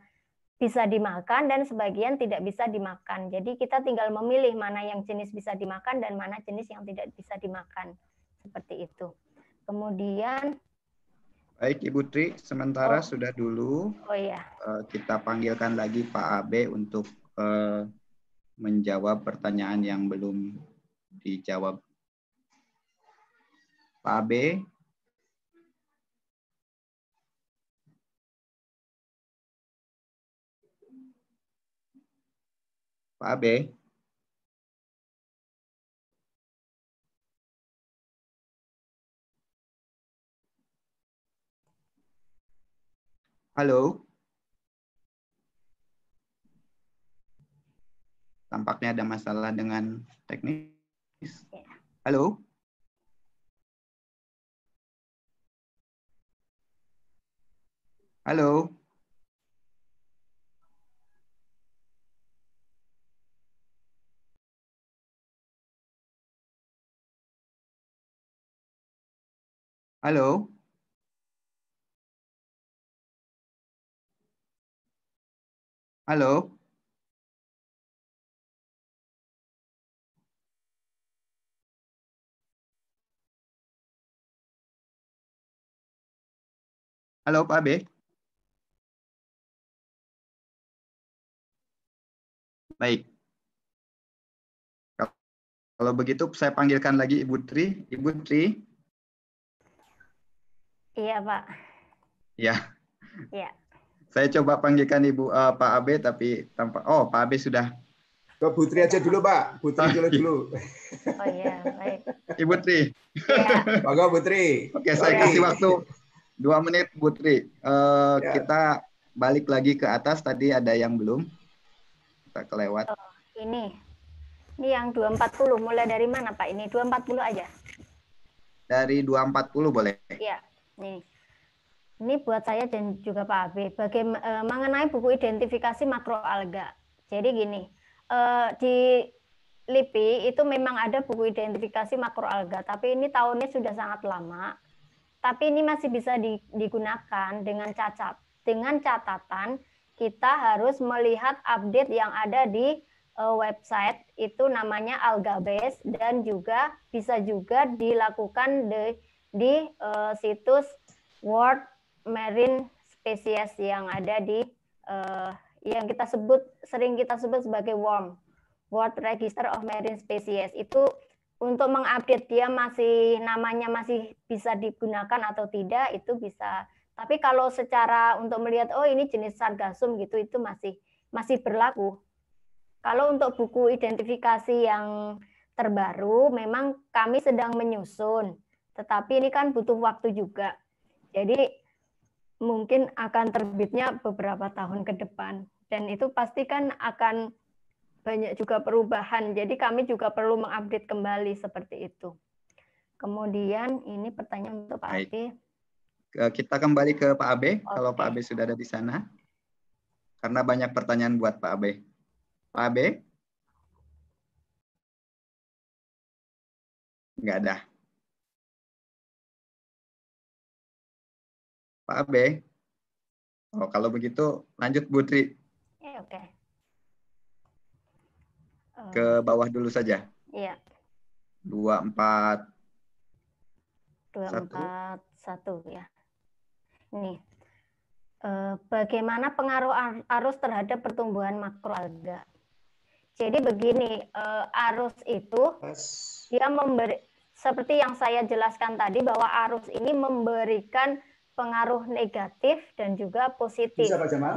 bisa dimakan dan sebagian tidak bisa dimakan. Jadi kita tinggal memilih mana yang jenis bisa dimakan dan mana jenis yang tidak bisa dimakan. Seperti itu. Kemudian Baik Ibu Tri, sementara oh. sudah dulu. Oh iya. Eh, kita panggilkan lagi Pak Abe untuk eh, menjawab pertanyaan yang belum dijawab. Pak Abe, Pak Abe. Halo. Tampaknya ada masalah dengan teknis. Halo. Halo. Halo. Halo. Halo Pak B. Baik. Kalau begitu saya panggilkan lagi Ibu Tri. Ibu Tri, Iya Pak. Ya. Iya. Saya coba panggilkan Ibu uh, Pak Abe tapi tanpa oh Pak Abe sudah. Ke Putri aja dulu Pak, Putri ah, dulu iya. dulu. Oh iya, baik. Ibu Putri. Iya. Bagus Putri. Oke, saya saya kasih waktu dua menit Putri. Uh, eh, ya. Kita balik lagi ke atas tadi ada yang belum kita kelewat. Oh, ini. Ini yang 240 mulai dari mana Pak? Ini 240 aja. Dari 240 boleh? Iya. Nih. Ini buat saya dan juga Pak Abe bagaimana uh, e, mengenai buku identifikasi makroalga. Jadi gini, uh, di LIPI itu memang ada buku identifikasi makroalga, tapi ini tahunnya sudah sangat lama. Tapi ini masih bisa digunakan dengan cacat, dengan catatan kita harus melihat update yang ada di e, website itu namanya Algabase dan juga bisa juga dilakukan di di uh, situs World Marine Species yang ada di uh, yang kita sebut sering kita sebut sebagai WORM World Register of Marine Species itu untuk mengupdate dia masih namanya masih bisa digunakan atau tidak itu bisa tapi kalau secara untuk melihat oh ini jenis sargasum gitu itu masih masih berlaku kalau untuk buku identifikasi yang terbaru memang kami sedang menyusun tetapi ini kan butuh waktu juga. Jadi mungkin akan terbitnya beberapa tahun ke depan. Dan itu pasti kan akan banyak juga perubahan. Jadi kami juga perlu mengupdate kembali seperti itu. Kemudian ini pertanyaan untuk Pak Baik. Kita kembali ke Pak Abe, okay. kalau Pak Abe sudah ada di sana. Karena banyak pertanyaan buat Pak Abe. Pak Abe? Enggak ada. Pak Abe. Oh, kalau begitu lanjut Butri eh, Oke. Okay. Eh, Ke bawah dulu saja. Iya. Dua empat. Dua satu. empat satu ya. Nih, eh, E, bagaimana pengaruh arus terhadap pertumbuhan makroalga? Jadi begini, e, arus itu yes. dia memberi seperti yang saya jelaskan tadi bahwa arus ini memberikan pengaruh negatif dan juga positif. Bisa Pak Jamal?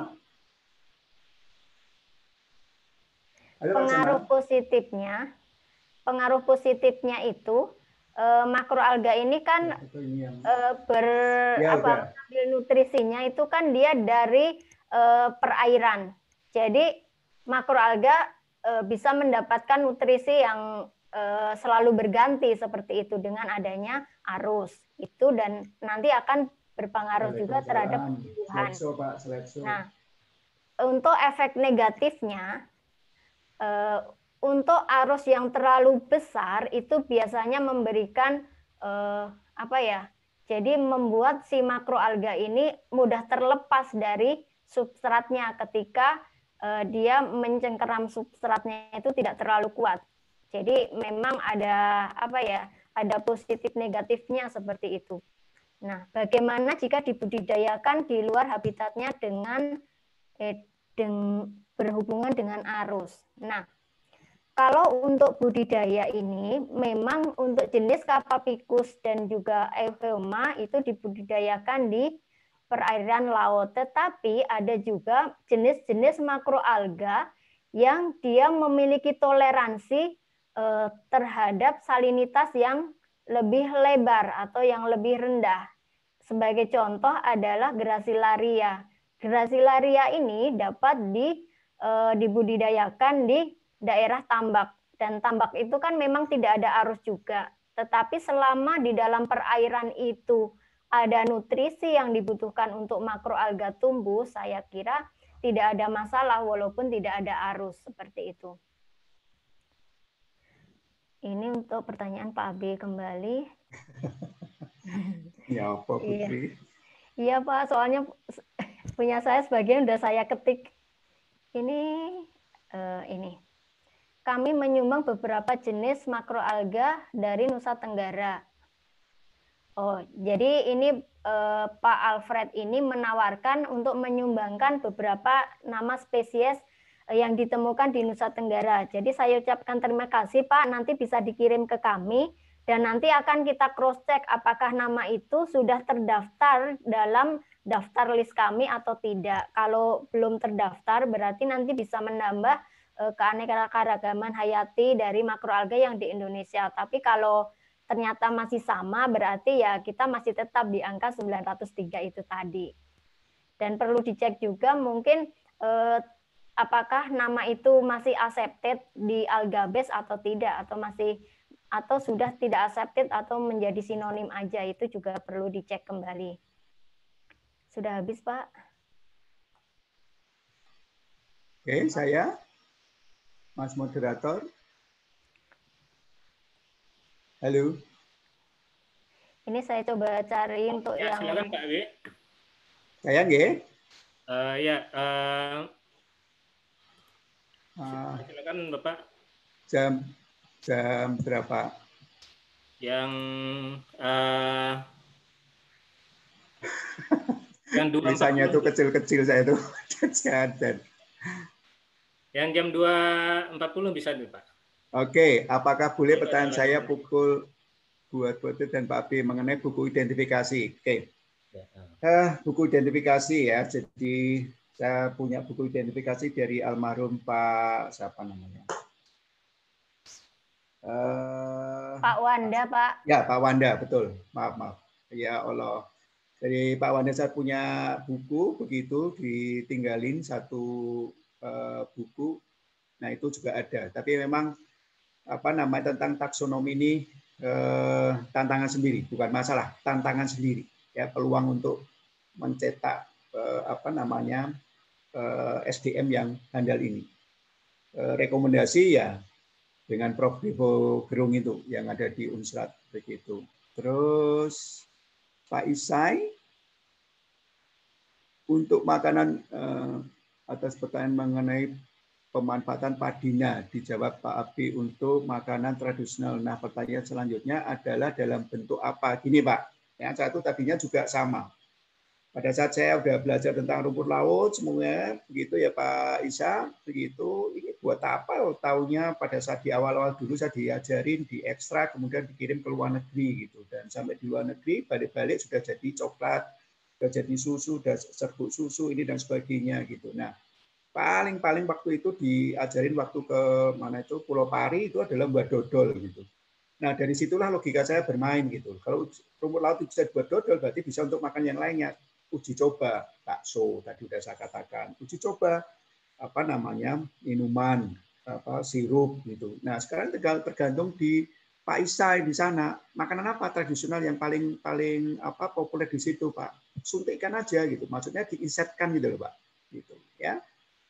Ayo, pengaruh Pak Jamal. positifnya, pengaruh positifnya itu eh, makroalga ini kan eh, ber ya, apa ya. nutrisinya itu kan dia dari eh, perairan. Jadi makroalga eh, bisa mendapatkan nutrisi yang e, selalu berganti seperti itu dengan adanya arus itu dan nanti akan berpengaruh juga terhadap kebutuhan. Nah, untuk efek negatifnya, eh, untuk arus yang terlalu besar itu biasanya memberikan eh, apa ya? Jadi membuat si makroalga ini mudah terlepas dari substratnya ketika eh, dia mencengkeram substratnya itu tidak terlalu kuat. Jadi memang ada apa ya? Ada positif negatifnya seperti itu. Nah, bagaimana jika dibudidayakan di luar habitatnya dengan eh, deng, berhubungan dengan arus? Nah, kalau untuk budidaya ini memang untuk jenis kapapikus dan juga Eupheuma itu dibudidayakan di perairan laut, tetapi ada juga jenis-jenis makroalga yang dia memiliki toleransi eh, terhadap salinitas yang lebih lebar atau yang lebih rendah. Sebagai contoh adalah gracilaria. Gracilaria ini dapat di, e, dibudidayakan di daerah tambak. Dan tambak itu kan memang tidak ada arus juga. Tetapi selama di dalam perairan itu ada nutrisi yang dibutuhkan untuk makroalga tumbuh, saya kira tidak ada masalah walaupun tidak ada arus seperti itu. Ini untuk pertanyaan Pak Abi kembali. Ya iya Pak Putri. Iya. ya, Pak. Soalnya punya saya sebagian sudah saya ketik. Ini uh, ini. Kami menyumbang beberapa jenis makroalga dari Nusa Tenggara. Oh, jadi ini eh, Pak Alfred ini menawarkan untuk menyumbangkan beberapa nama spesies yang ditemukan di Nusa Tenggara. Jadi saya ucapkan terima kasih Pak, nanti bisa dikirim ke kami dan nanti akan kita cross check apakah nama itu sudah terdaftar dalam daftar list kami atau tidak. Kalau belum terdaftar berarti nanti bisa menambah eh, keanekaragaman hayati dari makroalga yang di Indonesia. Tapi kalau ternyata masih sama berarti ya kita masih tetap di angka 903 itu tadi. Dan perlu dicek juga mungkin eh, apakah nama itu masih accepted di Algabes atau tidak atau masih atau sudah tidak accepted atau menjadi sinonim aja itu juga perlu dicek kembali. Sudah habis, Pak? Oke, saya Mas moderator. Halo. Ini saya coba cari untuk ya, yang silakan Pak Saya nggih. Eh, uh, ya, uh, Ah. Silakan Bapak. Jam jam berapa? Yang uh, yang dua misalnya itu kecil-kecil saya itu jajan. Yang jam 2.40 bisa nih Pak. Oke, apakah boleh pertanyaan saya pukul buat Bote dan Pak B mengenai buku identifikasi? Oke. Okay. Ya, uh, ah. eh, buku identifikasi ya. Jadi saya punya buku identifikasi dari almarhum Pak siapa namanya? Uh, Pak Wanda, Pak. Ya, Pak Wanda, betul. Maaf, maaf. Ya Allah. Dari Pak Wanda saya punya buku begitu ditinggalin satu uh, buku. Nah, itu juga ada. Tapi memang apa namanya tentang taksonomi ini uh, tantangan sendiri, bukan masalah, tantangan sendiri. Ya, peluang untuk mencetak apa namanya Eh, SDM yang handal ini. Eh, rekomendasi ya dengan Prof. Devo Gerung itu yang ada di Unsrat begitu. Terus Pak Isai untuk makanan eh, atas pertanyaan mengenai pemanfaatan padina dijawab Pak Abi untuk makanan tradisional. Nah pertanyaan selanjutnya adalah dalam bentuk apa? Gini Pak, yang satu tadinya juga sama pada saat saya sudah belajar tentang rumput laut semuanya, begitu ya Pak Isa, begitu. Ini buat apa tahunya pada saat di awal-awal dulu saya diajarin di ekstra, kemudian dikirim ke luar negeri gitu. Dan sampai di luar negeri, balik-balik sudah jadi coklat, sudah jadi susu, sudah serbuk susu, ini dan sebagainya gitu. Nah, paling-paling waktu itu diajarin waktu ke mana itu Pulau Pari itu adalah buat dodol gitu. Nah, dari situlah logika saya bermain gitu. Kalau rumput laut bisa buat dodol, berarti bisa untuk makan yang lainnya uji coba bakso tadi sudah saya katakan, uji coba apa namanya minuman apa sirup gitu. Nah sekarang tinggal tergantung di Pak Isai di sana makanan apa tradisional yang paling paling apa populer di situ Pak suntikan aja gitu maksudnya diinsetkan gitu loh Pak gitu ya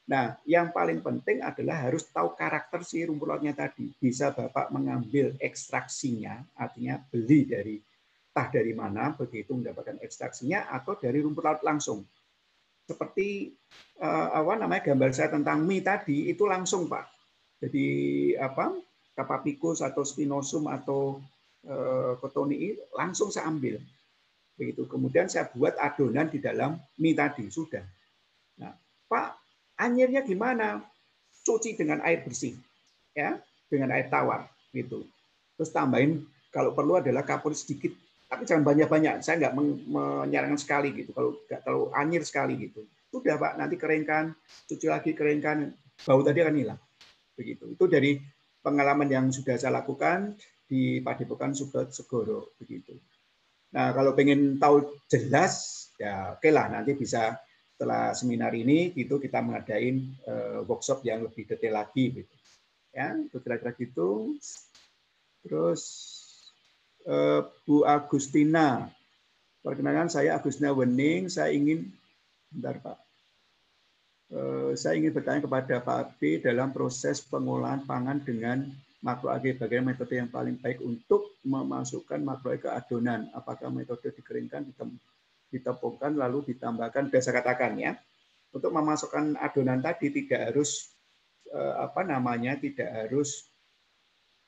nah yang paling penting adalah harus tahu karakter si rumput lautnya tadi bisa Bapak mengambil ekstraksinya artinya beli dari entah dari mana begitu mendapatkan ekstraksinya atau dari rumput laut langsung. Seperti eh, apa namanya gambar saya tentang mie tadi itu langsung Pak. Jadi apa kapapikus atau Spinosum atau Kotonii eh, langsung saya ambil. Begitu. Kemudian saya buat adonan di dalam mie tadi sudah. Nah, Pak, anyirnya gimana? Cuci dengan air bersih. Ya, dengan air tawar gitu. Terus tambahin kalau perlu adalah kapur sedikit tapi jangan banyak-banyak. Saya nggak menyarankan sekali gitu. Kalau nggak terlalu anyir sekali gitu. Sudah Pak, nanti keringkan, cuci lagi keringkan, bau tadi akan hilang. Begitu. Itu dari pengalaman yang sudah saya lakukan di Padepokan Suket Segoro begitu. Nah, kalau pengen tahu jelas ya oke okay lah nanti bisa setelah seminar ini gitu kita mengadain uh, workshop yang lebih detail lagi gitu. Ya, itu kira-kira gitu. Terus Eh, Bu Agustina. Perkenalkan saya Agustina Wening, saya ingin bentar Pak. Eh, saya ingin bertanya kepada Pak B dalam proses pengolahan pangan dengan makroalgae bagaimana metode yang paling baik untuk memasukkan makroalgae ke adonan? Apakah metode dikeringkan, ditepungkan lalu ditambahkan biasa katakan ya. Untuk memasukkan adonan tadi tidak harus eh, apa namanya tidak harus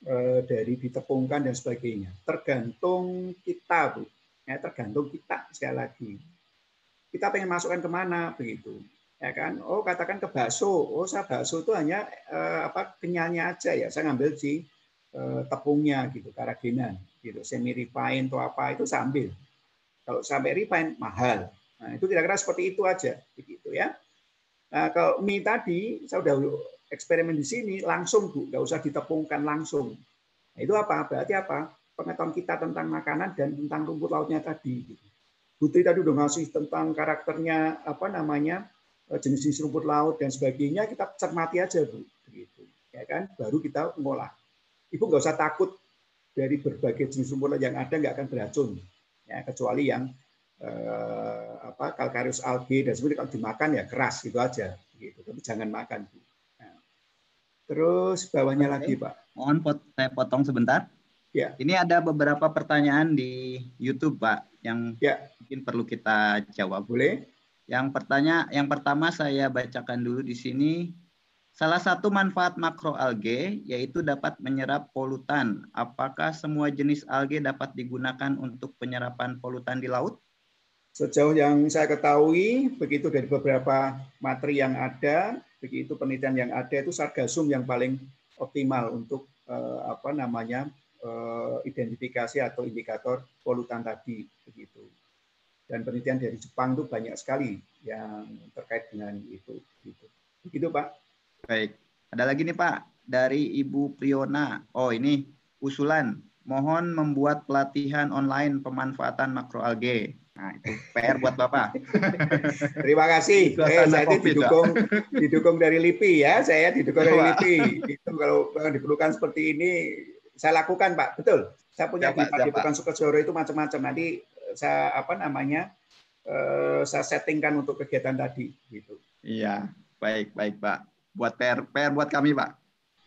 Eh, dari ditepungkan dan sebagainya. Tergantung kita, Bu. Ya, tergantung kita sekali lagi. Kita pengen masukkan kemana begitu, ya kan? Oh katakan ke bakso. Oh saya bakso itu hanya eh, apa kenyalnya aja ya. Saya ngambil si eh, tepungnya gitu, karaginan gitu, semi refine atau apa itu saya ambil. Kalau sampai refine mahal. Nah itu kira-kira seperti itu aja, begitu ya. Nah, kalau mie tadi saya udah eksperimen di sini langsung bu, nggak usah ditepungkan langsung. Nah, itu apa? Berarti apa? Pengetahuan kita tentang makanan dan tentang rumput lautnya tadi. Gitu. Putri tadi udah ngasih tentang karakternya apa namanya eh, jenis-jenis rumput laut dan sebagainya kita cermati aja bu, gitu. ya kan? Baru kita mengolah. Ibu nggak usah takut dari berbagai jenis rumput laut yang ada nggak akan beracun, ya kecuali yang eh, apa kalkarius algae dan sebagainya kalau dimakan ya keras gitu aja, gitu. Tapi jangan makan bu Terus bawahnya Oke. lagi, Pak. Mohon pot saya potong sebentar. Ya. Ini ada beberapa pertanyaan di YouTube, Pak, yang ya. mungkin perlu kita jawab. Boleh? Yang pertanya, yang pertama saya bacakan dulu di sini. Salah satu manfaat makroalge yaitu dapat menyerap polutan. Apakah semua jenis alge dapat digunakan untuk penyerapan polutan di laut? Sejauh yang saya ketahui, begitu dari beberapa materi yang ada, begitu penelitian yang ada itu sargasum yang paling optimal untuk uh, apa namanya uh, identifikasi atau indikator polutan tadi begitu. Dan penelitian dari Jepang itu banyak sekali yang terkait dengan itu. Begitu, begitu Pak. Baik. Ada lagi nih Pak dari Ibu Priona. Oh ini usulan mohon membuat pelatihan online pemanfaatan makroalgae Nah, itu PR buat Bapak. Terima kasih. Eh, saya itu didukung didukung dari LIPI ya. Saya didukung dari LIPI. Itu kalau diperlukan seperti ini saya lakukan, Pak. Betul. Saya punya ya, di Pak Sukesoro itu macam-macam. Nanti eh, saya apa namanya? Eh, saya settingkan untuk kegiatan tadi gitu. Iya, baik, baik, Pak. Buat PR, PR buat kami, Pak.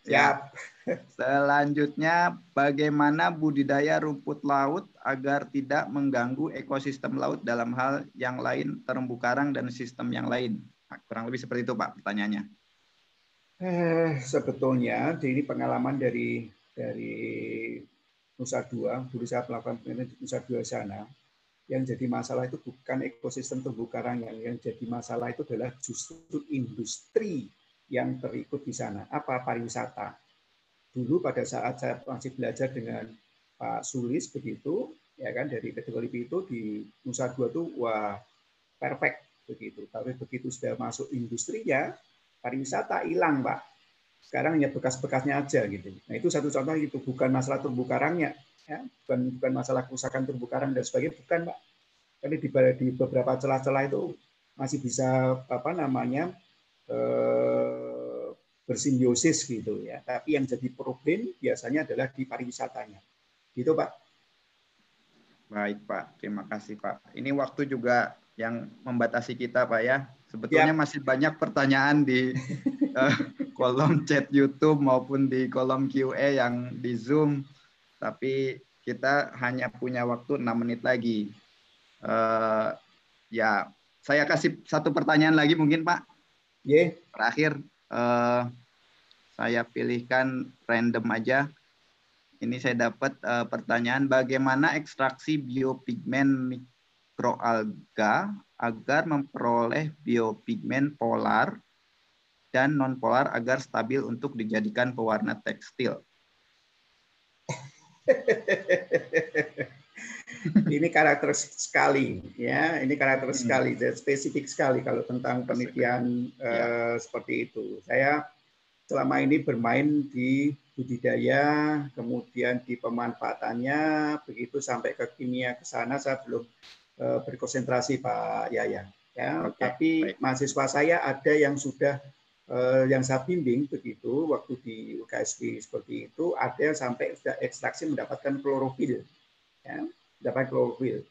Siap. Selanjutnya, bagaimana budidaya rumput laut agar tidak mengganggu ekosistem laut dalam hal yang lain, terumbu karang dan sistem yang lain? Nah, kurang lebih seperti itu, Pak, pertanyaannya. Eh, sebetulnya ini pengalaman dari dari Nusa Dua, dulu saya melakukan penelitian di Nusa Dua sana. Yang jadi masalah itu bukan ekosistem terumbu karang yang, yang jadi masalah itu adalah justru industri yang terikut di sana. Apa pariwisata? Dulu pada saat saya masih belajar dengan Pak Sulis begitu, ya kan dari kategori itu di Nusa Dua itu wah perfect begitu. Tapi begitu sudah masuk industri ya pariwisata hilang, Pak. Sekarang hanya bekas-bekasnya aja gitu. Nah itu satu contoh itu bukan masalah terumbu ya. bukan bukan masalah kerusakan terumbu karang dan sebagainya, bukan, Pak. Tapi di, di beberapa celah-celah itu masih bisa apa namanya Eh, bersimbiosis gitu ya. Tapi yang jadi problem biasanya adalah di pariwisatanya. Gitu Pak. Baik Pak, terima kasih Pak. Ini waktu juga yang membatasi kita Pak ya. Sebetulnya ya. masih banyak pertanyaan di eh, kolom chat YouTube maupun di kolom QA yang di Zoom. Tapi kita hanya punya waktu 6 menit lagi. Uh, ya, saya kasih satu pertanyaan lagi mungkin Pak yeah. terakhir uh, saya pilihkan random aja ini saya dapat uh, pertanyaan bagaimana ekstraksi biopigmen mikroalga agar memperoleh biopigmen polar dan nonpolar agar stabil untuk dijadikan pewarna tekstil. ini karakter sekali ya ini karakter hmm. sekali spesifik sekali kalau tentang penelitian uh, seperti itu saya selama ini bermain di budidaya kemudian di pemanfaatannya begitu sampai ke kimia ke sana saya belum uh, berkonsentrasi Pak Yaya ya okay. tapi Baik. mahasiswa saya ada yang sudah Uh, yang saya bimbing begitu waktu di UKSB seperti itu ada yang sampai sudah ekstraksi mendapatkan klorofil ya dapat klorofil.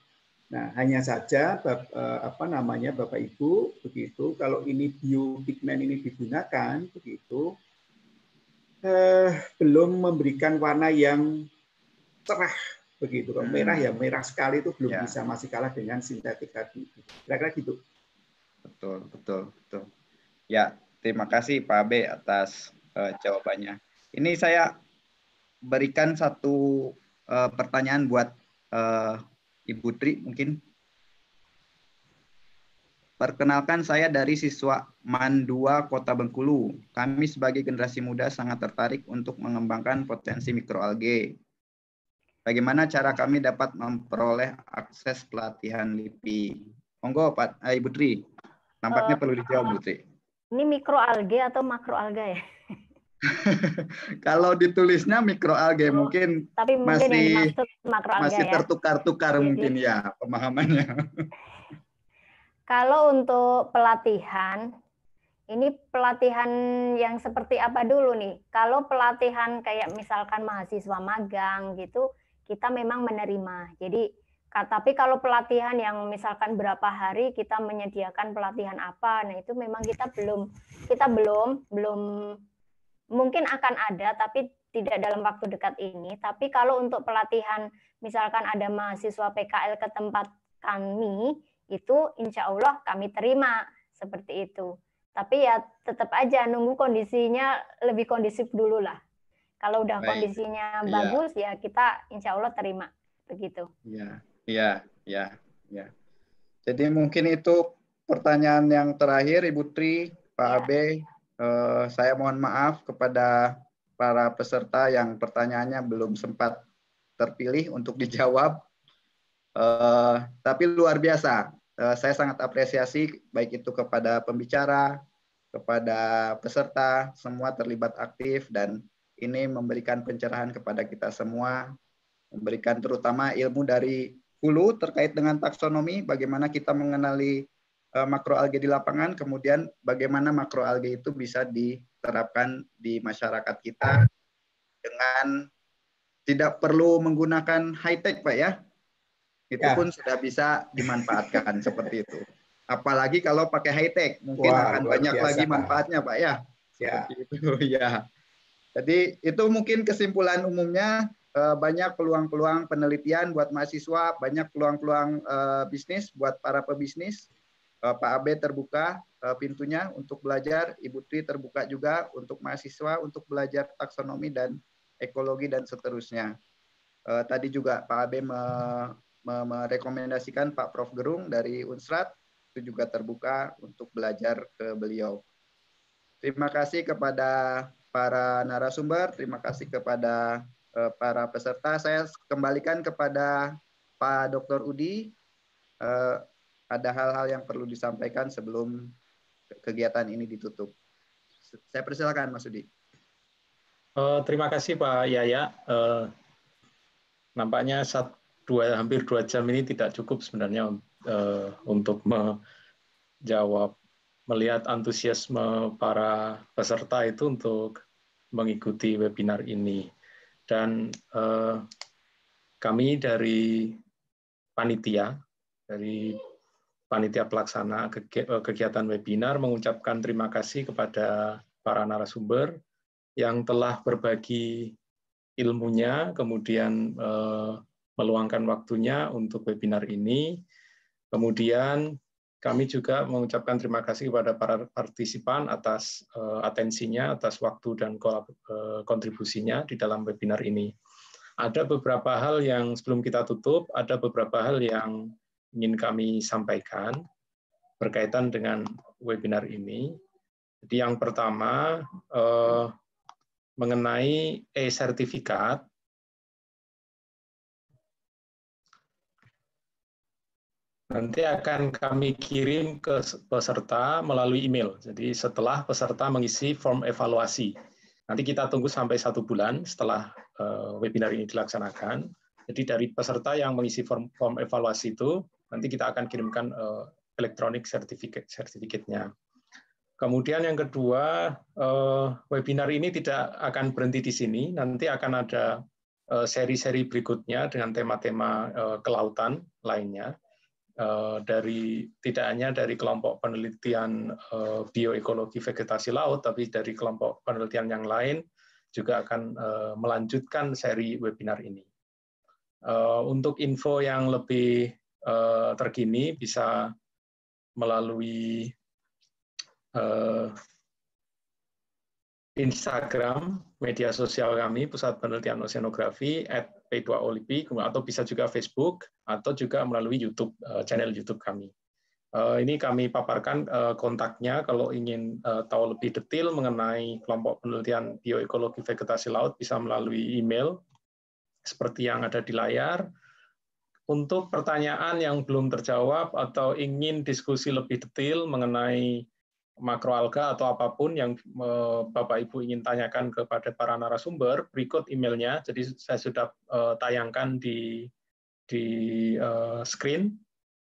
Nah, hanya saja eh, apa namanya Bapak Ibu begitu kalau ini biopigmen ini digunakan begitu eh, belum memberikan warna yang cerah begitu. Kalau hmm. merah ya merah sekali itu belum ya. bisa masih kalah dengan sintetik tadi. Kira-kira gitu. Betul, betul, betul. Ya, terima kasih Pak B atas uh, jawabannya. Ini saya berikan satu uh, pertanyaan buat uh, Ibu Tri mungkin. Perkenalkan saya dari siswa Mandua Kota Bengkulu. Kami sebagai generasi muda sangat tertarik untuk mengembangkan potensi mikroalge. Bagaimana cara kami dapat memperoleh akses pelatihan LIPI? Monggo Pak eh, Ibu Tri. Nampaknya uh, perlu dijawab Bu Tri. Ini mikroalge atau makroalga ya? Kalau ditulisnya mikroalgae oh, mungkin tapi mungkin masih masih ya. tertukar-tukar ya? mungkin ya pemahamannya. Kalau untuk pelatihan, ini pelatihan yang seperti apa dulu nih? Kalau pelatihan kayak misalkan mahasiswa magang gitu, kita memang menerima. Jadi, tapi kalau pelatihan yang misalkan berapa hari kita menyediakan pelatihan apa, nah itu memang kita belum, kita belum, belum mungkin akan ada tapi tidak dalam waktu dekat ini. Tapi kalau untuk pelatihan misalkan ada mahasiswa PKL ke tempat kami itu insya Allah kami terima seperti itu. Tapi ya tetap aja nunggu kondisinya lebih kondisif dulu lah. Kalau udah Baik. kondisinya iya. bagus ya kita insya Allah terima begitu. ya ya ya ya Jadi mungkin itu pertanyaan yang terakhir Ibu Tri, Pak ya. Abe eh, saya mohon maaf kepada para peserta yang pertanyaannya belum sempat terpilih untuk dijawab. Eh, tapi luar biasa, eh, saya sangat apresiasi baik itu kepada pembicara, kepada peserta, semua terlibat aktif dan ini memberikan pencerahan kepada kita semua, memberikan terutama ilmu dari hulu terkait dengan taksonomi, bagaimana kita mengenali Eh, alga di lapangan, kemudian bagaimana alga itu bisa diterapkan di masyarakat kita dengan tidak perlu menggunakan high tech, Pak ya. Itu ya. pun sudah bisa dimanfaatkan seperti itu. Apalagi kalau pakai high tech, mungkin Wah, akan banyak biasa. lagi manfaatnya, Pak ya. Ya. itu ya. Jadi itu mungkin kesimpulan umumnya eh, banyak peluang-peluang penelitian buat mahasiswa, banyak peluang-peluang eh, bisnis buat para pebisnis. Eh, Pak Abe terbuka eh, pintunya untuk belajar, Ibu Tri terbuka juga untuk mahasiswa untuk belajar taksonomi dan ekologi dan seterusnya. Eh, tadi juga Pak Abe merekomendasikan Pak Prof. Gerung dari Unsrat itu juga terbuka untuk belajar ke beliau. Terima kasih kepada para narasumber, terima kasih kepada para peserta. Saya kembalikan kepada Pak Dr. Udi ada hal-hal yang perlu disampaikan sebelum kegiatan ini ditutup. Saya persilakan Mas Udi. Uh, terima kasih Pak Yaya. Uh, nampaknya saat dua, hampir dua jam ini tidak cukup sebenarnya uh, untuk menjawab melihat antusiasme para peserta itu untuk mengikuti webinar ini. Dan uh, kami dari panitia, dari panitia pelaksana eh, kegiatan webinar mengucapkan terima kasih kepada para narasumber yang telah berbagi ilmunya, kemudian eh, meluangkan waktunya untuk webinar ini. Kemudian kami juga mengucapkan terima kasih kepada para partisipan atas eh, atensinya, atas waktu dan kontribusinya di dalam webinar ini. Ada beberapa hal yang sebelum kita tutup, ada beberapa hal yang ingin kami sampaikan berkaitan dengan webinar ini. Jadi yang pertama eh, mengenai e-sertifikat. Nanti akan kami kirim ke peserta melalui email. Jadi setelah peserta mengisi form evaluasi. Nanti kita tunggu sampai satu bulan setelah eh, webinar ini dilaksanakan. Jadi dari peserta yang mengisi form, form evaluasi itu, Nanti kita akan kirimkan uh, elektronik sertifikat sertifikatnya. Kemudian yang kedua, eh, webinar ini tidak akan berhenti di sini. Nanti akan ada eh, seri-seri berikutnya dengan tema-tema kelautan lainnya dari tidak hanya dari kelompok penelitian bioekologi vegetasi laut, tapi dari kelompok penelitian yang lain juga akan melanjutkan seri webinar ini. Untuk info yang lebih Eh, terkini bisa melalui eh, Instagram media sosial kami Pusat Penelitian Oceanografi at P2OLIPI atau bisa juga Facebook atau juga melalui YouTube eh, channel YouTube kami. Ini kami paparkan kontaknya kalau ingin tahu lebih detail mengenai kelompok penelitian bioekologi vegetasi laut bisa melalui email seperti yang ada di layar untuk pertanyaan yang belum terjawab atau ingin diskusi lebih detail mengenai makroalga atau apapun yang eh, Bapak Ibu ingin tanyakan kepada para narasumber, berikut emailnya. Jadi saya sudah eh, tayangkan di di eh, screen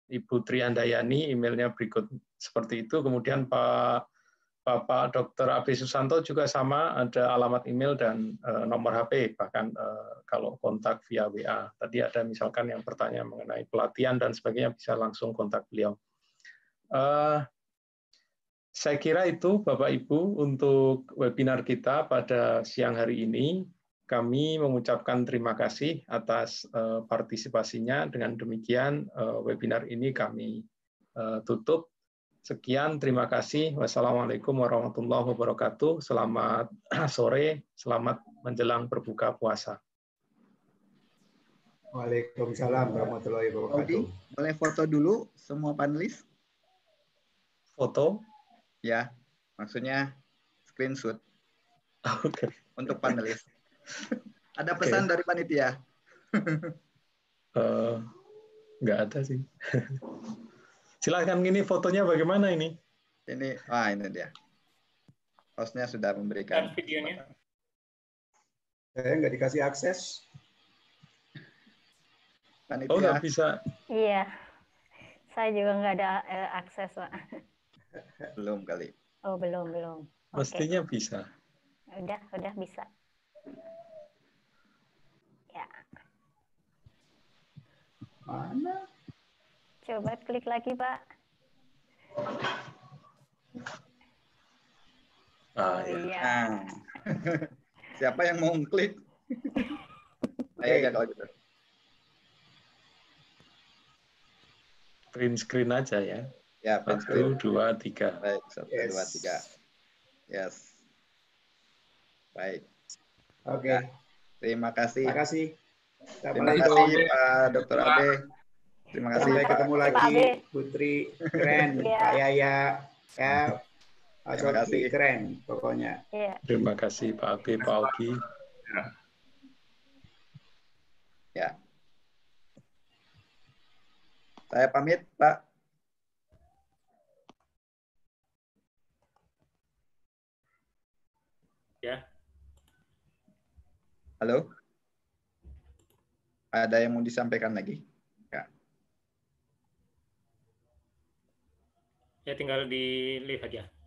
Ibu Triandayani emailnya berikut seperti itu. Kemudian Pak Bapak Dr. Abi Susanto juga sama, ada alamat email dan eh, nomor HP, bahkan eh, kalau kontak via WA. Tadi ada misalkan yang bertanya mengenai pelatihan dan sebagainya, bisa langsung kontak beliau. Eh, saya kira itu Bapak-Ibu untuk webinar kita pada siang hari ini. Kami mengucapkan terima kasih atas partisipasinya. Dengan demikian, webinar ini kami tutup. Sekian, terima kasih. Wassalamualaikum warahmatullahi wabarakatuh. Selamat sore, selamat menjelang berbuka puasa. Waalaikumsalam warahmatullahi wabarakatuh. Audi, boleh foto dulu semua panelis? Foto? Ya, maksudnya screenshot. Oke. Okay. Untuk panelis. ada pesan okay. dari panitia? uh, nggak ada sih. Silahkan ini fotonya bagaimana ini? Ini, ah ini dia. Hostnya sudah memberikan. Dan videonya. Saya eh, nggak dikasih akses. Panitia. Oh, nggak bisa. Iya. Saya juga nggak ada eh, akses, Pak. Belum kali. Oh, belum, belum. Pastinya okay. bisa. Udah, udah bisa. Ya. Mana? Coba klik lagi, Pak. Ah, oh, iya. Nah. Siapa yang mau klik? ayo aja kalau gitu. Print screen aja ya. Ya, print screen. Satu, dua, tiga. Baik, satu, yes. dua, tiga. Yes. Baik. Oke. Okay. Ya. terima kasih. Terima kasih. Terima kasih Pak Dr. abe Terima kasih ya, ketemu lagi Putri keren, ya. Pak Yaya ya. Pak Terima kasih keren pokoknya. Ya. Terima kasih Pak Abi, Pak Oki. Ya. ya. Saya pamit, Pak. Ya. Halo. Ada yang mau disampaikan lagi? ya tinggal di dilihat aja ya.